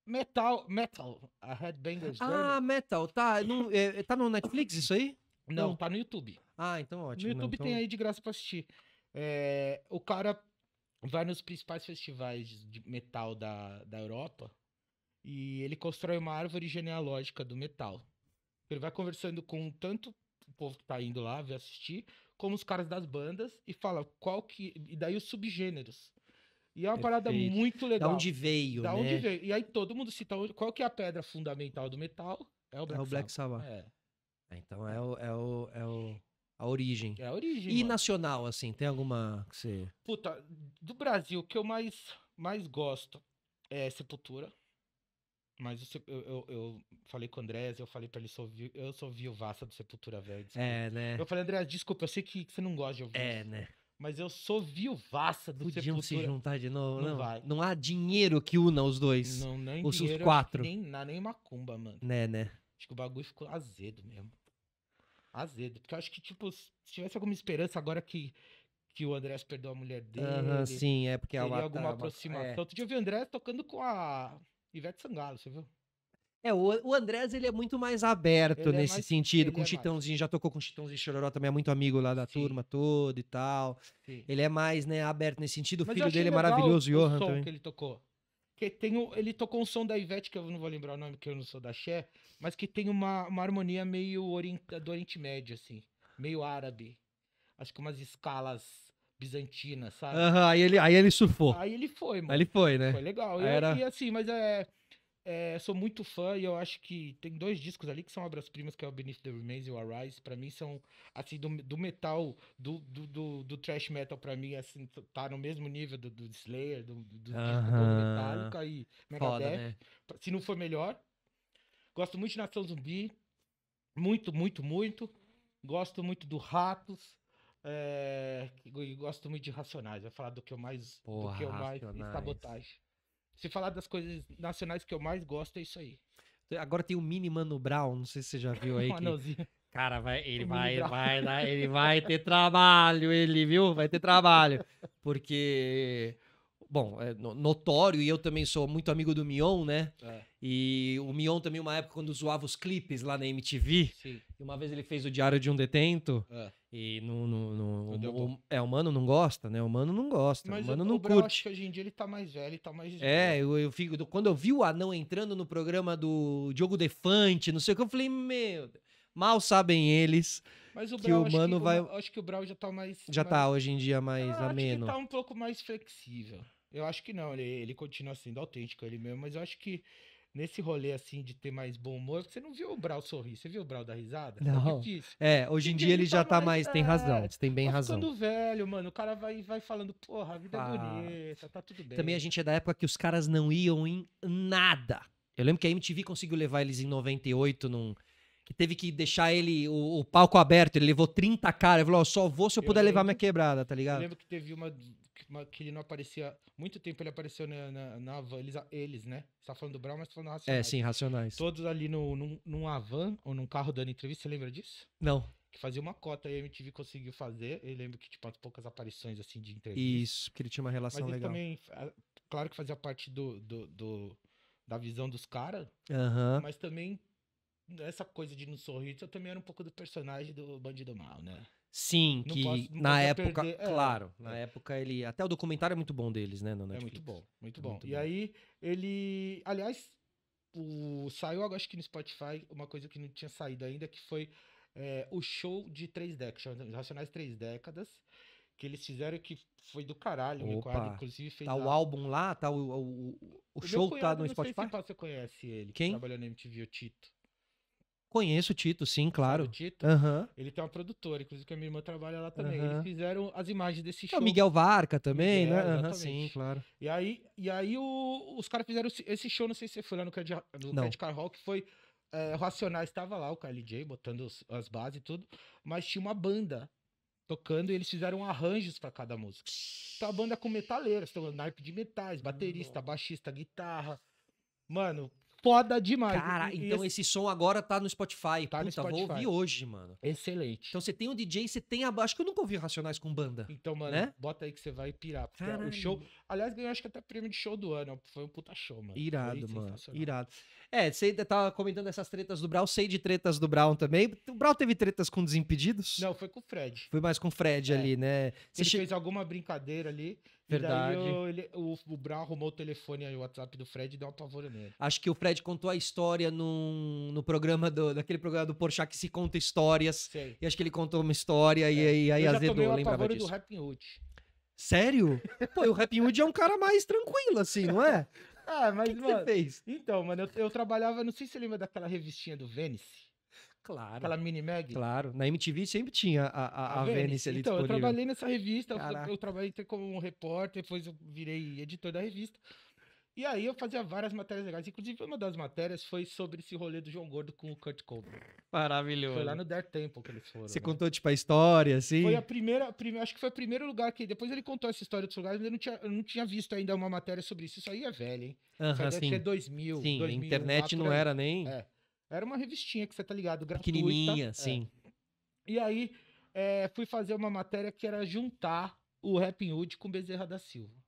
Metal, Metal, a Headbanger ah, Journey. Ah, Metal, tá. Não, é, é, tá no Netflix isso aí? Não, Não, tá no YouTube. Ah, então ótimo. No YouTube Não, então... tem aí de graça pra assistir. É, o cara vai nos principais festivais de metal da, da Europa e ele constrói uma árvore genealógica do metal. Ele vai conversando com tanto o povo que tá indo lá ver assistir, como os caras das bandas e fala qual que. E daí os subgêneros. E é uma Perfeito. parada muito legal. Da onde veio, da né? onde veio. E aí todo mundo cita qual que é a pedra fundamental do metal? É o Black, é o Black Sabbath. Sabbath. É. Então é o, é o, é o a origem. É a origem. E mano. nacional assim, tem alguma que você Puta, do Brasil o que eu mais mais gosto é Sepultura. Mas eu, eu, eu, falei com o Andrés, eu falei pra ele, sou, eu sou viuvaça do Sepultura Velho. Desculpa. É, né? Eu falei, Andrés, desculpa, eu sei que, você não gosta de ouvir. É, isso, né? Mas eu sou viuvaça do Podiam Sepultura. Podiam se juntar de novo, não, não, vai. Não há dinheiro que una os dois. Não, nem os, dinheiro, os quatro. Nem, nem macumba, mano. Né, né? Acho que o bagulho ficou azedo mesmo. Azedo. Porque eu acho que, tipo, se tivesse alguma esperança agora que, que o Andréz perdeu a mulher dele. Aham, sim, é porque ela. É teria alguma tá, aproximação. É. Outro dia eu vi o Andréz tocando com a Ivete Sangalo, você viu? É, o, o Andrés ele é muito mais aberto ele é nesse é mais, sentido, com é o é Chitãozinho, mais. já tocou com o Chitãozinho Chororó, também é muito amigo lá da Sim. turma toda e tal. Sim. Ele é mais, né, aberto nesse sentido, o filho dele é maravilhoso, o, Johan som também. que ele tocou. Que tem o, ele tocou um som da Ivete, que eu não vou lembrar o nome, que eu não sou da Xé, mas que tem uma, uma harmonia meio do Oriente Médio, assim, meio árabe. Acho que umas escalas bizantina, sabe? Uhum, aí, ele, aí ele surfou. Aí ele foi, mano. Aí ele foi, né? Foi legal. E, era... e assim, mas é, é, Sou muito fã e eu acho que tem dois discos ali que são obras-primas, que é o Beneath the Remains e o Arise. Pra mim são, assim, do, do metal, do, do, do, do thrash metal, pra mim, assim, tá no mesmo nível do, do Slayer, do, do, do uhum. Metallica e Megadeth. né? Se não for melhor. Gosto muito de Nação Zumbi. Muito, muito, muito. Gosto muito do Ratos. É, e gosto muito de Racionais. Vai falar do que eu mais. Porra, do que eu mais. Racionais. Sabotagem. Se falar das coisas nacionais que eu mais gosto, é isso aí. Agora tem o Mini Mano Brown, não sei se você já viu aí. que... Cara, vai, ele vai, vai, vai, ele vai ter trabalho, ele, viu? Vai ter trabalho. Porque, bom, é notório, e eu também sou muito amigo do Mion, né? É. E o Mion também, uma época, quando zoava os clipes lá na MTV, Sim. e uma vez ele fez o Diário de um Detento, é. E no, no, no, o, é, não gosta, né? o mano não gosta. Mas mano o, não o curte. Eu acho que hoje em dia ele tá mais velho, tá mais. É, eu, eu fico. Quando eu vi o anão entrando no programa do Diogo Defante, não sei o que, eu falei, meu. Mal sabem eles mas o que o mano vai. Eu acho que o Brau já tá mais. Já tá mais... tá hoje em dia mais eu ameno. Acho que tá um pouco mais flexível. Eu acho que não, ele, ele continua sendo autêntico ele mesmo, mas eu acho que nesse rolê assim de ter mais bom humor, você não viu o Brau sorrir, você viu o Brau dar risada? É não. É, hoje em dia ele tá já tá mais, mais tem é, razão, você tem bem tá razão. quando velho, mano, o cara vai, vai falando, porra, a vida ah. é bonita, tá tudo bem. Também a gente é da época que os caras não iam em nada. Eu lembro que a MTV conseguiu levar eles em 98 num que teve que deixar ele, o, o palco aberto, ele levou 30 caras, ele falou, oh, só vou se eu, eu puder lembro, levar minha quebrada, tá ligado? Eu lembro que teve uma, uma que ele não aparecia, muito tempo ele apareceu na, na, na van, eles, eles, né? Você tá falando do Brown, mas tá falando é, Racionais. É, sim, Racionais. Todos ali no, num, numa van, ou num carro dando entrevista, você lembra disso? Não que fazia uma cota e a MTV conseguiu fazer. Eu lembro que, tipo, as poucas aparições, assim, de entrevista. Isso, que ele tinha uma relação Mas legal. também, claro que fazia parte do, do, do da visão dos caras, uhum. mas também essa coisa de não sorrir eu também era um pouco do personagem do Bandido Mal, né? Sim, não que posso, na época, perder. É. claro, é. na época ele, até o documentário é muito bom deles, né, no É muito bom, muito é bom. Muito e bom. aí ele, aliás, o saiu acho que no Spotify uma coisa que não tinha saído ainda, que foi é, o show de três décadas, Racionais Três Décadas, que eles fizeram que foi do caralho. Opa, quadro, inclusive fez tá lá. o álbum lá, tá o, o, o, o show cunhado, tá no Spotify. Não sei se você conhece ele, quem trabalhou na MTV, o Tito. Conheço o Tito, sim, claro. O Tito. Uhum. Ele tem uma produtora, inclusive que a minha irmã trabalha lá também. Uhum. Eles fizeram as imagens desse show. É o Miguel Varca também, Miguel, né? Uhum, exatamente. sim, claro. E aí, e aí o, os caras fizeram esse show, não sei se você foi lá no Credit, no Credit Car Hall, que foi é, Racionais estava lá, o KLJ, botando os, as bases e tudo, mas tinha uma banda tocando e eles fizeram arranjos para cada música. Então a banda é com metaleiros, então naipe de metais, baterista, baixista, guitarra. Mano, foda demais. Cara, e, então esse... esse... som agora tá no Spotify. Tá Puta, no Spotify. vou ouvir hoje, mano. Excelente. Então você tem o DJ, você tem a. Acho que eu nunca ouvi Racionais com banda. Então, mano, né? bota aí que você vai pirar. porque é Caralho. O show. Aliás, ganhou acho que até prêmio de show do ano. Foi um puta show, mano. Irado, Foi mano. Irado. É, você tava comentando essas tretas do Brown, sei de tretas do Brown também. O Brown teve tretas com desimpedidos? Não, foi com o Fred. Foi mais com o Fred é. ali, né? Você Ele che... fez alguma brincadeira ali. Verdade. Aí ele, o, o Brown arrumou o telefone e o WhatsApp do Fred e deu um pavor nele. Acho que o Fred contou a história num, no programa do, daquele programa do Porchat que se conta histórias. Sei. E acho que ele contou uma história é. e aí, aí azedou, eu lembrava disso. do Happy Hood. Sério? Pô, o Rap Hood é um cara mais tranquilo, assim, não é? Ah, mas, que mano. Você fez? Então, mano, eu, eu trabalhava. Não sei se você lembra daquela revistinha do Vênice. Claro. Aquela mini mag. Claro. Na MTV sempre tinha a, a, a Vênice, Vênice ali Então, disponível. eu trabalhei nessa revista, eu, eu, trabalhei como um repórter, depois eu virei editor da revista. E aí eu fazia várias matérias legais. Inclusive, uma das matérias foi sobre esse rolê do João Gordo com o Kurt Cobain. Maravilhoso. Foi lá no Dare Temple que eles foram. Você né? contou, tipo, a história, assim? Foi a primeira, a primeira, acho que foi o primeiro lugar que... Depois ele contou essa história dos lugares, mas eu não tinha, eu não tinha visto ainda uma matéria sobre isso. Isso aí é velho, hein? Uh -huh, isso deve sim. ser 2000, Sim, 2001, a internet não era nem... É. Era uma revistinha que você tá ligado, gratuita. Pequenininha, é. sim. E aí, é, fui fazer uma matéria que era juntar o Rap Hood com Bezerra da Silva.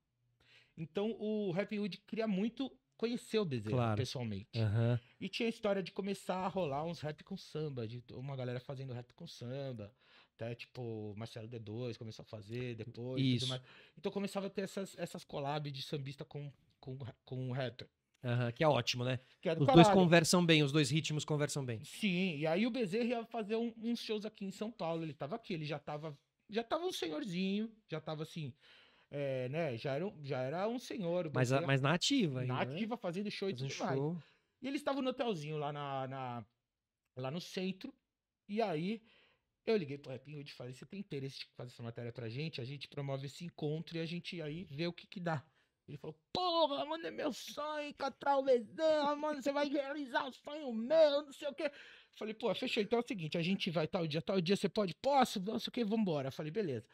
Então o Happy Wood queria muito conhecer o Bezerra claro. pessoalmente. Uhum. E tinha a história de começar a rolar uns rap com samba, de uma galera fazendo rap com samba, até tipo Marcelo D2 começou a fazer depois. Isso. Então começava a ter essas, essas collabs de sambista com, com, com rapper. Uhum, que é ótimo, né? É do os caralho. dois conversam bem, os dois ritmos conversam bem. Sim, e aí o Bezerra ia fazer um, uns shows aqui em São Paulo. Ele tava aqui, ele já tava, já tava um senhorzinho, já tava assim, é, né? Já era um, já era um senhor. Mas, a, mas na ativa ainda, Na né? ativa, né? fazendo show fazendo e tudo show. mais. E ele estava no hotelzinho lá, na, na, lá no centro. E aí eu liguei pro repinho e falei, você tem interesse de fazer essa matéria pra gente? A gente promove esse encontro e a gente aí vê o que que dá. Ele falou, porra, mano, é meu sonho, encontrar o Bezerra, mano, você vai realizar o sonho meu, não sei o quê. Falei, pô, fechou, então é o seguinte, a gente vai tal dia, tal dia, você pode? Posso? Não sei o quê, vambora. Falei, beleza.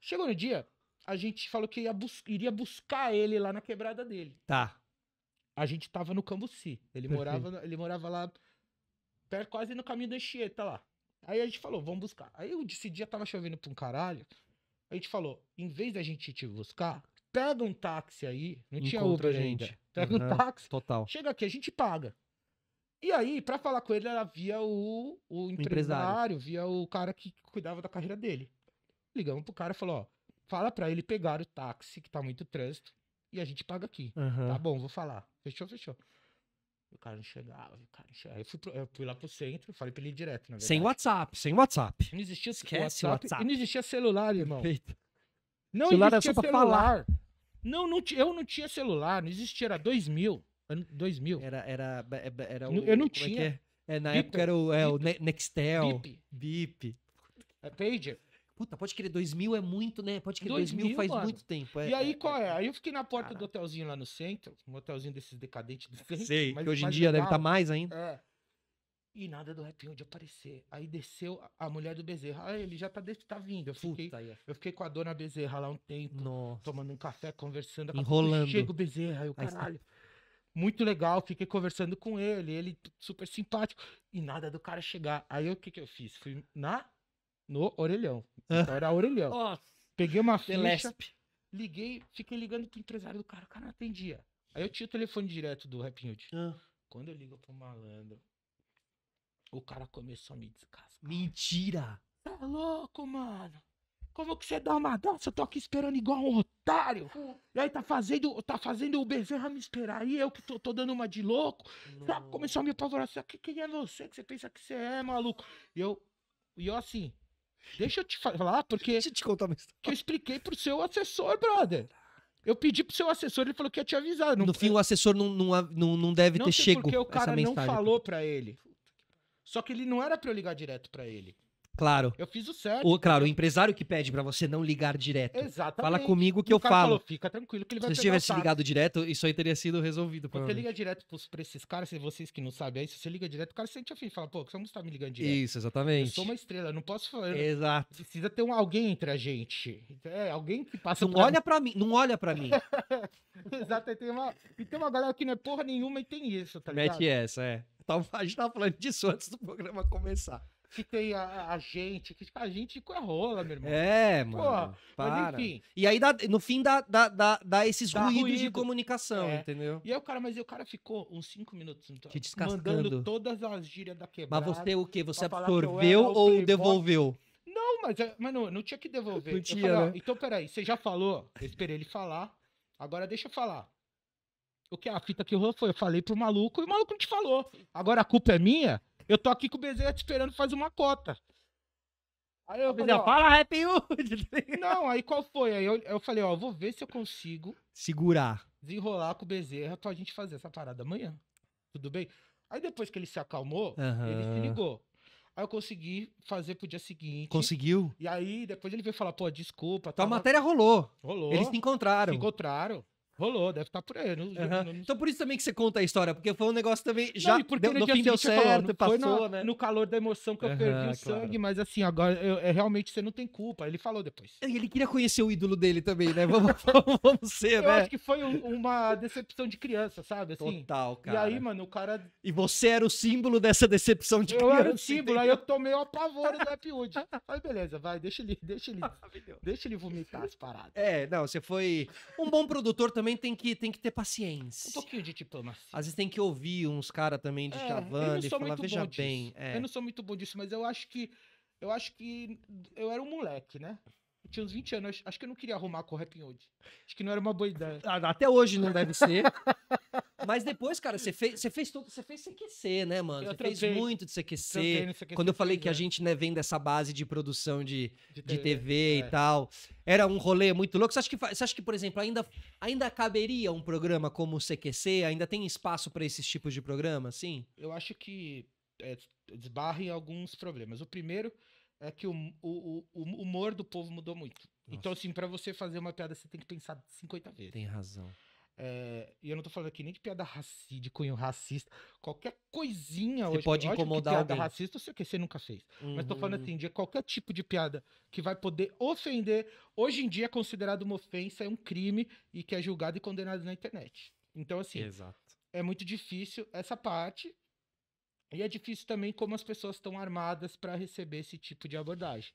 Chegou no dia, a gente falou que bus iria buscar ele lá na quebrada dele. Tá. A gente tava no Cambuci. Ele, morava, ele morava lá, perto, quase no caminho da Anchieta lá. Aí a gente falou, vamos buscar. Aí esse dia tava chovendo pra um caralho. A gente falou, em vez da gente te buscar, pega um táxi aí. Não Encontra tinha outra gente. Ainda. Pega uhum, um táxi. Total. Chega aqui, a gente paga. E aí, para falar com ele, era via o, o empresário, empresário, via o cara que cuidava da carreira dele. Ligamos pro cara e falou, ó, fala para ele pegar o táxi, que tá muito trânsito, e a gente paga aqui. Uhum. Tá bom, vou falar. Fechou, fechou. O cara não chegava, o cara não chegava. Eu fui, pro, eu fui lá pro centro, falei pra ele direto, na verdade. Sem WhatsApp, sem WhatsApp. Não existia Esquece WhatsApp, WhatsApp. não existia celular, irmão. Perfeito. Não celular existia era só celular. Falar. Não, não, eu não tinha celular, não existia, era 2000. 2000. Era, era, é, era o, Eu não é tinha. É, é? é na Beep, época era o, é, o Nextel. Bip. Bip. É pager. Puta, pode dois 2000 é muito, né? Pode querer 2000, mil faz mano. muito tempo. É, e aí, é, qual é? é? Aí eu fiquei na porta do hotelzinho lá no centro, um hotelzinho desses decadentes do centro. Sei, mas, que hoje em dia legal. deve estar tá mais ainda. É. E nada do Happy de aparecer. Aí desceu a mulher do Bezerra. Ah, ele já tá, desse, tá vindo. Eu fiquei, Puta, yeah. É. eu fiquei com a dona Bezerra lá um tempo. Nossa. Tomando um café, conversando. Enrolando. Chega o Bezerra, eu, caralho. Muito legal, fiquei conversando com ele, ele super simpático. E nada do cara chegar. Aí o que que eu fiz? Fui na no orelhão. Então ah. era Aurelião. Nossa. Peguei uma ficha, liguei, fiquei ligando pro empresário do cara, o cara não atendia. Aí eu tinha o telefone direto do Rap Ah. Quando eu ligo pro malandro, o cara começou a me descascar. Mentira! Tá louco, mano? Como que você dá uma dança? Eu tô aqui esperando igual um otário. Hum. E aí tá fazendo, tá fazendo o Bezerra me esperar aí, eu que tô, tô dando uma de louco. Não. Começou a me apavorar. quem é você que você pensa que você é, maluco? E eu, e eu assim, Deixa eu te falar, porque. Deixa eu te contar uma história. Que eu expliquei pro seu assessor, brother. Eu pedi pro seu assessor, ele falou que ia te avisar. Não... No fim, o assessor não, não, não, não deve não ter chego. Porque o cara não falou pra ele. Só que ele não era pra eu ligar direto pra ele. Claro. Eu fiz o certo. O, claro, o empresário que pede para você não ligar direto. Exatamente. Fala comigo que eu falo. Falou, fica tranquilo que ele vai Se você tivesse ligado direto, isso aí teria sido resolvido. Você liga direto pros, pra esses caras, se vocês que não sabem aí, se você liga direto, o cara sente a fim. Fala, pô, você não está me ligando direto. Isso, exatamente. Eu sou uma estrela, não posso falar. Exato. Precisa ter um alguém entre a gente. É, alguém que passa. Não pra olha para mim, não olha para mim. Exato, e tem, uma, e tem uma galera que não é porra nenhuma e tem isso, tá ligado? Mete essa, é. Então, a gente tava falando disso antes do programa começar que tem a, a gente, que a gente com é a rola, meu irmão. É, mano. Porra, para. enfim. E aí, dá, no fim, dá, dá, dá, dá esses dá ruídos ruído. de comunicação, é. entendeu? E aí, o cara, mas o cara ficou uns cinco minutos então, Te descascando. mandando todas as gírias da quebrada. Mas você é o quê? Você absorveu ou devolveu? Não, mas, mas não, não tinha que devolver. Não tinha, falei, né? então, peraí, você já falou? Eu esperei ele falar. Agora deixa eu falar. O que a fita que rolou foi, eu falei pro maluco e o maluco não te falou. Agora a culpa é minha? Eu tô aqui com o Bezerra te esperando fazer uma cota. Aí eu falei, ó, fala Rap Hood. Tá Não, aí qual foi? Aí eu, eu falei, ó, vou ver se eu consigo segurar, desenrolar com o Bezerra pra gente fazer essa parada amanhã. Tudo bem? Aí depois que ele se acalmou, uhum. ele se ligou. Aí eu consegui fazer pro dia seguinte. Conseguiu? E aí depois ele veio falar, pô, desculpa. a matéria rolou. Rolou. Eles se encontraram. Se encontraram. Rolou, deve estar tá por aí. Não, uhum. não... Então por isso também que você conta a história, porque foi um negócio também já não, porque deu, no fim deu certo, passou, foi né? No calor da emoção que eu uhum, perdi o claro. sangue, mas assim, agora eu, eu, é, realmente você não tem culpa. Ele falou depois. É, e ele queria conhecer o ídolo dele também, né? Vamos, vamos, ser, eu né? Eu acho que foi um, uma decepção de criança, sabe? Assim, Total, cara. E aí, mano, o cara... E você era o símbolo dessa decepção de eu criança. Eu era o símbolo, entendeu? aí eu tomei o apavoro do Appwood. Aí beleza, vai, deixa ele, deixa ele, deixa ele vomitar as paradas. É, não, você foi um bom produtor também também tem que, tem que ter paciência. Um pouquinho de diplomacia. Às vezes tem que ouvir uns caras também de é, e falar, veja bem. É. Eu não sou muito bom disso, mas eu acho que. Eu acho que eu era um moleque, né? Eu tinha uns 20 anos. Acho que eu não queria arrumar correto em hoje. Acho que não era uma boa ideia. Ah, até hoje não deve ser. Mas depois, cara, você fez, você fez tudo você fez CQC, né, mano? você fez muito de CQC. CQC Quando eu falei que a gente né, vem dessa base de produção de, de, de TV, TV é. e tal, era um rolê muito louco. Você acha que, você acha que por exemplo, ainda, ainda caberia um programa como o CQC? Ainda tem espaço para esses tipos de programa, sim? Eu acho que é, desbarra em alguns problemas. O primeiro é que o, o, o humor do povo mudou muito. Então, Nossa. Então, assim, para você fazer uma piada, você tem que pensar 50 vezes. Tem razão. É, e eu não tô falando aqui nem de piada racista, de cunho racista. Qualquer coisinha você hoje. pode incomodar piada alguém. racista, eu sei que você nunca fez. Uhum. Mas tô falando uhum. assim, de qualquer tipo de piada que vai poder ofender. Hoje em dia é considerado uma ofensa, é um crime e que é julgado e condenado na internet. Então, assim, Exato. é muito difícil essa parte. E é difícil também como as pessoas estão armadas para receber esse tipo de abordagem.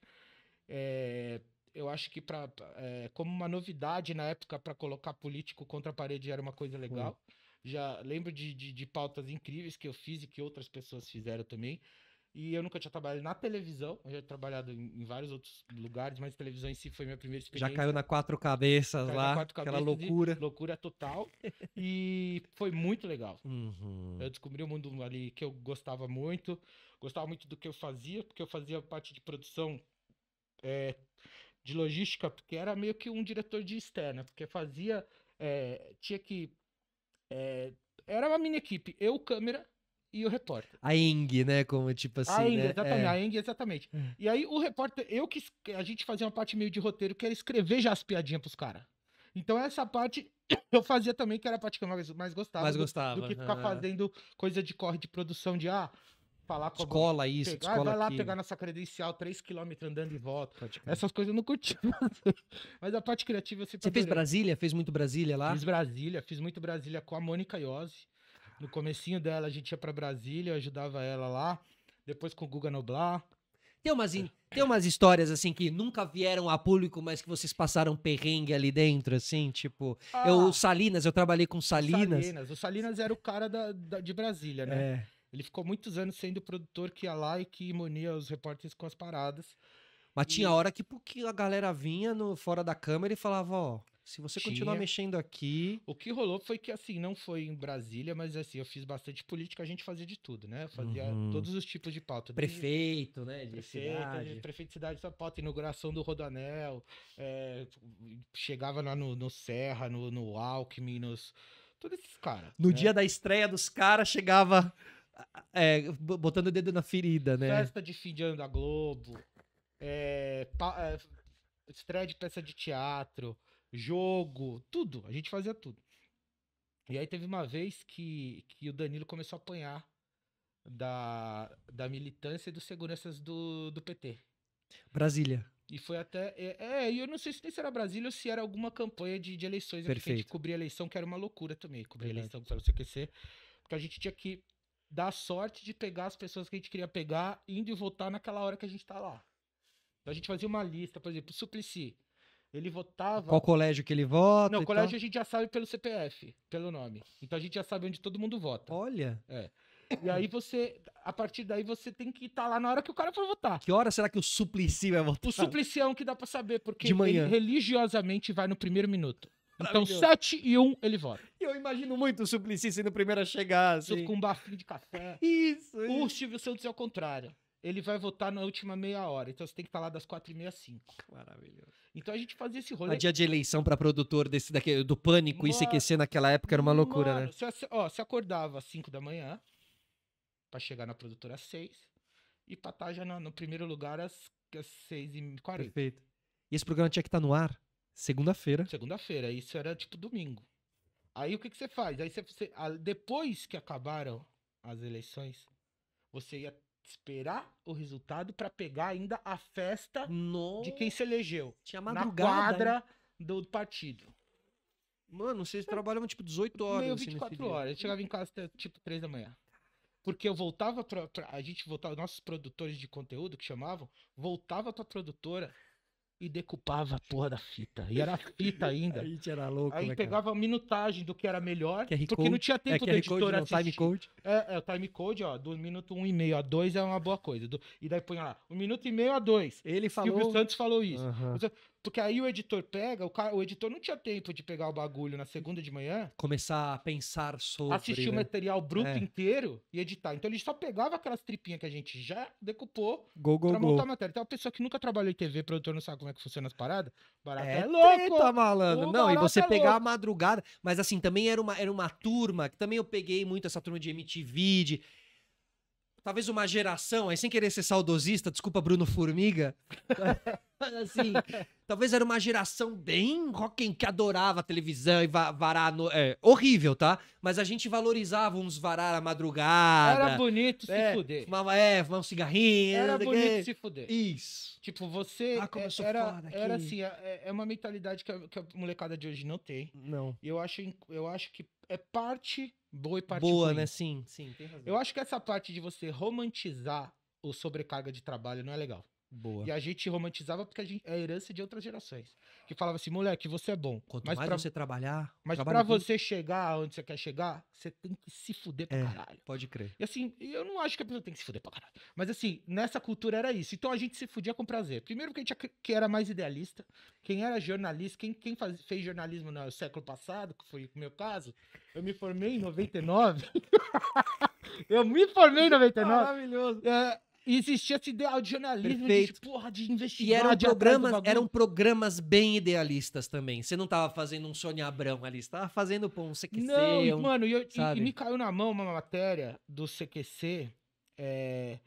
É, eu acho que pra, é, como uma novidade na época para colocar político contra a parede era uma coisa legal. Hum. Já lembro de, de, de pautas incríveis que eu fiz e que outras pessoas fizeram também. E eu nunca tinha trabalhado na televisão, eu já tinha trabalhado em, em, vários outros lugares, mas televisão em si foi minha primeira experiência. Já caiu na quatro cabeças caiu lá, quatro cabeças, aquela loucura. Loucura total. e foi muito legal. Uhum. Eu descobri o um mundo ali que eu gostava muito, gostava muito do que eu fazia, porque eu fazia parte de produção é, de logística, porque era meio que um diretor de externa, porque fazia, é, tinha que... É, era uma mini equipe, eu, câmera, e o repórter. A Eng, né? Como tipo assim. A Eng, né? exatamente. É. A Eng, exatamente. É. E aí o repórter, eu que. A gente fazia uma parte meio de roteiro que era escrever já as piadinhas pros caras. Então essa parte eu fazia também, que era a parte que eu mais, gostava. Mais gostava. Do, do que ficar fazendo coisa de corre de produção de ah, falar com Escola isso, pegar, escola vai lá aqui. pegar nossa credencial, 3km andando e volta. Essas coisas eu não curti. Mas a parte criativa eu sempre Você adorei. fez Brasília? Fez muito Brasília lá? Fiz Brasília, fiz muito Brasília com a Mônica Iose. No comecinho dela, a gente ia para Brasília, eu ajudava ela lá. Depois com o Guga Noblar. Tem umas, tem umas histórias, assim, que nunca vieram a público, mas que vocês passaram perrengue ali dentro, assim, tipo... Ah, eu, o Salinas, eu trabalhei com Salinas. Salinas. O Salinas era o cara da, da de Brasília, né? É. Ele ficou muitos anos sendo o produtor que ia lá e que imunia os repórteres com as paradas. Mas e... tinha hora que, que a galera vinha no, fora da câmera e falava, ó... Se você Tinha. continuar mexendo aqui. O que rolou foi que, assim, não foi em Brasília, mas assim, eu fiz bastante política, a gente fazia de tudo, né? Eu fazia uhum. todos os tipos de pauta. Prefeito, né? De prefeito, cidade. De prefeito de cidade, só pauta, inauguração do Rodanel. É... Chegava lá no, no Serra, no, no Alckmin, nos. Todos esses caras. No né? dia da estreia dos caras, chegava. É, botando o dedo na ferida, né? Festa de fim de ano da Globo. É, pa... É, estreia de peça de teatro jogo, tudo. A gente fazia tudo. E aí teve uma vez que, que o Danilo começou a apanhar da, da militância e dos seguranças do, do PT. Brasília. E foi até. É, é e é, eu não sei se nem se era Brasília ou se era alguma campanha de, de eleições Perfeito. aqui cobrir a cobria eleição, que era uma loucura também, cobrir eleição para você esquecer Porque a gente tinha que dar sorte de pegar as pessoas que a gente queria pegar, indo e voltar naquela hora que a gente tá lá. Então a gente fazia uma lista, por exemplo, Suplicy. Ele votava. Qual colégio que ele vota? Não, colégio tal? a gente já sabe pelo CPF, pelo nome. Então a gente já sabe onde todo mundo vota. Olha. É. E aí você, a partir daí, você tem que estar tá lá na hora que o cara for votar. Que hora será que o Suplicy vai votar? O Suplicy é um que dá pra saber, porque De manhã. ele religiosamente vai no primeiro minuto. Então, 7 e 1, um, ele vota. Eu imagino muito o Suplicy sendo o primeiro a chegar, assim. Com um bafinho de café. Isso, isso. O Silvio Santos é o contrário ele vai votar na última meia hora. Então você tem que estar lá das quatro e meia cinco. Maravilhoso. Então a gente fazia esse rolê. A dia de eleição para produtor desse daqui, do Pânico mano, e CQC naquela época era uma loucura, mano, né? Você, ó, você acordava às cinco da manhã para chegar na produtora às seis e pra estar tá já no, no primeiro lugar às, às seis e quarenta. Perfeito. E esse programa tinha que estar tá no ar segunda-feira. Segunda-feira. Isso era tipo domingo. Aí o que, que você faz? Aí você, você depois que acabaram as eleições, você ia esperar o resultado para pegar ainda a festa de quem se elegeu. Tinha madrugada. Na quadra do partido. Mano, vocês trabalhavam tipo 18 horas. Meio 24 assim, horas. Eu chegava em casa tipo 3 da manhã. Porque eu voltava pra, pra, A gente voltava, nossos produtores de conteúdo que chamavam, voltava pra produtora e decupava a porra da fita. E era fita ainda. a gente era louco, Aí né, pegava a minutagem do que era melhor, QR porque code. não tinha tempo é, editora editor assistir. Time code. É, é, o time code, ó, do minuto um e meio a 2 é uma boa coisa. Do, e daí põe lá, um minuto e meio a dois Ele falou... o Santos falou isso. Uhum. Porque aí o editor pega, o, cara, o editor não tinha tempo de pegar o bagulho na segunda de manhã. Começar a pensar sobre. Assistir né? o material bruto é. inteiro e editar. Então ele só pegava aquelas tripinhas que a gente já decupou go, go, pra montar a matéria. Então a pessoa que nunca trabalhou em TV, produtor não sabe como é que funciona as paradas, barato é, é louco. Treta, malandro. não, e você é pegar a madrugada. Mas assim, também era uma, era uma turma que também eu peguei muito essa turma de MTV, de talvez uma geração, aí sem querer ser saudosista, desculpa Bruno Formiga, assim, talvez era uma geração bem rock que adorava televisão e va varar no, é, horrível, tá? Mas a gente valorizava uns varar à madrugada. Era bonito é, se fuder. Fumava, é, fumar um cigarrinho. Era bonito que... se fuder. Isso. Tipo, você ah, é, era, era assim, é, é, é, uma mentalidade que a, que a molecada de hoje não tem. Não. E eu acho, eu acho que é parte boa e parte boa, ruim. né? Sim, sim. Eu acho que essa parte de você romantizar o sobrecarga de trabalho não é legal. Boa. E a gente romantizava porque a gente, é a herança é de outras gerações. Que falava assim, moleque, você é bom. Quanto mas mais pra, você trabalhar. Mas pra você chegar onde você quer chegar, você tem que se fuder pra é, caralho. Pode crer. E assim, eu não acho que a pessoa tem que se fuder pra caralho. Mas assim, nessa cultura era isso. Então a gente se fudia com prazer. Primeiro porque a gente que era mais idealista, quem era jornalista, quem, quem faz, fez jornalismo no século passado, que foi o meu caso, eu me formei em 99. eu me formei em 99. Maravilhoso. É, e existia esse ideal de jornalismo, de, porra, de investigar. E eram, programas, eram programas bem idealistas também. Você não tava fazendo um Sônia Abrão ali, você tava fazendo pô, um CQC. Não, um, mano, e, eu, e, e, me caiu na mão uma matéria do CQC é,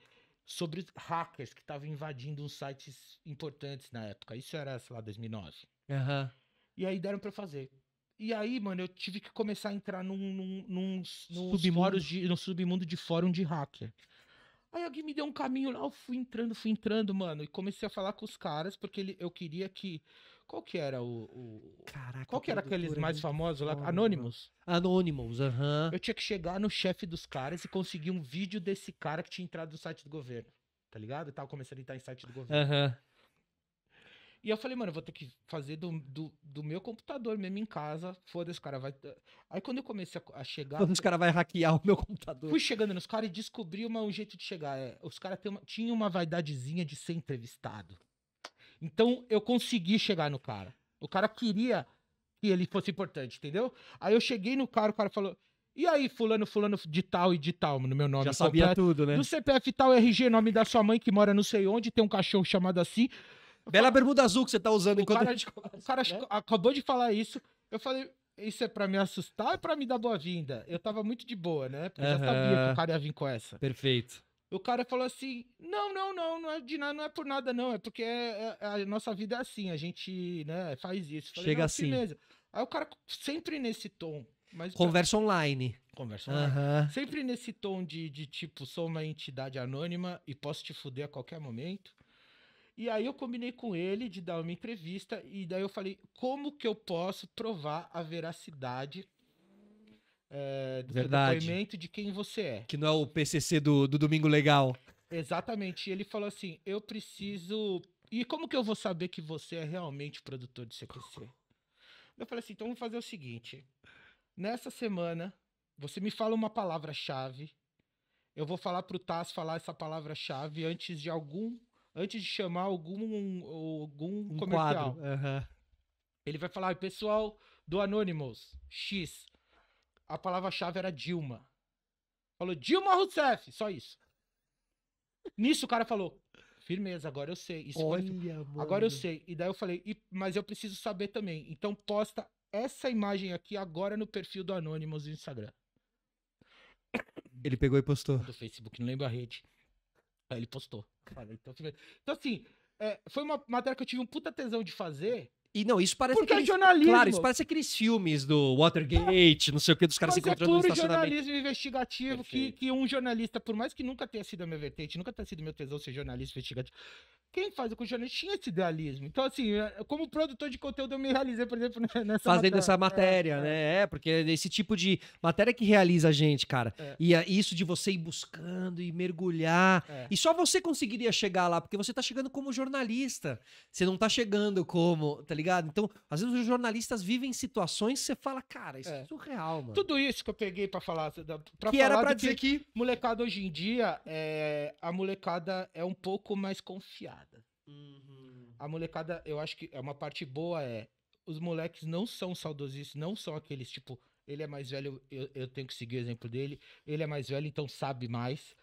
sobre hackers que estavam invadindo uns sites importantes na época. Isso era, sei lá, 2009. Uhum. E aí deram para fazer. E aí, mano, eu tive que começar a entrar num, num, num, num submundo. de, num submundo de fórum de hacker. Aí alguém me deu um caminho lá, eu fui entrando, fui entrando, mano. E comecei a falar com os caras, porque ele, eu queria que. Qual que era o. o... Caraca, qual que era aqueles é mais famosos lá? Anonymous. Anonymous, aham. Eu tinha que chegar no chefe dos caras e conseguir um vídeo desse cara que tinha entrado no site do governo. Tá ligado? Eu tava começando a entrar em site do governo. Aham. E eu falei, mano, eu vou ter que fazer do, do, do meu computador mesmo em casa. Foda-se, cara vai. Aí quando eu comecei a, a chegar. Quando os caras vão hackear o meu computador. Fui chegando nos caras e descobri uma, um jeito de chegar. É, os caras tinham uma vaidadezinha de ser entrevistado. Então eu consegui chegar no cara. O cara queria que ele fosse importante, entendeu? Aí eu cheguei no cara, o cara falou. E aí, fulano, fulano de tal e de tal, no meu nome. Já sabia CPF, tudo, né? Do CPF tal, RG, nome da sua mãe que mora não sei onde, tem um cachorro chamado assim. Bela bermuda azul que você tá usando o enquanto. Cara, o cara né? acabou de falar isso. Eu falei, isso é para me assustar ou é pra me dar boa-vinda? Eu tava muito de boa, né? Porque eu já sabia que o cara ia vir com essa. Perfeito. O cara falou assim: não, não, não, não é, de, não é por nada, não. É porque é, é, é, a nossa vida é assim, a gente né, faz isso. Falei, Chega assim. Aí o cara sempre nesse tom. Mas, Conversa cara, online. Conversa online. Sempre nesse tom de, de tipo, sou uma entidade anônima e posso te fuder a qualquer momento. E aí eu combinei com ele de dar uma entrevista e daí eu falei como que eu posso provar a veracidade é, do depoimento de quem você é. Que não é o PCC do, do Domingo Legal. Exatamente. E ele falou assim, eu preciso... E como que eu vou saber que você é realmente produtor de CQC? Eu falei assim, então vamos fazer o seguinte. Nessa semana, você me fala uma palavra-chave. Eu vou falar pro Taz falar essa palavra-chave antes de algum antes de chamar algum, algum um comercial. Uhum. Ele vai falar, pessoal do Anonymous, X. A palavra-chave era Dilma. Falou, Dilma Rousseff, só isso. Nisso o cara falou, firmeza, agora eu sei. Isso Olha, foi... Agora eu sei. E daí eu falei, mas eu preciso saber também. Então posta essa imagem aqui agora no perfil do Anonymous no Instagram. Ele pegou e postou. Do Facebook, não lembro a rede. Aí ele postou. Falei, então, então assim, é, foi uma matéria que eu tive um puta tesão de fazer. E não, isso parece Porque é aqueles, é jornalismo. Claro, isso parece aqueles filmes do Watergate, não sei o que, dos caras Mas se encontrando é puro no jornalismo investigativo, que, que um jornalista, por mais que nunca tenha sido a minha vertente, nunca tenha sido meu tesão ser jornalista investigativo, quem faz o Cujanich tinha esse idealismo. Então, assim, é, é como produtor de conteúdo, eu me realizei, por exemplo, nessa Fazendo matéria. essa é, matéria, é, né? É. é, porque esse tipo de matéria que realiza a gente, cara. É. E isso de você ir buscando e mergulhar. E só você conseguiria chegar lá, porque você tá chegando como jornalista. Você não tá chegando como, tá ligado? Então, às vezes os jornalistas vivem situações que você fala, cara, isso é, surreal, mano. Tudo isso que eu peguei para falar. Pra que falar era pra dizer que, que. Molecada hoje em dia, a molecada é um pouco mais confiável molecada. Uhum. A molecada, eu acho que é uma parte boa é os moleques não são saudosistas, não são aqueles tipo, ele é mais velho, eu, eu tenho que seguir o exemplo dele, ele é mais velho, então sabe mais.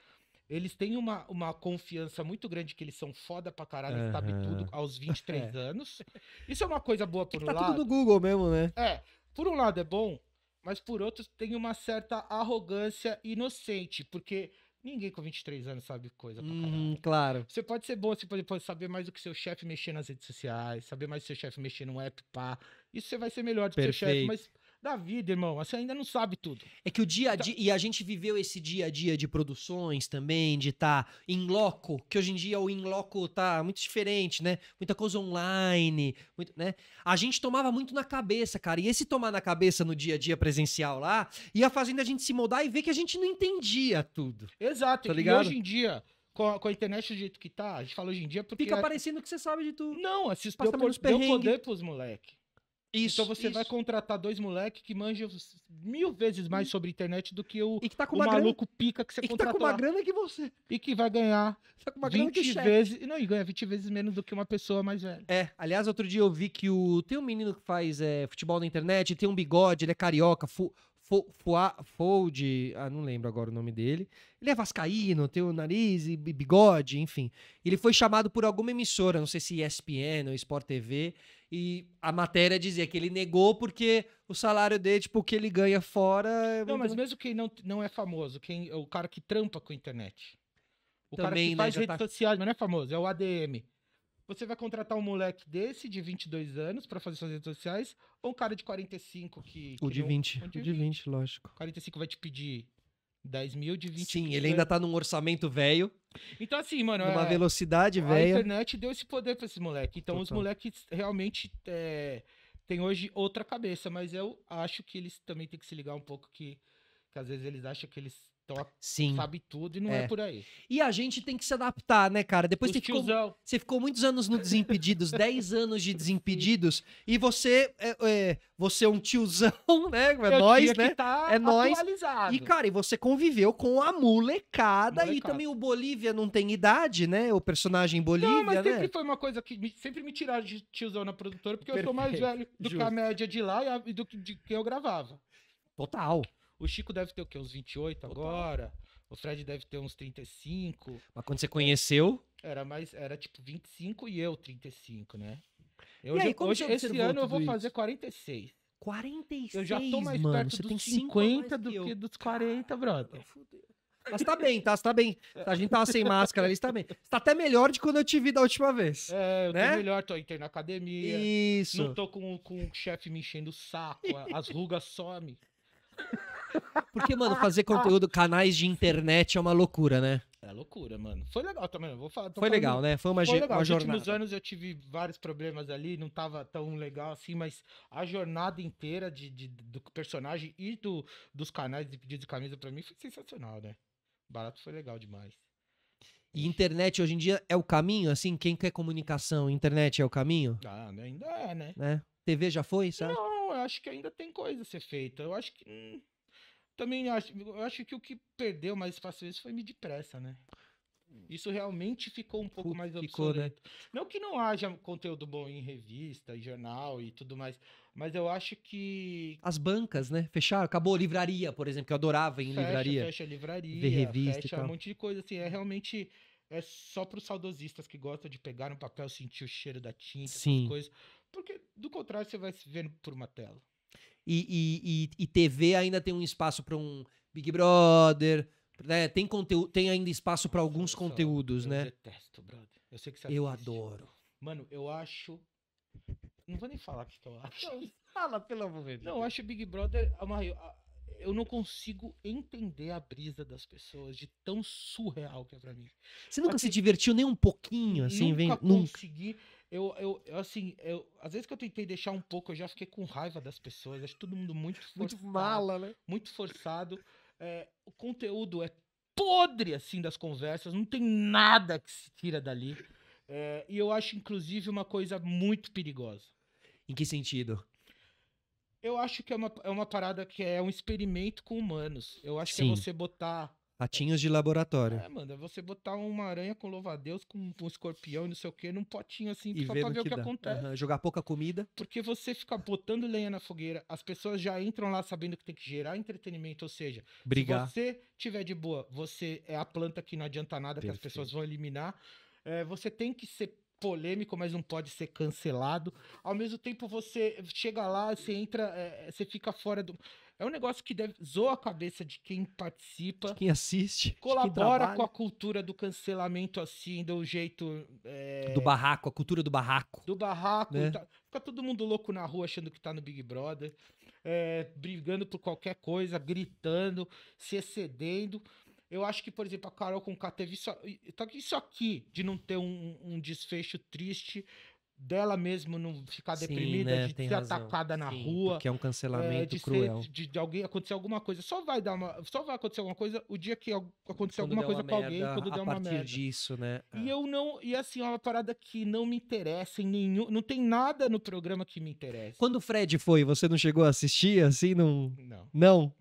Eles têm uma, uma confiança muito grande que eles são foda pra caralho, uhum. sabe tudo aos 23 é. anos. Isso é uma coisa boa por um lado. Tá tudo no Google mesmo, né? É. Por um lado é bom, mas por outro tem uma certa arrogância inocente, porque Ninguém com 23 anos sabe coisa pra Hum, claro. Você pode ser bom, você pode, pode saber mais do que seu chefe mexer nas redes sociais, saber mais do que seu chefe mexer num app pá. Isso você vai ser melhor do Perfeito. que seu chefe, mas da vida, irmão. Você ainda não sabe tudo. É que o dia a então dia. E a gente viveu esse dia a dia de produções também, de estar tá em loco, que hoje em dia o em loco tá muito diferente, né? Muita coisa online, muito, né? A gente tomava muito na cabeça, cara. E esse tomar na cabeça no dia a dia presencial lá ia fazendo a gente se mudar e ver que a gente não entendia tudo. Exato, tá ligado? E hoje em dia. Com a, com a, internet do jeito que tá, a gente fala hoje em dia porque... Fica é parecendo que você sabe de tudo. Não, esses deu, deu poder pros moleque. Então isso, então você isso. vai contratar dois moleques que manjam mil vezes mais sobre internet do que o, e que tá com uma maluco grana... pica que você e que tá com uma grana que você. E que vai ganhar tá com uma 20 grana vezes. Não, e ganha 20 vezes menos do que uma pessoa mais velha. É, aliás, outro dia eu vi que o. Tem um menino que faz é, futebol na internet, tem um bigode, ele é carioca, fu... Fo, Fold, ah, não lembro agora o nome dele. Ele é vascaíno, tem o nariz e bigode, enfim. Ele foi chamado por alguma emissora, não sei se ESPN ou Sport TV, e a matéria dizia que ele negou porque o salário dele, tipo, o que ele ganha fora. É não, mas mesmo quem não, não é famoso, quem o cara que trampa com a internet. O Também, cara que né, faz redes tá... sociais, mas não é famoso, é o ADM. Você vai contratar um moleque desse de 22 anos para fazer suas redes sociais ou um cara de 45 que. que o de não... 20. O de 20, lógico. 45 vai te pedir 10 mil de 20 Sim, mil, ele ainda né? tá num orçamento velho. Então, assim, mano. Numa é, a, velocidade velha. A internet deu esse poder pra esses moleques. Então, Total. os moleques realmente é, têm hoje outra cabeça. Mas eu acho que eles também têm que se ligar um pouco que, que às vezes eles acham que eles Sim. sabe tudo e não é. é. por aí. E a gente tem que se adaptar, né, cara? Depois você ficou, você ficou muitos anos no Desimpedidos, 10 anos de Desimpedidos, e você é, é, você é um tiozão, né? É Eu nós, né? Tá é nós. E, cara, e você conviveu com a molecada, molecada, e também o Bolívia não tem idade, né? O personagem Bolívia, Não, mas sempre né? foi uma coisa que me, sempre me tiraram de tiozão na produtora, porque Perfeito. eu sou mais velho do Justo. que a média de lá e do que eu gravava. Total. O Chico deve ter o quê? Uns 28 Total. agora. O Fred deve ter uns 35. Mas quando você conheceu? Era mais, era tipo 25 e eu 35, né? Eu e aí, já, hoje, esse ano eu vou fazer 46. 46, Eu já tô mais mano, perto você dos tem 50 do que, que dos 40, brother. Mas tá bem, tá? Você tá bem. A gente tava sem máscara ali, você tá bem. Você tá até melhor de quando eu te vi da última vez. É, eu né? tô melhor, tô entrei na academia. Isso. Não tô com, com o chefe me enchendo o saco, as rugas somem. Porque, mano, fazer conteúdo, canais de internet é uma loucura, né? É loucura, mano. Foi legal também, vou falar. Foi legal, né? Foi uma, Foi legal. uma jornada. Nos últimos anos eu tive vários problemas ali, não tava tão legal assim, mas a jornada inteira de, de do personagem e do, dos canais de pedido de camisa pra mim foi sensacional, né? barato foi legal demais. E internet hoje em dia é o caminho, assim? Quem quer comunicação, internet é o caminho? Ah, ainda é, né? né? TV já foi, sabe? Não, eu acho que ainda tem coisa a ser feita. Eu acho que. Hum, também acho, eu acho que o que perdeu mais facilmente foi me depressa, né? Isso realmente ficou um pouco mais ficou, Né? Não que não haja conteúdo bom em revista, em jornal e tudo mais, mas eu acho que. As bancas, né? Fecharam, acabou livraria, por exemplo, que eu adorava em fecha, livraria. Fecha livraria, Ver revista fecha um monte de coisa, assim, é realmente. É só para os saudosistas que gostam de pegar um papel, sentir o cheiro da tinta, Sim. essas coisas. Porque, do contrário, você vai se vendo por uma tela e, e, e, e TV ainda tem um espaço para um Big Brother. Né? Tem, conteúdo, tem ainda espaço para alguns conteúdos, eu né? Detesto, brother. Eu sei que você Eu assiste. adoro. Mano, eu acho. Não vou nem falar o que eu acho. Não, fala, pelo amor de Deus. Não, eu acho Big Brother a maior, eu não consigo entender a brisa das pessoas de tão surreal que é pra mim. Você nunca assim, se divertiu nem um pouquinho, assim, vem? Nunca consegui. Eu, eu, eu, assim, eu, às vezes que eu tentei deixar um pouco, eu já fiquei com raiva das pessoas. Acho todo mundo muito forçado. Muito mala, né? Muito forçado. É, o conteúdo é podre, assim, das conversas. Não tem nada que se tira dali. É, e eu acho, inclusive, uma coisa muito perigosa. Em que sentido? Eu acho que é uma, é uma parada que é um experimento com humanos. Eu acho Sim. que é você botar. Patinhos de laboratório. É, mano, é você botar uma aranha com louva-a-Deus, com um escorpião e não sei o quê, num potinho assim, e só pra ver o que, que acontece. Uhum. Jogar pouca comida. Porque você fica botando lenha na fogueira, as pessoas já entram lá sabendo que tem que gerar entretenimento, ou seja, Brigar. se você tiver de boa, você é a planta que não adianta nada, Perfeito. que as pessoas vão eliminar. É, você tem que ser polêmico, mas não pode ser cancelado. Ao mesmo tempo, você chega lá, você entra, é, é, você fica fora do. É um negócio que deve, zoa a cabeça de quem participa. De quem assiste. Colabora quem com a cultura do cancelamento, assim, do jeito. É... Do barraco, a cultura do barraco. Do barraco. Né? Tá, fica todo mundo louco na rua achando que tá no Big Brother. É, brigando por qualquer coisa, gritando, se excedendo. Eu acho que, por exemplo, a Carol com K teve isso, isso aqui de não ter um, um desfecho triste dela mesmo não ficar Sim, deprimida, né? de Tem ser razão. atacada na Sim, rua. Que é um eh, cancelamento é, de cruel. Ser, de, de, alguém acontecer alguma coisa. Só vai dar uma, só vai acontecer alguma coisa o dia que acontecer quando alguma coisa com alguém, quando der uma merda. A partir disso, né? E eu não, e assim, é uma parada que não me interessa em nenhum, não tem nada no programa que me interessa. Quando o Fred foi, você não chegou a assistir assim, Não. Não. não.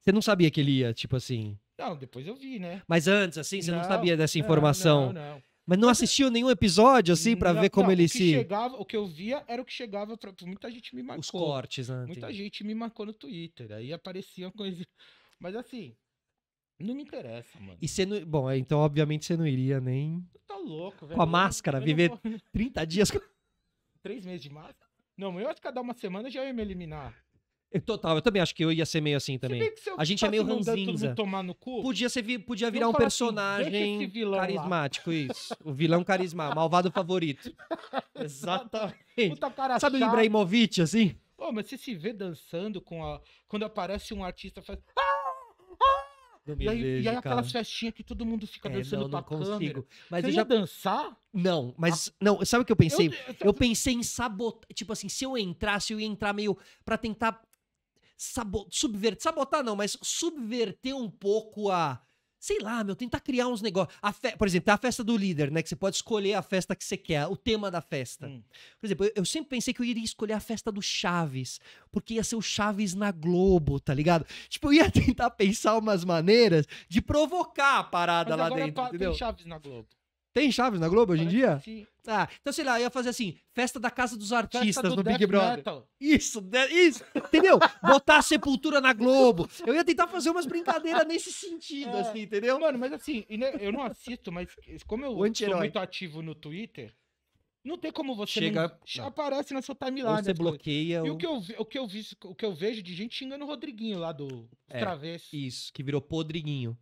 Você não sabia que ele ia, tipo assim. Não, depois eu vi, né? Mas antes, assim, você não, não sabia dessa informação? Não, não, não. Mas não assistiu nenhum episódio, assim, para ver como ele o se. Chegava, o que eu via era o que chegava. Pra, muita gente me marcou. Os cortes, né? Muita gente me marcou no Twitter. Aí apareciam coisas. Mas assim, não me interessa, mano. E você não. Bom, é, então, obviamente, você não iria nem. Tá louco, velho. Com a máscara, eu viver não... 30 dias. Três meses de máscara? Não, eu acho que cada uma semana já ia me eliminar. É, total, eu também acho que eu ia ser meio assim também. a gente é tá meio ranzinza. Podia, ser, podia virar um assim, personagem assim, carismático, lá. isso. O vilão carismático, malvado favorito. Exatamente. Sabe chato. o Ibrahimovic, assim? Pô, oh, mas você se vê dançando com a... Quando aparece um artista, faz... Ah, ah! e, aí, vejo, e aí aquelas festinhas que todo mundo fica é, dançando não, não consigo. Câmera. Mas Você eu já dançar? Não, mas ah. não, sabe o que eu pensei? Eu, eu, eu pensei em sabotar, tipo assim, se eu entrasse, eu ia entrar meio para tentar subverter, sabotar não, mas subverter um pouco a, sei lá, meu, tentar criar uns negócios. Por exemplo, tem a festa do líder, né? Que você pode escolher a festa que você quer, o tema da festa. Hum. Por exemplo, eu, eu, sempre pensei que eu iria escolher a festa do Chaves, porque ia ser o Chaves na Globo, tá ligado? Tipo, eu ia tentar pensar umas maneiras de provocar a parada Mas lá agora dentro. Tá, entendeu? Tem Chaves na Globo. Tem Chaves na Globo hoje em dia? Sim. Ah, então sei lá, eu ia fazer assim, festa da casa dos artistas do, do Big Brother. Metal. Isso, isso, entendeu? Botar a sepultura na Globo. Eu ia tentar fazer umas brincadeiras nesse sentido, é. assim, entendeu? Mano, mas assim, né, eu não assisto, mas como eu sou muito ativo no Twitter, não tem como você Chega, não... aparece na sua timeline. Ou você bloqueia. E o... O, que eu, o, que eu vi, o que eu vejo de gente xingando o Rodriguinho lá do é, Travesso. Isso, que virou podriguinho.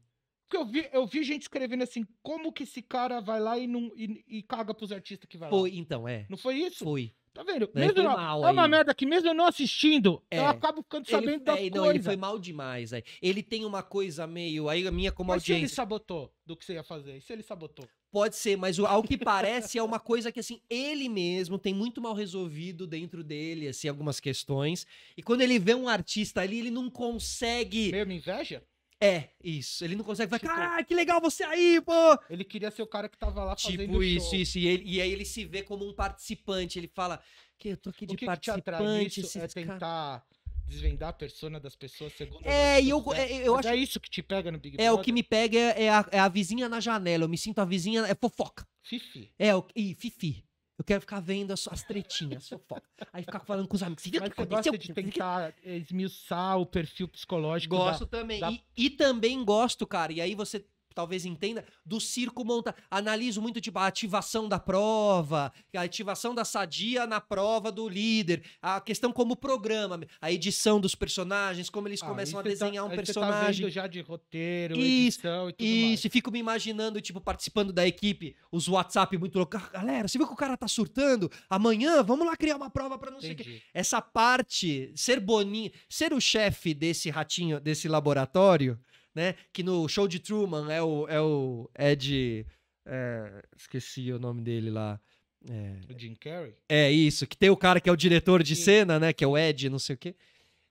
Porque eu vi, eu vi gente escrevendo assim, como que esse cara vai lá e, não, e, e caga pros artistas que vai lá? Foi, então, é. Não foi isso? Foi. Tá vendo? Não, mesmo mal, é uma merda que mesmo eu não assistindo, é. eu acabo ficando sabendo ele, é, das é, coisas. Não, ele foi mal demais. aí Ele tem uma coisa meio... Aí a minha como mas audiência... se ele sabotou do que você ia fazer? E se ele sabotou? Pode ser, mas ao que parece é uma coisa que, assim, ele mesmo tem muito mal resolvido dentro dele, assim, algumas questões. E quando ele vê um artista ali, ele não consegue... Meio inveja? É, isso. Ele não consegue. Vai, tipo, ah, que legal você aí, pô! Ele queria ser o cara que tava lá tipo fazendo Tipo isso, show. isso. E, e aí ele se vê como um participante. Ele fala, que eu tô aqui de o que participante. Que te atrai é tentar... Cara desvendar a persona das pessoas segundo é e eu, né? é, eu acho é isso que te pega no Big Brother é o que me pega é, é, a, é a vizinha na janela eu me sinto a vizinha é fofoca fifi é o e fifi eu quero ficar vendo as suas tretinhas, fofoca. Aí ficar falando com os amigos. Você viu que que você gosta de tentar esmiuçar o perfil psicológico. Gosto da, também. Da... E, e também gosto, cara. E aí você talvez entenda, do circo monta. Analiso muito tipo a ativação da prova, a ativação da sadia na prova do líder, a questão como programa, a edição dos personagens, como eles ah, começam a tá desenhar tá, um personagem. Tá já de roteiro, isso, edição e tudo isso, mais. e fico me imaginando, tipo, participando da equipe, os WhatsApp muito loucos. Ah, galera, você viu que o cara tá surtando? Amanhã, vamos lá criar uma prova pra não Entendi. sei o que. Essa parte, ser boninho, ser o chefe desse ratinho, desse laboratório, né? Que no show de Truman é o, é o Ed. É, esqueci o nome dele lá. É, o Jim Carrey? É isso, que tem o cara que é o diretor de Sim. cena, né? Que é o Ed, não sei o quê.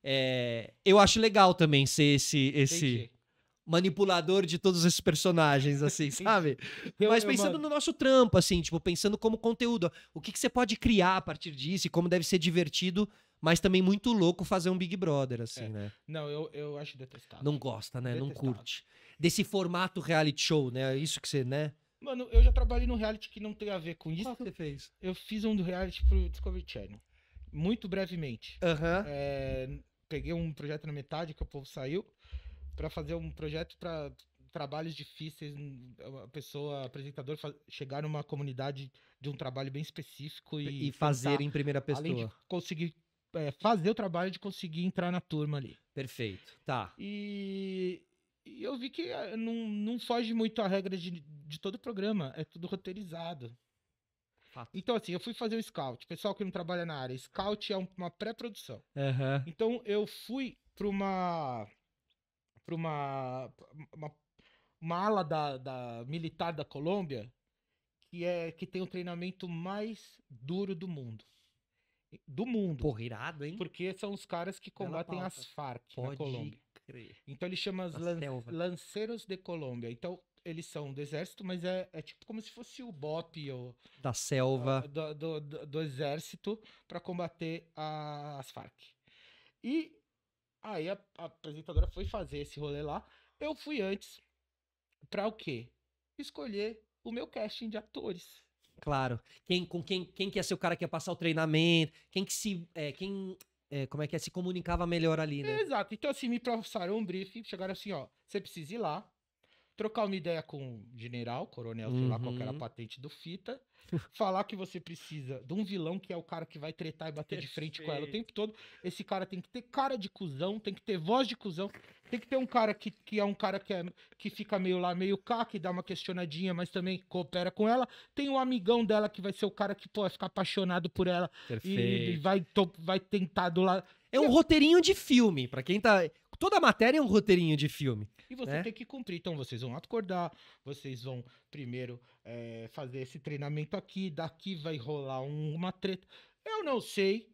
É, eu acho legal também ser esse. esse Manipulador de todos esses personagens, assim, sabe? Eu, Mas pensando eu, no nosso trampo, assim, tipo, pensando como conteúdo, o que, que você pode criar a partir disso e como deve ser divertido mas também muito louco fazer um Big Brother, assim, é. né? Não, eu, eu acho detestável. Não gosta, né? Não curte. Desse formato reality show, né? É isso que você, né? Mano, eu já trabalhei num reality que não tem a ver com isso. Qual que você fez? Eu fiz um reality pro Discovery Channel. Muito brevemente. Aham. Uhum. É, peguei um projeto na metade que o povo saiu para fazer um projeto para trabalhos difíceis, a pessoa, apresentador, chegar numa comunidade de um trabalho bem específico e, e fazer em primeira pessoa. Além de conseguir é, fazer o trabalho de conseguir entrar na turma ali. Perfeito, tá. E, e eu vi que eh, não, não foge muito a regra de, de todo o programa, é tudo roteirizado. Fato. Então, assim, eu fui fazer o scout. Pessoal que não trabalha na área, scout é uma pré-produção. Uhum. Então, eu fui para uma. para uma, uma. uma ala da, da militar da Colômbia que é que tem o treinamento mais duro do mundo do mundo. Porra, irado, hein? Porque são os caras que combatem as Farc Pode na Colômbia. Crer. Então ele chama as lan selva. Lanceiros de Colômbia. Então eles são do exército, mas é, é tipo como se fosse o BOP ou, da selva a, ah, do, do, do, do, exército para combater a, as Farc. E aí a, a apresentadora foi fazer esse rolê lá. Eu fui antes para o quê? Escolher o meu casting de atores. Claro. Quem, com quem, quem que ia ser o cara que ia passar o treinamento, quem que se. É, quem. É, como é que é? Se comunicava melhor ali, né? Exato. Então, assim, me passaram um briefing, chegaram assim, ó, você precisa ir lá, trocar uma ideia com o general, coronel, sei uhum. lá qual era a uhum. patente do Fita, falar que você precisa de um vilão que é o cara que vai tretar e bater Perfeito. de frente com ela o tempo todo. Esse cara tem que ter cara de cuzão, tem que ter voz de cuzão, tem que ter um cara que, que é um cara que, é, que fica meio lá, meio cá, que dá uma questionadinha, mas também coopera com ela. Tem um amigão dela que vai ser o cara que, pô, vai ficar apaixonado por ela Perfeito. e, vai, to, vai tentar do lado. É um roteirinho de filme, para quem tá. Toda a matéria é um roteirinho de filme e você né? tem que cumprir. Então vocês vão acordar, vocês vão primeiro é, fazer esse treinamento aqui, daqui vai rolar um, uma treta. Eu não sei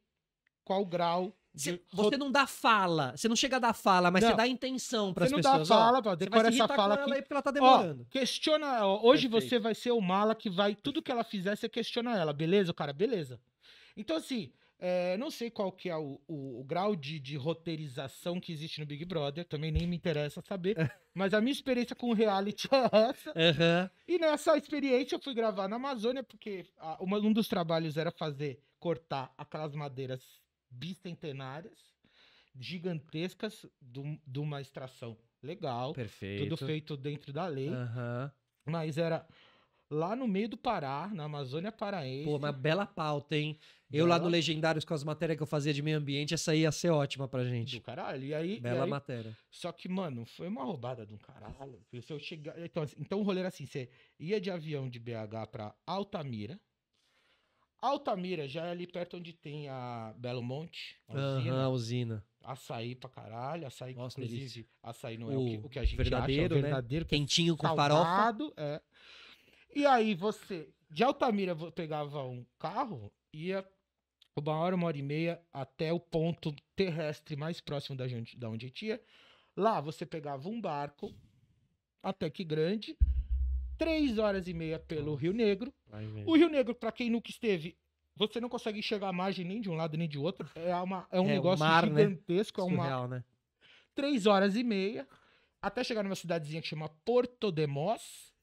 qual grau você, você não dá fala, você não chega a dar fala, mas não. você dá intenção para as pessoas. Você não dá fala, ó, decora essa fala aqui. porque ela tá demorando. Ó, questiona, ó, hoje Perfeito. você vai ser o mala que vai, tudo que ela fizer, você questiona ela, beleza, cara? Beleza. Então assim, é, não sei qual que é o, o, o grau de, de, roteirização que existe no Big Brother, também nem me interessa saber, mas a minha experiência com reality é essa. Uhum. E nessa experiência eu fui gravar na Amazônia, porque a, uma, um dos trabalhos era fazer, cortar aquelas madeiras bicentenárias, gigantescas, do, de uma extração legal. Perfeito. Tudo feito dentro da lei. Uhum. Mas era lá no meio do Pará, na Amazônia Paraense. Pô, uma bela pauta, hein? Eu bela... lá no Legendários com as matérias que eu fazia de meio ambiente, essa aí ia ser ótima pra gente. Do caralho. E aí. Bela e aí... matéria. Só que, mano, foi uma roubada do caralho. Se eu chegar... então, assim, então o rolê era assim: você ia de avião de BH pra Altamira. Altamira já é ali perto onde tem a Belo Monte. A uhum, usina. A usina. Açaí pra caralho, açaí, Nossa, inclusive, delícia. açaí não é o, o, que, o que, a gente verdadeiro, acha, é verdadeiro, né? verdadeiro. É Quentinho com farofa. É, e aí você, de Altamira, pegava um carro, ia uma hora, uma hora e meia até o ponto terrestre mais próximo da, gente, da onde tinha. Lá você pegava um barco, até que grande, três horas e meia pelo Nossa. Rio Negro. O Rio Negro, para quem nunca esteve, você não consegue enxergar a margem nem de um lado nem de outro. É, uma, é um é, negócio mar, né? gigantesco, né? é uma. Surreal, né? Três horas e meia até chegar numa cidadezinha que chama Porto de Mós.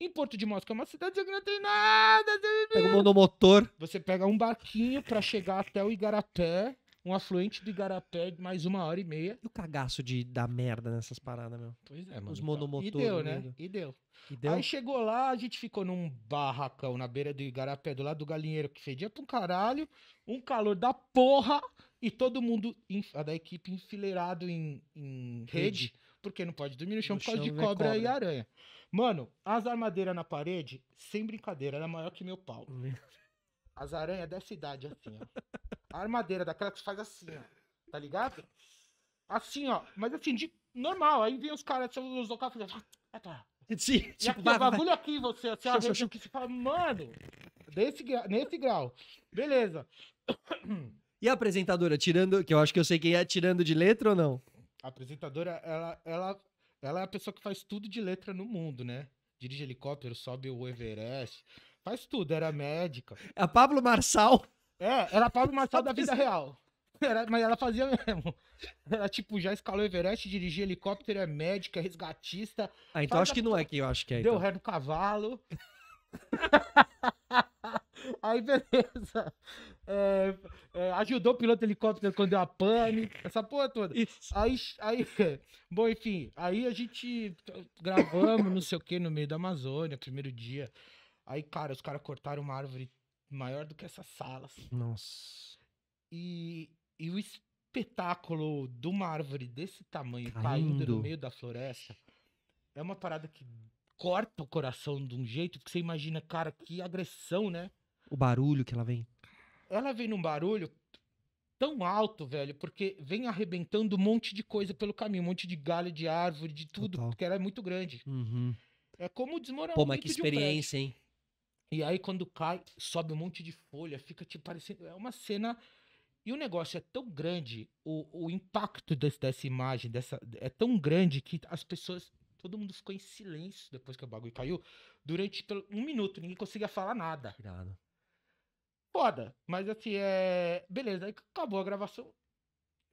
Em Porto de Mosca, é uma cidade que não tem nada. Pega o monomotor. Você pega um barquinho para chegar até o Igarapé, um afluente do Igarapé, mais uma hora e meia. E o cagaço de dar merda nessas paradas, meu? Pois é, mano. Os então. monomotores. E deu, né? E deu. E deu. Aí chegou lá, a gente ficou num barracão na beira do Igarapé, do lado do galinheiro, que fedia pra um caralho, um calor da porra, e todo mundo da equipe enfileirado em, em rede. rede porque não pode dormir no chão no por causa chão de cobra, cobra, e aranha. Mano, as armadeiras na parede, sem brincadeira, era maior que meu pau. As aranhas é dessa idade, assim, ó. A armadeira daquela que faz assim, ó. Tá ligado? Assim, ó. Mas assim, de normal. Aí vem os caras, os locais fazendo. Assim, ah, tá. Sim, tipo, aqui, bagulho aqui, você, assim, a que se fala, mano, desse, nesse grau. Beleza. E a apresentadora, tirando, que eu acho que eu sei quem é, tirando de letra ou não? A apresentadora, ela, ela, ela é a pessoa que faz tudo de letra no mundo, né? Dirige helicóptero, sobe o Everest, faz tudo, era médica. É a Pablo Marçal. É, era a Pablo Marçal da vida real. Era, mas ela fazia mesmo. Ela, tipo, já escalou Everest, dirigia helicóptero, é médica, resgatista. Ah, então acho a... que não é que eu acho que é. Deu então. ré no cavalo. Aí, beleza. É, é, ajudou o piloto do helicóptero quando deu a pane, essa porra toda. Isso. Aí, aí, bom, enfim, aí a gente gravamos, não sei o que, no meio da Amazônia, primeiro dia. Aí, cara, os caras cortaram uma árvore maior do que essas salas. Assim. Nossa. E, e o espetáculo de uma árvore desse tamanho caindo. caindo no meio da floresta é uma parada que corta o coração de um jeito que você imagina, cara, que agressão, né? O barulho que ela vem ela vem num barulho tão alto, velho, porque vem arrebentando um monte de coisa pelo caminho, um monte de galho, de árvore, de tudo, Total. porque ela é muito grande. Uhum. É como desmoronar. Pô, mas que experiência, um hein? E aí quando cai, sobe um monte de folha, fica te tipo, parecendo. É uma cena. E o negócio é tão grande, o, o impacto desse, dessa imagem dessa, é tão grande que as pessoas. Todo mundo ficou em silêncio depois que o bagulho caiu. Durante um minuto, ninguém conseguia falar nada. Nada foda. Mas assim, é. Beleza, aí acabou a gravação.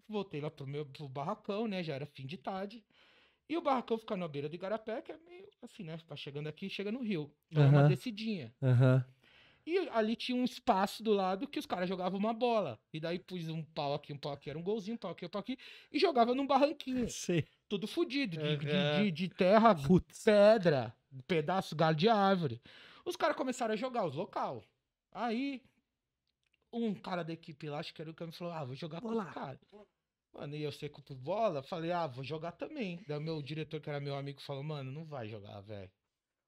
Voltei lá pro meu pro barracão, né? Já era fim de tarde. E o barracão fica na beira do Igarapé, que é meio assim, né? Tá chegando aqui, chega no rio. É uhum. uma descidinha. Uhum. E ali tinha um espaço do lado que os caras jogavam uma bola. E daí pus um pau aqui, um pau aqui, era um golzinho, um pau aqui, um pau aqui. E jogava num barranquinho. Sim. Tudo fodido, de, uhum. de, de, de, terra, Putz. pedra, pedaço, galho de árvore. Os caras começaram a jogar os local. Aí um cara da equipe lá, acho que era o que me falou, ah, vou jogar vou com o cara. Mano, e eu sei por bola, falei, ah, vou jogar também. Daí meu diretor, que era meu amigo, falou, mano, não vai jogar, velho.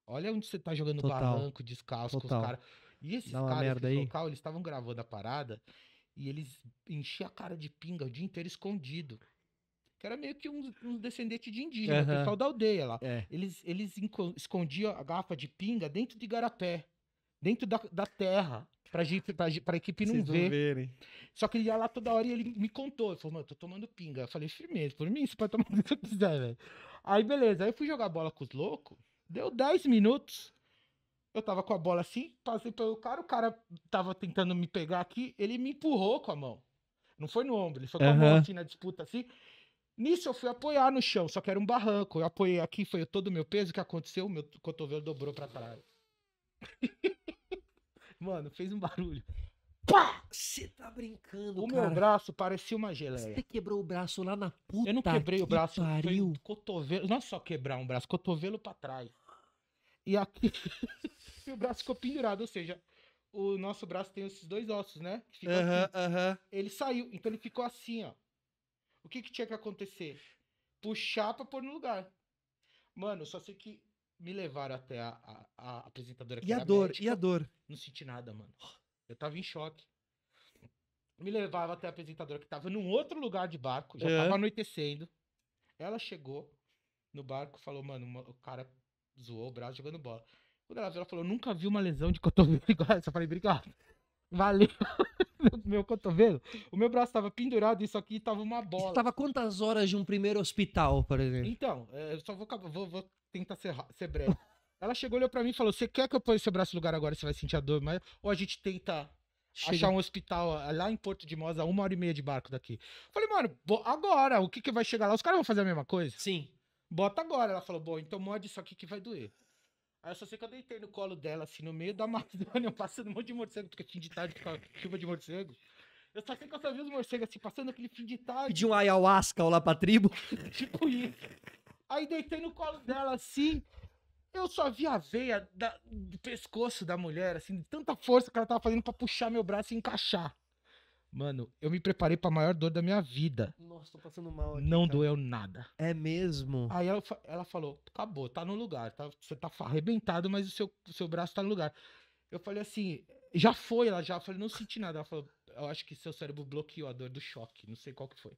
Olha onde você tá jogando Total. barranco, descalço Total. com os caras. E esses caras que local, eles estavam gravando a parada e eles enchiam a cara de pinga o dia inteiro escondido. Que era meio que uns, uns descendentes de indígena, uhum. pessoal da aldeia lá. É. Eles, eles escondiam a garrafa de pinga dentro de garapé, dentro da, da terra. Pra, pra, pra equipe não Vocês ver. Verem. Só que ele ia lá toda hora e ele me contou. Ele falou, mano, tô tomando pinga. Eu falei, firmeza, por mim, você pode tomar o que você quiser, velho. Aí, beleza. Aí eu fui jogar bola com os loucos. Deu 10 minutos. Eu tava com a bola assim, passei pelo cara, o cara tava tentando me pegar aqui, ele me empurrou com a mão. Não foi no ombro, ele foi com uhum. a mão assim na disputa assim. Nisso eu fui apoiar no chão, só que era um barranco. Eu apoiei aqui, foi todo o meu peso. O que aconteceu? Meu cotovelo dobrou pra trás. Mano, fez um barulho. Pá! Você tá brincando, o cara. O meu braço parecia uma geleia. Você quebrou o braço lá na puta. Eu não quebrei que o braço, pariu. Foi cotovelo. Não é só quebrar um braço, cotovelo pra trás. E aqui. e o braço ficou pendurado, ou seja, o nosso braço tem esses dois ossos, né? Aham, aham. Ele saiu, então ele ficou assim, ó. O que que tinha que acontecer? Puxar pra pôr no lugar. Mano, só sei que me levaram até a, a, a apresentadora que E a dor, médica. e a dor. Não senti nada, mano. Eu tava em choque. Me levava até a apresentadora que tava num outro lugar de barco, já é. tava anoitecendo. Ela chegou no barco, falou, mano, o cara zoou o braço jogando bola. Quando ela viu, ela falou, nunca vi uma lesão de cotovelo igual essa. Eu falei, obrigado. Valeu. meu cotovelo. O meu braço estava pendurado e isso aqui estava uma bola. Você estava quantas horas de um primeiro hospital, por exemplo? Então, é, eu só vou, vou, vou tentar ser, ser breve. Ela chegou, olhou para mim e falou: Você quer que eu ponha seu braço no lugar agora? Você vai sentir a dor? Mas... Ou a gente tenta Chega. achar um hospital lá em Porto de Mosa, uma hora e meia de barco daqui. Falei, mano, agora, o que, que vai chegar lá? Os caras vão fazer a mesma coisa? Sim. Bota agora. Ela falou: Bom, então morde isso aqui que vai doer. Aí eu só sei que eu deitei no colo dela, assim, no meio da Amazônia, passando um monte de morcego, porque fim de tarde ficava chuva de morcego. Eu só sei que eu só vi os morcegos, assim, passando aquele fim de tarde. Pediu um ayahuasca lá pra tribo? tipo isso. Aí deitei no colo dela, assim, eu só vi a veia da, do pescoço da mulher, assim, de tanta força que ela tava fazendo pra puxar meu braço e encaixar. Mano, eu me preparei pra maior dor da minha vida. Nossa, tô passando mal aqui. Não cara. doeu nada. É mesmo? Aí ela, ela falou: acabou, tá no lugar. Tá, você tá arrebentado, mas o seu, o seu braço tá no lugar. Eu falei assim: já foi, ela já. Eu falei: não senti nada. Ela falou: eu acho que seu cérebro bloqueou a dor do choque. Não sei qual que foi.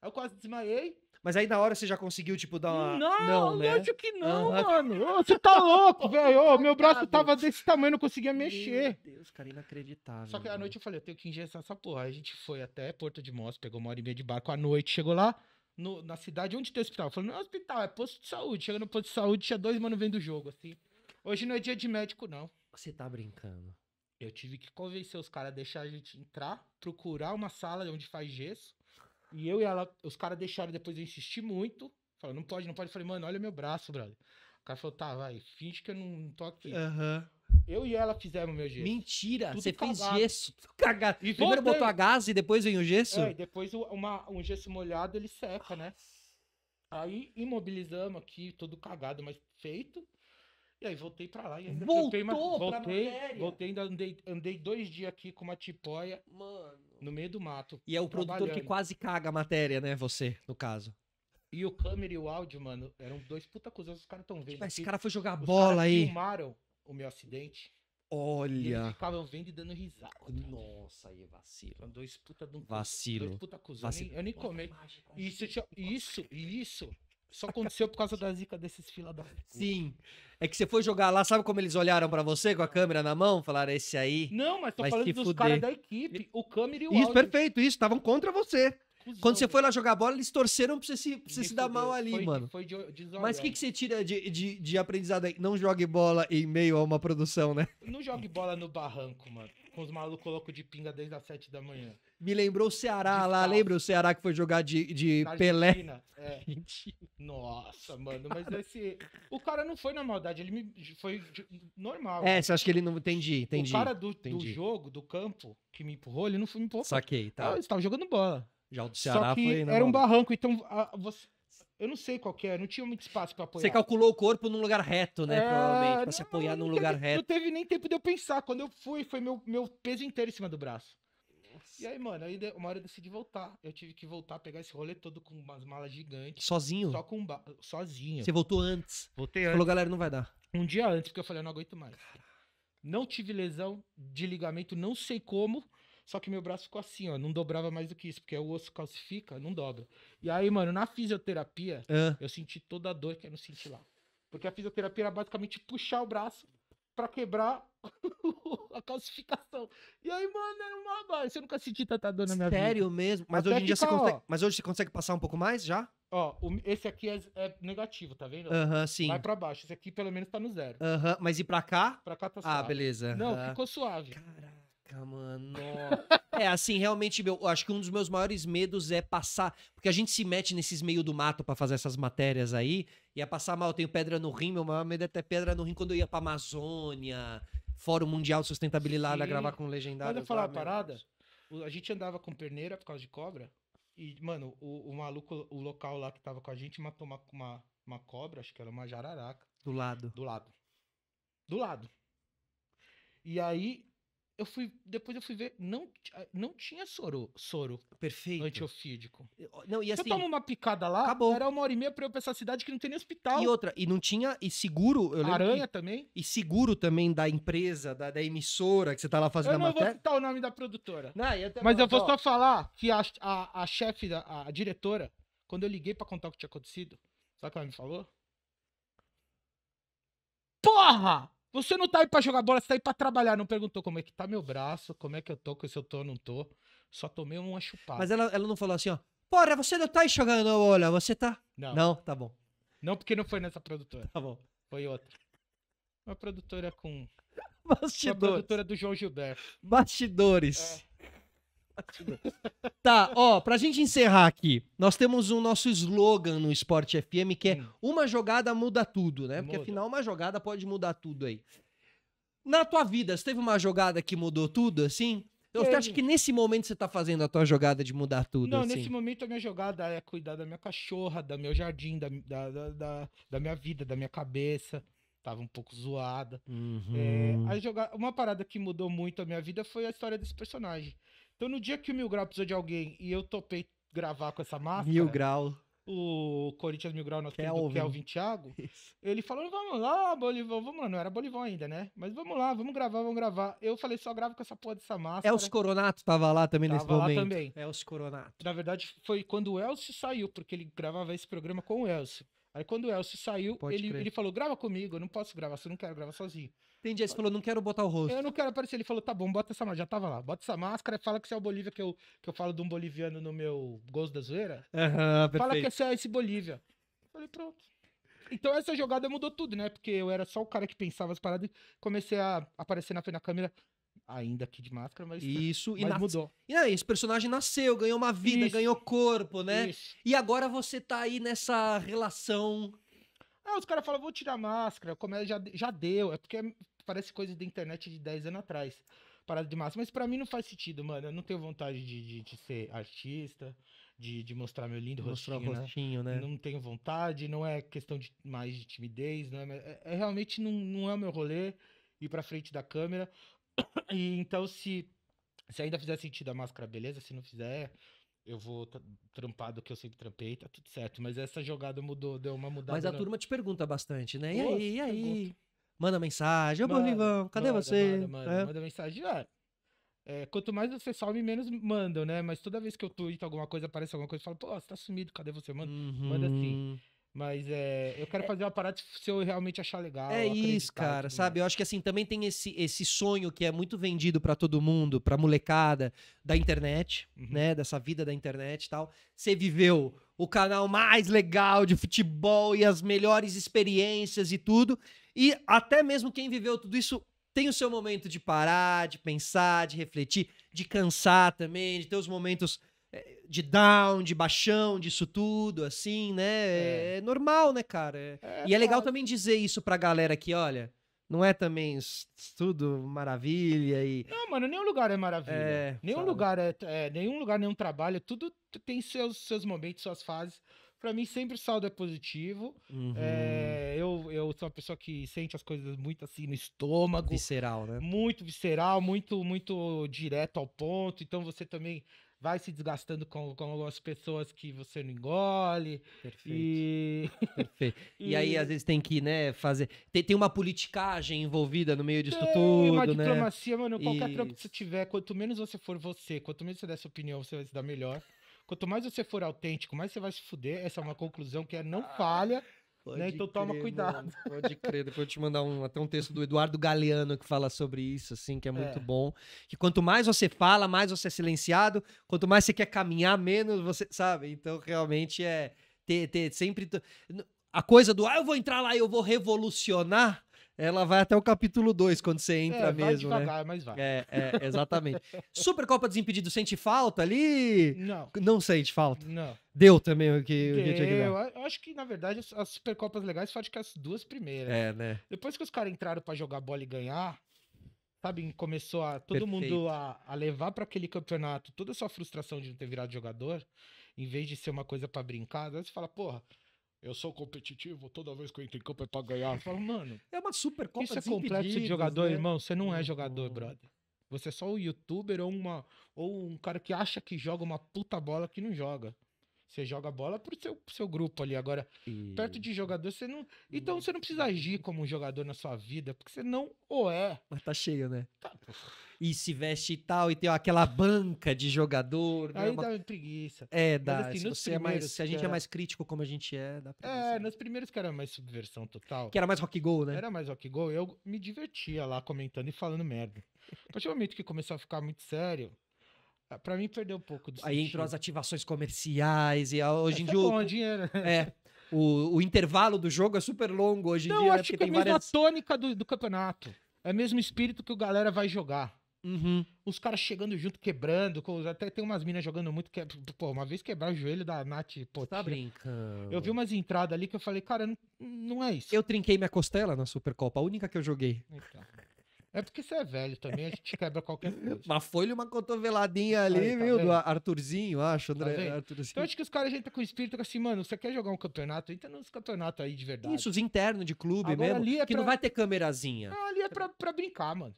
Aí eu quase desmaiei. Mas aí na hora você já conseguiu, tipo, dar uma. Não, não né? lógico que não, mano. você tá louco, tá velho. meu braço tava desse tamanho, não conseguia mexer. Meu Deus, cara, inacreditável. Só que à noite eu falei, eu tenho que engessar essa porra. Aí a gente foi até Porto de Mós, pegou uma hora e meia de barco à noite, chegou lá. No, na cidade, onde tem hospital? falei não é hospital, é posto de saúde. Chega no posto de saúde, tinha dois mano vendo o jogo, assim. Hoje não é dia de médico, não. Você tá brincando. Eu tive que convencer os caras a deixar a gente entrar, procurar uma sala onde faz gesso, e eu e ela, os caras deixaram depois eu insistir muito. Falou, não pode, não pode. Eu falei, mano, olha meu braço, brother. O cara falou, tá, vai, finge que eu não tô aqui. Aham. Uhum. Eu e ela fizemos meu gesso. Mentira, tudo você cagado. fez gesso. Cagado. E Primeiro voltei. botou a gás e depois vem o gesso? É, depois uma, um gesso molhado ele seca, né? Aí imobilizamos aqui, todo cagado, mas feito. E aí voltei pra lá e ainda Voltou voltei, voltei, voltei, ainda andei, andei dois dias aqui com uma tipóia. Mano. No meio do mato. E é o produtor que quase caga a matéria, né? Você, no caso. E o câmera e o áudio, mano, eram dois puta coisas, os caras tão vendo. Mas esse cara foi jogar os bola aí. filmaram o meu acidente. Olha. eles ficavam vendo e dando risada. Nossa, aí é vacilo. São dois puta de um Vacilo. Dois puta cuzão. Vacilo. Eu nem, eu nem comi. Isso, isso, isso só aconteceu por causa da zica desses fila da. Sim. É que você foi jogar lá, sabe como eles olharam pra você com a câmera na mão? Falaram, esse aí. Não, mas tô falando dos caras da equipe, o câmera e o Isso, perfeito, isso. Estavam contra você. Cusão, Quando você foi lá jogar bola, eles torceram pra você se, pra você se dar mal ali, foi, mano. Foi de, de Mas o que, que você tira de, de, de aprendizado aí? Não jogue bola em meio a uma produção, né? Não jogue bola no barranco, mano com os malucos loucos de pinga desde as 7 da manhã. Me lembrou o Ceará de lá, calma. lembra o Ceará que foi jogar de, de na Pelé? É. Nossa, mano, mas cara. esse. O cara não foi na maldade, ele me... foi normal. É, você acha que ele não. Entendi, entendi. O cara do, entendi. do jogo, do campo, que me empurrou, ele não foi me empurrou. Saquei, tá. Eu, ele estava jogando bola. Já o do Ceará Só que foi. Era um barranco, então a, você eu não sei qual que é, não tinha muito espaço para apoiar. Você calculou o corpo num lugar reto, né? É... Provavelmente, pra se apoiar não, num lugar teve, reto. Não teve nem tempo de eu pensar. Quando eu fui, foi meu, meu peso inteiro em cima do braço. Nossa. E aí, mano, aí uma hora eu decidi voltar. Eu tive que voltar, pegar esse rolê todo com umas malas gigantes. Sozinho? Só com ba... Sozinho. Você voltou antes. Voltei antes. Falou, galera, não vai dar. Um dia antes, porque eu falei, eu não aguento mais. Cara. Não tive lesão de ligamento, não sei como. Só que meu braço ficou assim, ó. Não dobrava mais do que isso, porque o osso calcifica, não dobra. E aí, mano, na fisioterapia, ah. eu senti toda a dor que eu é não senti lá. Porque a fisioterapia era basicamente puxar o braço para quebrar a calcificação. E aí, mano, era uma. Você nunca senti tanta dor na minha Sério vida. Sério mesmo? Mas hoje em dia você consegue. Mas hoje você consegue passar um pouco mais já? Ó, o... esse aqui é, é, negativo, tá vendo? Aham, sim. Vai pra baixo. Esse aqui pelo menos tá no zero. Aham, mas e pra cá? Pra cá tá ah, suave. Ah, beleza. Não, ficou suave. Caralho. Caraca, mano. é, assim, realmente, meu, eu acho que um dos meus maiores medos é passar. Porque a gente se mete nesses meio do mato para fazer essas matérias aí. E a é passar mal, eu tenho pedra no rim, meu maior medo é ter pedra no rim quando eu ia pra Amazônia, Fórum Mundial de Sustentabilidade, a gravar com legendário. Pode eu falar lá, uma parada. A gente andava com perneira por causa de cobra. E, mano, o, o maluco, o local lá que tava com a gente matou uma, uma, uma cobra, acho que era uma jararaca. Do lado. Do lado. Do lado. E aí, eu fui, depois eu fui ver, não, ah, não tinha soro, soro Perfeito. antiofídico. Não, e assim, eu tomo uma picada lá, acabou. era uma hora e meia pra eu ir pra essa cidade que não tem nem hospital. E outra, e não tinha, e seguro, eu Aranha que, também. E seguro também da empresa, da, da emissora que você tá lá fazendo eu a matéria. Eu não vou citar o nome da produtora. Não, eu mas não, eu vou só falar que a, a, a chefe, a, a diretora, quando eu liguei pra contar o que tinha acontecido, sabe o que ela me falou? Porra! Você não tá aí pra jogar bola, você tá aí pra trabalhar. Não perguntou como é que tá meu braço, como é que eu tô, se eu tô ou não tô. Só tomei uma chupada. Mas ela, ela não falou assim, ó. Porra, você não tá aí jogando bola, você tá. Não. Não, tá bom. Não, porque não foi nessa produtora. Tá bom. Foi outra. Uma produtora com. Bastidores. Uma produtora do João Gilberto. Bastidores. É. Tá, ó, pra gente encerrar aqui, nós temos o um nosso slogan no Esporte FM, que é hum. uma jogada muda tudo, né? Muda. Porque afinal, uma jogada pode mudar tudo aí. Na tua vida, você teve uma jogada que mudou tudo, assim? Eu é. acho que nesse momento você tá fazendo a tua jogada de mudar tudo. Não, assim. nesse momento a minha jogada é cuidar da minha cachorra, do meu jardim, da, da, da, da minha vida, da minha cabeça tava um pouco zoada. Uhum. É, a jogar, uma parada que mudou muito a minha vida foi a história desse personagem. Então, no dia que o Mil Grau precisou de alguém e eu topei gravar com essa máscara. Mil Grau. O Corinthians Mil Grau, nosso Kelvin. Kelvin Thiago. Isso. Ele falou: vamos lá, Bolivão, vamos lá. Não era Bolivão ainda, né? Mas vamos lá, vamos gravar, vamos gravar. Eu falei: só gravo com essa porra dessa é máscara. Elcio Coronato tava lá também tava nesse lá momento. também. Elcio é Coronato. Na verdade, foi quando o Elcio saiu, porque ele gravava esse programa com o Elcio. Aí quando o Elcio saiu, ele, ele falou: grava comigo, eu não posso gravar, eu não quero gravar sozinho. Tem dia você falou, não quero botar o rosto. Eu não quero aparecer. Ele falou, tá bom, bota essa máscara. Já tava lá. Bota essa máscara, e fala que você é o Bolívia, que eu, que eu falo de um boliviano no meu gozo da Zoeira. Uhum, fala que você é esse Bolívia. falei, pronto. Então essa jogada mudou tudo, né? Porque eu era só o cara que pensava as paradas e comecei a aparecer na frente da câmera ainda aqui de máscara, mas isso mas e nas... mudou. E aí, esse personagem nasceu, ganhou uma vida, isso. ganhou corpo, né? Isso. E agora você tá aí nessa relação. Ah, os caras falam, vou tirar a máscara, como é, já, já deu. É porque parece coisa da internet de 10 anos atrás. Parada de massa. Mas para mim não faz sentido, mano. Eu não tenho vontade de, de, de ser artista, de, de mostrar meu lindo mostrar rostinho. rostinho né? né? Não tenho vontade, não é questão de mais de timidez, não é, é, é realmente não, não é o meu rolê ir pra frente da câmera. E então, se, se ainda fizer sentido a máscara, beleza. Se não fizer, eu vou trampar do que eu sempre trampei, tá tudo certo. Mas essa jogada mudou, deu uma mudada. Mas a turma te pergunta bastante, né? E aí, e aí? Pergunta manda mensagem, ô Bolivão, cadê manda, você? Manda, manda, é. manda mensagem. Ah, é. quanto mais você some, menos mandam, né? Mas toda vez que eu tweeto alguma coisa, aparece alguma coisa, eu falo, pô, você tá sumido, cadê você? Manda, uhum. manda assim. Mas é, eu quero é. fazer uma parada se eu realmente achar legal. É isso, cara, sabe? Eu acho que assim também tem esse, esse sonho que é muito vendido para todo mundo, pra molecada da internet, uhum. né? Dessa vida da internet e tal. Você viveu o canal mais legal de futebol e as melhores experiências e tudo. E até mesmo quem viveu tudo isso tem o seu momento de parar, de pensar, de refletir, de cansar também, de ter os momentos eh, de down, de baixão, disso tudo, assim, né? É, é normal, né, cara? É, é e é legal também dizer isso pra galera aqui, olha. Não é também tudo maravilha e. Não, mano, nenhum lugar é maravilha. É, nenhum lugar é, é, Nenhum lugar, nenhum trabalho. Tudo tem seus, seus momentos, suas fases para mim sempre saldo é positivo. Uhum. É, eu, eu sou uma pessoa que sente as coisas muito assim no estômago. Visceral, né? Muito visceral, muito, muito direto ao ponto. Então você também vai se desgastando com, com algumas pessoas que você não engole. Perfeito. E... Perfeito. e... e aí, às vezes, tem que, né, fazer. Tem, tem uma politicagem envolvida no meio disso tem tudo. Uma né? diplomacia, mano. Qualquer Isso. trampo que você tiver, quanto menos você for você, quanto menos você der sua opinião, você vai se dar melhor. Quanto mais você for autêntico, mais você vai se fuder. Essa é uma conclusão que é não ah, falha. Né? Então crer, toma cuidado. Mano, pode crer, depois eu te mandar um, até um texto do Eduardo Galeano que fala sobre isso, assim, que é muito é. bom. Que quanto mais você fala, mais você é silenciado, quanto mais você quer caminhar, menos você, sabe? Então, realmente é ter, ter sempre. A coisa do, ah, eu vou entrar lá e eu vou revolucionar, ela vai até o capítulo 2 quando você entra é, mesmo. Vai né? devagar, né? mas vai. É, é exatamente. Supercopa desimpedido Impedidos sente falta ali? Não. Não sente falta? Não. Deu também o que, Deu, o que tinha que dar. Eu acho que, na verdade, as Supercopas legais foram que as duas primeiras. É, né? Depois que os caras entraram para jogar bola e ganhar, sabe, começou a todo Perfeito. mundo a, a levar para aquele campeonato toda a sua frustração de não ter virado jogador, em vez de ser uma coisa para brincar, aí você fala, porra, eu sou competitivo, toda vez que eu entro em campo é pra ganhar. Eu falo, mano. É uma super Copa Isso é complexo de jogador, né? irmão. Você não é jogador, brother. Você é só um youtuber ou, uma, ou um cara que acha que joga uma puta bola que não joga. Você joga a bola pro seu, pro seu grupo ali. Agora, e... perto de jogador, você não. Então você não precisa agir como um jogador na sua vida, porque você não ou é. Mas tá cheio, né? Tá. E se veste e tal, e tem aquela banca de jogador. Né? Aí né? Uma... dá preguiça. É, dá. Mas, assim, se, você é mais, se a gente é mais crítico como a gente é, dá pra É, nos primeiros que era mais subversão total. Que era mais rock goal, né? Era mais rock goal. Eu me divertia lá comentando e falando merda. A partir do momento que começou a ficar muito sério, ah, Para mim perdeu um pouco do Aí sentido. entrou as ativações comerciais e hoje em tá dia. Bom, o, dinheiro. É. O, o intervalo do jogo é super longo hoje em Não, dia. Né? Acho que é a mesma várias... tônica do, do campeonato. É o mesmo espírito que o galera vai jogar. Uhum. Os caras chegando junto, quebrando. Até tem umas minas jogando muito. Que, pô, uma vez quebrar o joelho da Nath. Pô, tá brincando. Eu vi umas entradas ali que eu falei, cara, não, não é isso. Eu trinquei minha costela na Supercopa, a única que eu joguei. Então. É porque você é velho também, a gente quebra qualquer coisa. Mas foi uma cotoveladinha ali, Aí, tá viu? Vendo? Do Arthurzinho, acho, André. Tá Arthurzinho. Então acho que os caras já tá com o espírito assim, mano, você quer jogar um campeonato? Entra nos campeonatos aí de verdade. Isso, os internos de clube Agora, mesmo, ali é que pra... não vai ter câmerazinha. Ah, ali é pra, pra brincar, mano.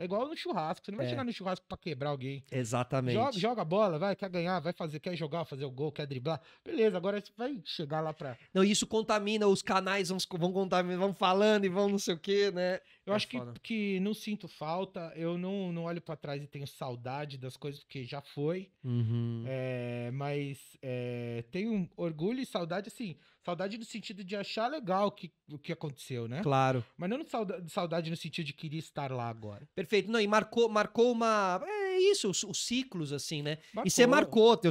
É igual no churrasco. Você não vai é. chegar no churrasco pra quebrar alguém. Exatamente. Joga, joga, a bola, vai, quer ganhar, vai fazer, quer jogar, fazer o gol, quer driblar. Beleza, agora vai chegar lá pra. Não, isso contamina, os canais vão, vão contaminar, vão falando e vão não sei o quê, né? Eu é acho que, que não sinto falta, eu não, não olho para trás e tenho saudade das coisas, porque já foi. Uhum. É, mas é, tenho orgulho e saudade, assim, saudade no sentido de achar legal que, o que aconteceu, né? Claro. Mas não saudade no sentido de querer estar lá agora. Perfeito. Não, e marcou, marcou uma. É isso, os, os ciclos, assim, né? Marcou. E você marcou teu,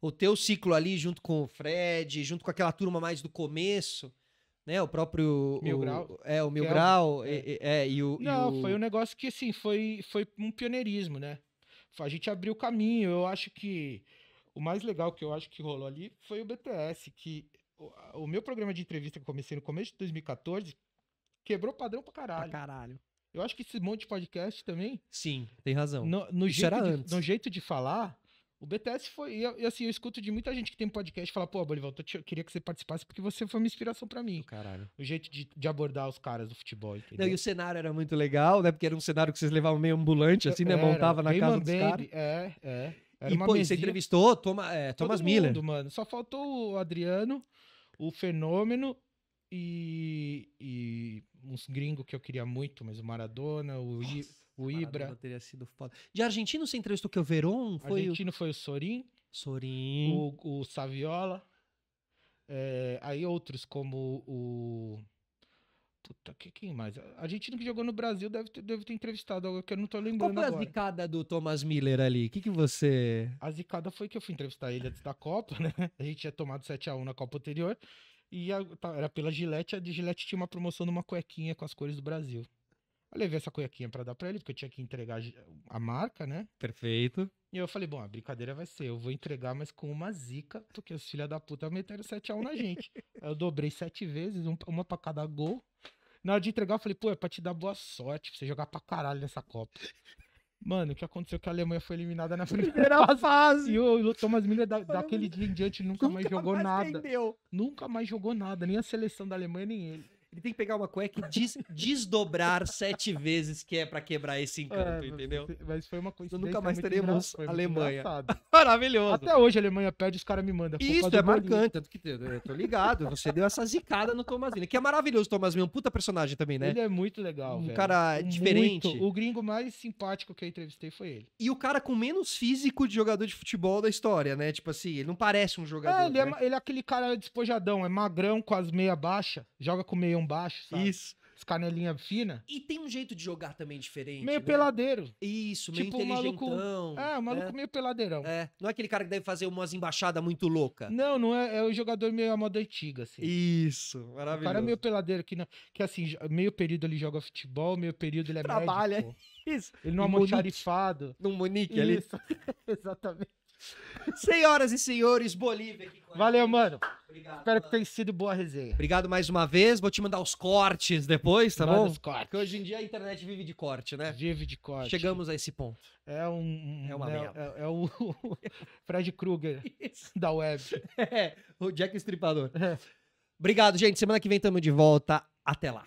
o teu ciclo ali junto com o Fred, junto com aquela turma mais do começo né? O próprio. Mil o, Grau. É, o Mil é Grau. É. É, é, e o, Não, e o... foi um negócio que, assim, foi, foi um pioneirismo, né? A gente abriu o caminho. Eu acho que o mais legal que eu acho que rolou ali foi o BTS, que o, o meu programa de entrevista que comecei no começo de 2014 quebrou padrão pra caralho. Pra caralho. Eu acho que esse monte de podcast também. Sim, tem razão. No, no jeito era de, antes. No jeito de falar, o BTS foi. E, assim, eu escuto de muita gente que tem podcast falar, pô, Bolivar, eu, te, eu queria que você participasse porque você foi uma inspiração para mim. Caralho. O jeito de, de, abordar os caras do futebol. Entendeu? Não, e o cenário era muito legal, né? Porque era um cenário que vocês levavam meio ambulante, assim, né? Montava na casa dos caras. É, é. Era e, pô, você entrevistou Toma, é, Thomas Miller. mano. Só faltou o Adriano, o Fenômeno e, e uns gringos que eu queria muito, mas o Maradona, o. Nossa o Ibra. teria sido foda. De argentino você entrevistou que o Verón? Foi argentino o... foi o Sorin. Sorin. O, o Saviola. É, aí outros como o... Puta, que, quem mais? Argentino que jogou no Brasil deve ter, deve ter entrevistado algo que eu não tô lembrando Qual foi a agora. zicada do Thomas Miller ali? O que, que você... A zicada foi que eu fui entrevistar ele antes da Copa, né? A gente tinha tomado 7x1 na Copa anterior. E a, tá, era pela Gillette, a Gillette tinha uma promoção de uma cuequinha com as cores do Brasil. Eu levei essa cuequinha para dar para ele, porque eu tinha que entregar a marca, né? Perfeito. E eu falei, bom, a brincadeira vai ser, eu vou entregar, mas com uma zica, porque os filha da puta meteram 7x1 na gente. eu dobrei sete vezes, uma para cada gol. Na hora de entregar, eu falei, pô, é pra te dar boa sorte, pra você jogar pra caralho nessa Copa. Mano, o que aconteceu é que a Alemanha foi eliminada na primeira fase. E o Thomas Miller, da, daquele dia em diante, nunca, nunca mais jogou mais nada. Nunca mais jogou nada, nem a seleção da Alemanha, nem ele. Ele tem que pegar uma cueca e des desdobrar sete vezes, que é para quebrar esse é, encanto, é, entendeu? Mas foi uma coisa. Nunca mais teremos Alemanha. Maravilhoso. Até hoje a Alemanha perde, os caras me mandam. Isso é marcante. Que, eu tô ligado. Você deu essa zicada no Thomas Lina, que é maravilhoso. Thomas Lina, é um puta personagem também, né? Ele é muito legal. Um velho. cara diferente. Muito. O gringo mais simpático que eu entrevistei foi ele. E o cara com menos físico de jogador de futebol da história, né? Tipo assim, ele não parece um é, jogador. É, ele, né? é, ele é aquele cara despojadão, é magrão com as meia baixa, joga com meia dedão baixo, sabe? Isso. Os canelinha fina. E tem um jeito de jogar também diferente. Meio né? peladeiro. Isso, meio tipo, inteligentão. É, maluco, é, né? o maluco meio peladeirão. É, não é aquele cara que deve fazer umas embaixadas muito louca. Não, não é. É o jogador meio à moda antiga, assim. Isso, maravilhoso. O cara é meio peladeiro, que, não, que assim, meio período ele joga futebol, meio período ele é Trabalha. médico. Trabalha, isso. Ele não é almoxarifado. Num Munique ali. Isso, exatamente. Senhoras e senhores, Bolívia aqui com Valeu, mano. Obrigado. Espero que tenha sido boa resenha. Obrigado mais uma vez. Vou te mandar os cortes depois, tá Manda bom? Os cortes. Porque hoje em dia a internet vive de corte, né? Vive de corte. Chegamos a esse ponto. É um. É uma é, É, é o Fred Krueger da web. É, o Jack Estripador. É. Obrigado, gente. Semana que vem estamos de volta. Até lá.